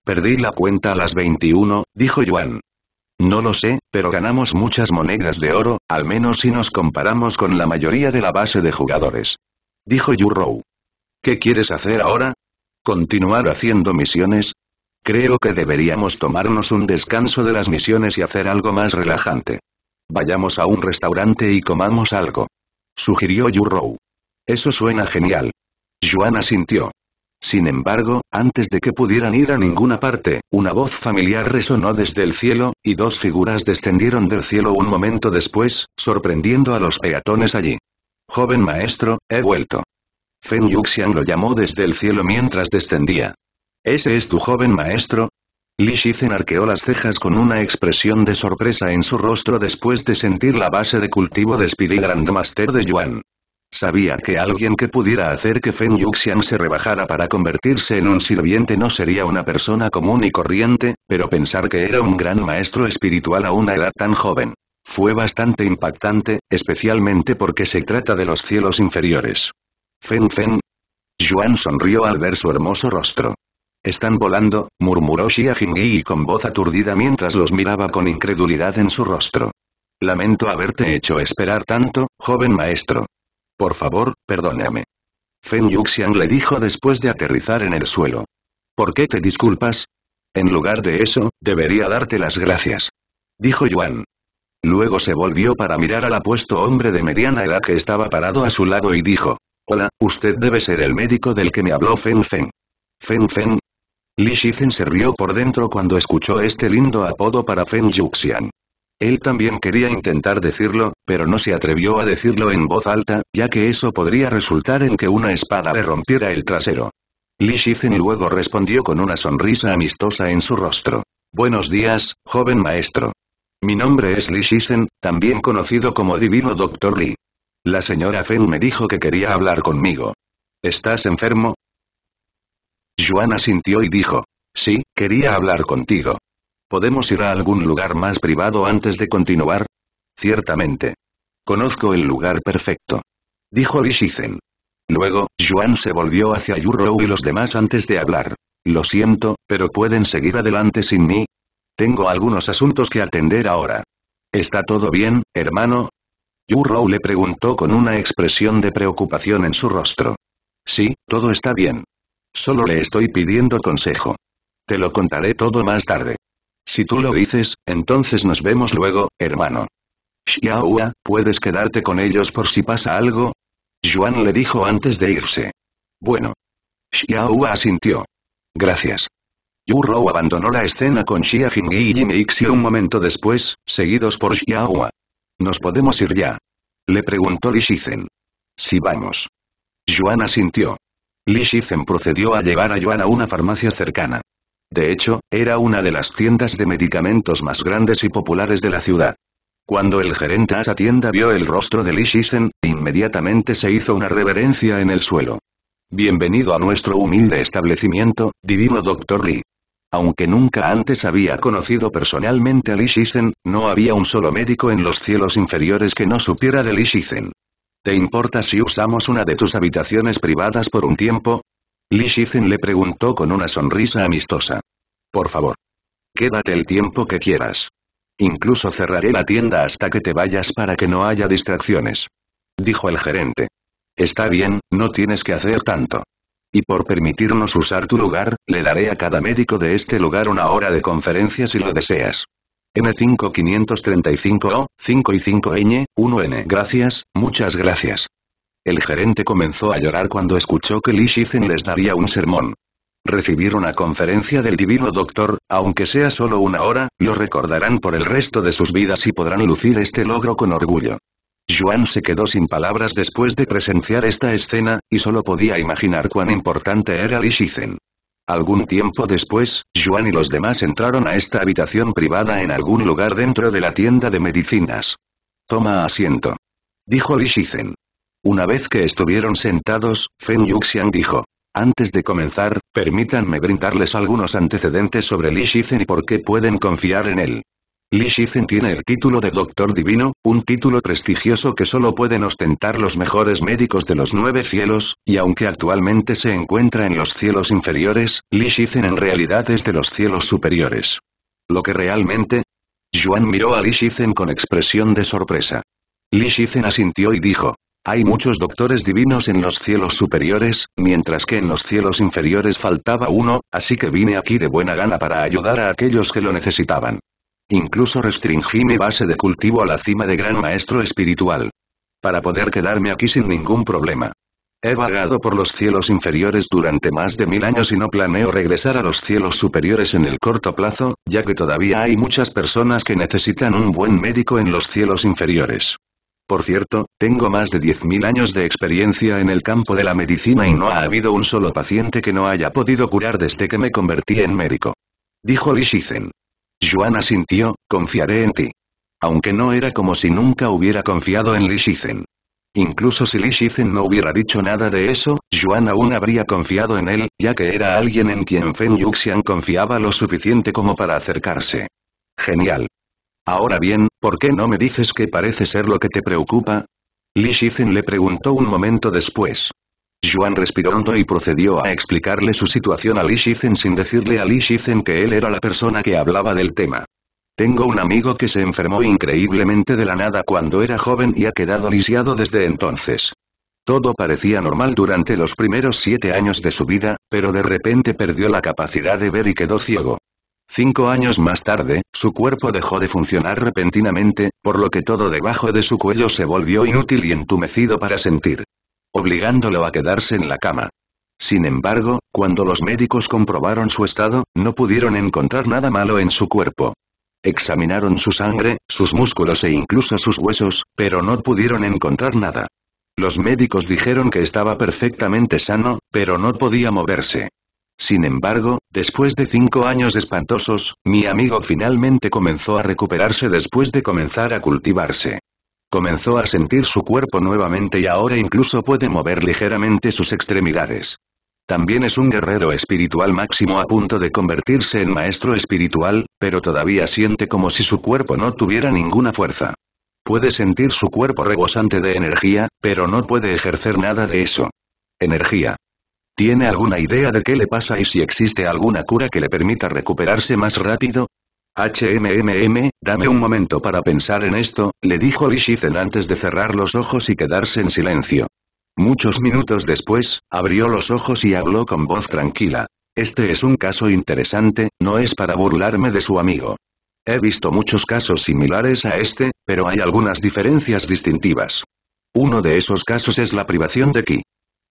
Perdí la cuenta a las 21, dijo Yuan. No lo sé, pero ganamos muchas monedas de oro, al menos si nos comparamos con la mayoría de la base de jugadores. Dijo Yu Rou. ¿Qué quieres hacer ahora? ¿Continuar haciendo misiones? Creo que deberíamos tomarnos un descanso de las misiones y hacer algo más relajante. Vayamos a un restaurante y comamos algo. Sugirió Yu Rou. Eso suena genial. Yuan asintió. Sin embargo, antes de que pudieran ir a ninguna parte, una voz familiar resonó desde el cielo, y dos figuras descendieron del cielo un momento después, sorprendiendo a los peatones allí. Joven maestro, he vuelto. Fen Yuxian lo llamó desde el cielo mientras descendía. ¿Ese es tu joven maestro? Li Shizen arqueó las cejas con una expresión de sorpresa en su rostro después de sentir la base de cultivo de Spirit Grandmaster de Yuan. Sabía que alguien que pudiera hacer que Fen Yuxian se rebajara para convertirse en un sirviente no sería una persona común y corriente, pero pensar que era un gran maestro espiritual a una edad tan joven. Fue bastante impactante, especialmente porque se trata de los cielos inferiores. Fen Fen. Yuan sonrió al ver su hermoso rostro. Están volando, murmuró Xia Jingyi con voz aturdida mientras los miraba con incredulidad en su rostro. Lamento haberte hecho esperar tanto, joven maestro. Por favor, perdóname. Feng Yuxian le dijo después de aterrizar en el suelo. ¿Por qué te disculpas? En lugar de eso, debería darte las gracias. Dijo Yuan. Luego se volvió para mirar al apuesto hombre de mediana edad que estaba parado a su lado y dijo. Hola, usted debe ser el médico del que me habló Fen Fen. Fen Fen. Li Shizen se rió por dentro cuando escuchó este lindo apodo para Fen Yuxian. Él también quería intentar decirlo, pero no se atrevió a decirlo en voz alta, ya que eso podría resultar en que una espada le rompiera el trasero. Li Shizhen luego respondió con una sonrisa amistosa en su rostro. Buenos días, joven maestro. Mi nombre es Li Shizhen, también conocido como Divino Doctor Li. La señora Feng me dijo que quería hablar conmigo. ¿Estás enfermo? Juana sintió y dijo. Sí, quería hablar contigo. ¿Podemos ir a algún lugar más privado antes de continuar? Ciertamente. Conozco el lugar perfecto. Dijo Lishizen. Luego, Juan se volvió hacia Rou y los demás antes de hablar. Lo siento, pero pueden seguir adelante sin mí. Tengo algunos asuntos que atender ahora. ¿Está todo bien, hermano? Rou le preguntó con una expresión de preocupación en su rostro. Sí, todo está bien. Solo le estoy pidiendo consejo. Te lo contaré todo más tarde. Si tú lo dices, entonces nos vemos luego, hermano. Xiaohua, ¿puedes quedarte con ellos por si pasa algo? Juan le dijo antes de irse. Bueno. Xiaohua asintió. Gracias. Yu Rou abandonó la escena con Xia Jingyi y Jin un momento después, seguidos por Xiaohua. ¿Nos podemos ir ya? Le preguntó Li Shizhen. Si vamos. Yuan asintió. Li Shizhen procedió a llevar a Yuan a una farmacia cercana. De hecho, era una de las tiendas de medicamentos más grandes y populares de la ciudad. Cuando el gerente a esa tienda vio el rostro de Li Shisen, inmediatamente se hizo una reverencia en el suelo. Bienvenido a nuestro humilde establecimiento, divino doctor Li. Aunque nunca antes había conocido personalmente a Li Shisen, no había un solo médico en los cielos inferiores que no supiera de Li Shisen. ¿Te importa si usamos una de tus habitaciones privadas por un tiempo? Li le preguntó con una sonrisa amistosa. Por favor. Quédate el tiempo que quieras. Incluso cerraré la tienda hasta que te vayas para que no haya distracciones. Dijo el gerente. Está bien, no tienes que hacer tanto. Y por permitirnos usar tu lugar, le daré a cada médico de este lugar una hora de conferencia si lo deseas. N5535O, 5 y 5Ñ, 1N. Gracias, muchas gracias. El gerente comenzó a llorar cuando escuchó que Li Shizen les daría un sermón. Recibir una conferencia del divino doctor, aunque sea solo una hora, lo recordarán por el resto de sus vidas y podrán lucir este logro con orgullo. Yuan se quedó sin palabras después de presenciar esta escena, y solo podía imaginar cuán importante era Li Shizen. Algún tiempo después, Yuan y los demás entraron a esta habitación privada en algún lugar dentro de la tienda de medicinas. Toma asiento. Dijo Li Shizen. Una vez que estuvieron sentados, Feng Yuxiang dijo. Antes de comenzar, permítanme brindarles algunos antecedentes sobre Li y por qué pueden confiar en él. Li tiene el título de Doctor Divino, un título prestigioso que solo pueden ostentar los mejores médicos de los nueve cielos, y aunque actualmente se encuentra en los cielos inferiores, Li Shizen en realidad es de los cielos superiores. Lo que realmente... Yuan miró a Li Shizen con expresión de sorpresa. Li asintió y dijo, hay muchos doctores divinos en los cielos superiores, mientras que en los cielos inferiores faltaba uno, así que vine aquí de buena gana para ayudar a aquellos que lo necesitaban. Incluso restringí mi base de cultivo a la cima de gran maestro espiritual. Para poder quedarme aquí sin ningún problema. He vagado por los cielos inferiores durante más de mil años y no planeo regresar a los cielos superiores en el corto plazo, ya que todavía hay muchas personas que necesitan un buen médico en los cielos inferiores. Por cierto, tengo más de 10.000 años de experiencia en el campo de la medicina y no ha habido un solo paciente que no haya podido curar desde que me convertí en médico. Dijo Shizhen. Yuan asintió, confiaré en ti. Aunque no era como si nunca hubiera confiado en Lishizen. Incluso si Lishizen no hubiera dicho nada de eso, Yuan aún habría confiado en él, ya que era alguien en quien Fen Yuxian confiaba lo suficiente como para acercarse. Genial. Ahora bien, ¿Por qué no me dices que parece ser lo que te preocupa? Li le preguntó un momento después. Juan respiró hondo y procedió a explicarle su situación a Li sin decirle a Li que él era la persona que hablaba del tema. Tengo un amigo que se enfermó increíblemente de la nada cuando era joven y ha quedado lisiado desde entonces. Todo parecía normal durante los primeros siete años de su vida, pero de repente perdió la capacidad de ver y quedó ciego. Cinco años más tarde, su cuerpo dejó de funcionar repentinamente, por lo que todo debajo de su cuello se volvió inútil y entumecido para sentir, obligándolo a quedarse en la cama. Sin embargo, cuando los médicos comprobaron su estado, no pudieron encontrar nada malo en su cuerpo. Examinaron su sangre, sus músculos e incluso sus huesos, pero no pudieron encontrar nada. Los médicos dijeron que estaba perfectamente sano, pero no podía moverse. Sin embargo, después de cinco años espantosos, mi amigo finalmente comenzó a recuperarse después de comenzar a cultivarse. Comenzó a sentir su cuerpo nuevamente y ahora incluso puede mover ligeramente sus extremidades. También es un guerrero espiritual máximo a punto de convertirse en maestro espiritual, pero todavía siente como si su cuerpo no tuviera ninguna fuerza. Puede sentir su cuerpo rebosante de energía, pero no puede ejercer nada de eso. Energía. ¿Tiene alguna idea de qué le pasa y si existe alguna cura que le permita recuperarse más rápido? HMMM, dame un momento para pensar en esto, le dijo Bishizen antes de cerrar los ojos y quedarse en silencio. Muchos minutos después, abrió los ojos y habló con voz tranquila. Este es un caso interesante, no es para burlarme de su amigo. He visto muchos casos similares a este, pero hay algunas diferencias distintivas. Uno de esos casos es la privación de ki.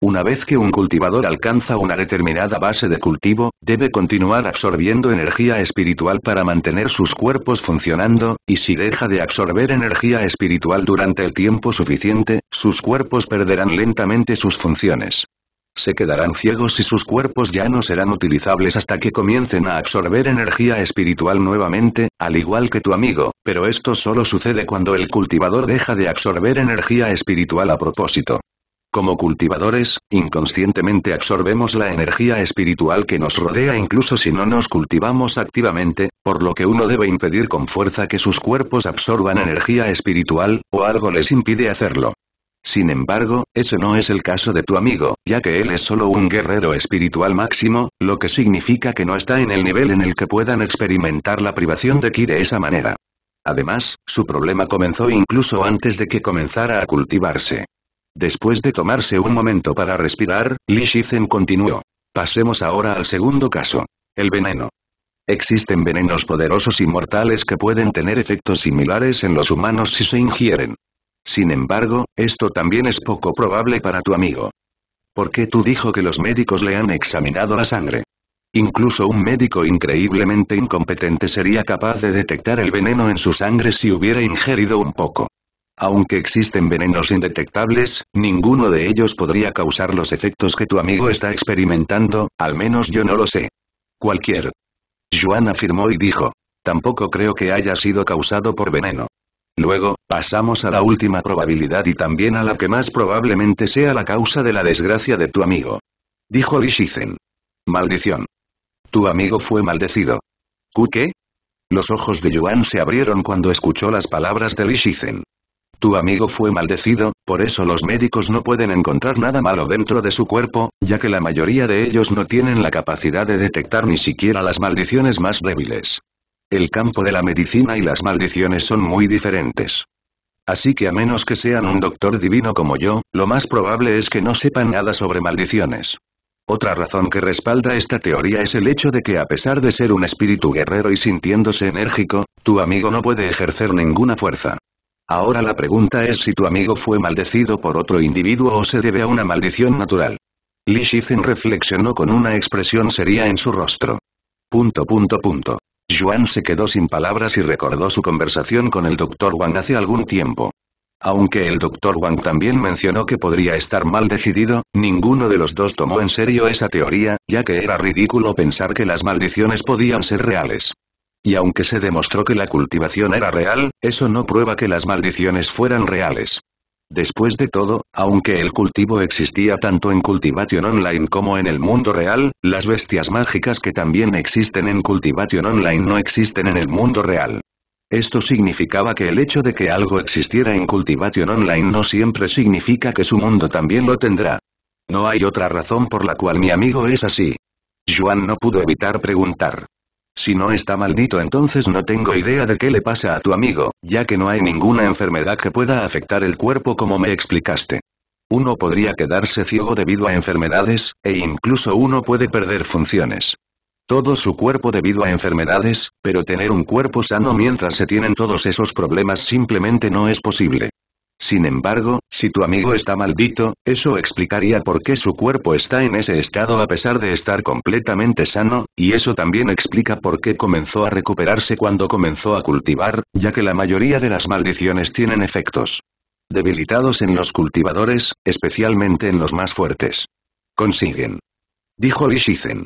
Una vez que un cultivador alcanza una determinada base de cultivo, debe continuar absorbiendo energía espiritual para mantener sus cuerpos funcionando, y si deja de absorber energía espiritual durante el tiempo suficiente, sus cuerpos perderán lentamente sus funciones. Se quedarán ciegos y sus cuerpos ya no serán utilizables hasta que comiencen a absorber energía espiritual nuevamente, al igual que tu amigo, pero esto solo sucede cuando el cultivador deja de absorber energía espiritual a propósito. Como cultivadores, inconscientemente absorbemos la energía espiritual que nos rodea incluso si no nos cultivamos activamente, por lo que uno debe impedir con fuerza que sus cuerpos absorban energía espiritual, o algo les impide hacerlo. Sin embargo, eso no es el caso de tu amigo, ya que él es solo un guerrero espiritual máximo, lo que significa que no está en el nivel en el que puedan experimentar la privación de ki de esa manera. Además, su problema comenzó incluso antes de que comenzara a cultivarse. Después de tomarse un momento para respirar, Li Shizen continuó. Pasemos ahora al segundo caso. El veneno. Existen venenos poderosos y mortales que pueden tener efectos similares en los humanos si se ingieren. Sin embargo, esto también es poco probable para tu amigo. ¿Por qué tú dijo que los médicos le han examinado la sangre? Incluso un médico increíblemente incompetente sería capaz de detectar el veneno en su sangre si hubiera ingerido un poco. Aunque existen venenos indetectables, ninguno de ellos podría causar los efectos que tu amigo está experimentando, al menos yo no lo sé. Cualquier. Joan afirmó y dijo. Tampoco creo que haya sido causado por veneno. Luego, pasamos a la última probabilidad y también a la que más probablemente sea la causa de la desgracia de tu amigo. Dijo Lishizen. Maldición. Tu amigo fue maldecido. ¿Qué? Los ojos de Yuan se abrieron cuando escuchó las palabras de Lishizen. Tu amigo fue maldecido, por eso los médicos no pueden encontrar nada malo dentro de su cuerpo, ya que la mayoría de ellos no tienen la capacidad de detectar ni siquiera las maldiciones más débiles. El campo de la medicina y las maldiciones son muy diferentes. Así que a menos que sean un doctor divino como yo, lo más probable es que no sepan nada sobre maldiciones. Otra razón que respalda esta teoría es el hecho de que a pesar de ser un espíritu guerrero y sintiéndose enérgico, tu amigo no puede ejercer ninguna fuerza. Ahora la pregunta es si tu amigo fue maldecido por otro individuo o se debe a una maldición natural. Li Shifen reflexionó con una expresión seria en su rostro. Punto punto punto. Juan se quedó sin palabras y recordó su conversación con el Dr. Wang hace algún tiempo. Aunque el Dr. Wang también mencionó que podría estar mal decidido, ninguno de los dos tomó en serio esa teoría, ya que era ridículo pensar que las maldiciones podían ser reales. Y aunque se demostró que la cultivación era real, eso no prueba que las maldiciones fueran reales. Después de todo, aunque el cultivo existía tanto en Cultivation Online como en el mundo real, las bestias mágicas que también existen en Cultivation Online no existen en el mundo real. Esto significaba que el hecho de que algo existiera en Cultivation Online no siempre significa que su mundo también lo tendrá. No hay otra razón por la cual mi amigo es así. Juan no pudo evitar preguntar. Si no está maldito entonces no tengo idea de qué le pasa a tu amigo, ya que no hay ninguna enfermedad que pueda afectar el cuerpo como me explicaste. Uno podría quedarse ciego debido a enfermedades, e incluso uno puede perder funciones. Todo su cuerpo debido a enfermedades, pero tener un cuerpo sano mientras se tienen todos esos problemas simplemente no es posible. Sin embargo, si tu amigo está maldito, eso explicaría por qué su cuerpo está en ese estado a pesar de estar completamente sano, y eso también explica por qué comenzó a recuperarse cuando comenzó a cultivar, ya que la mayoría de las maldiciones tienen efectos debilitados en los cultivadores, especialmente en los más fuertes. Consiguen. Dijo Lishizen.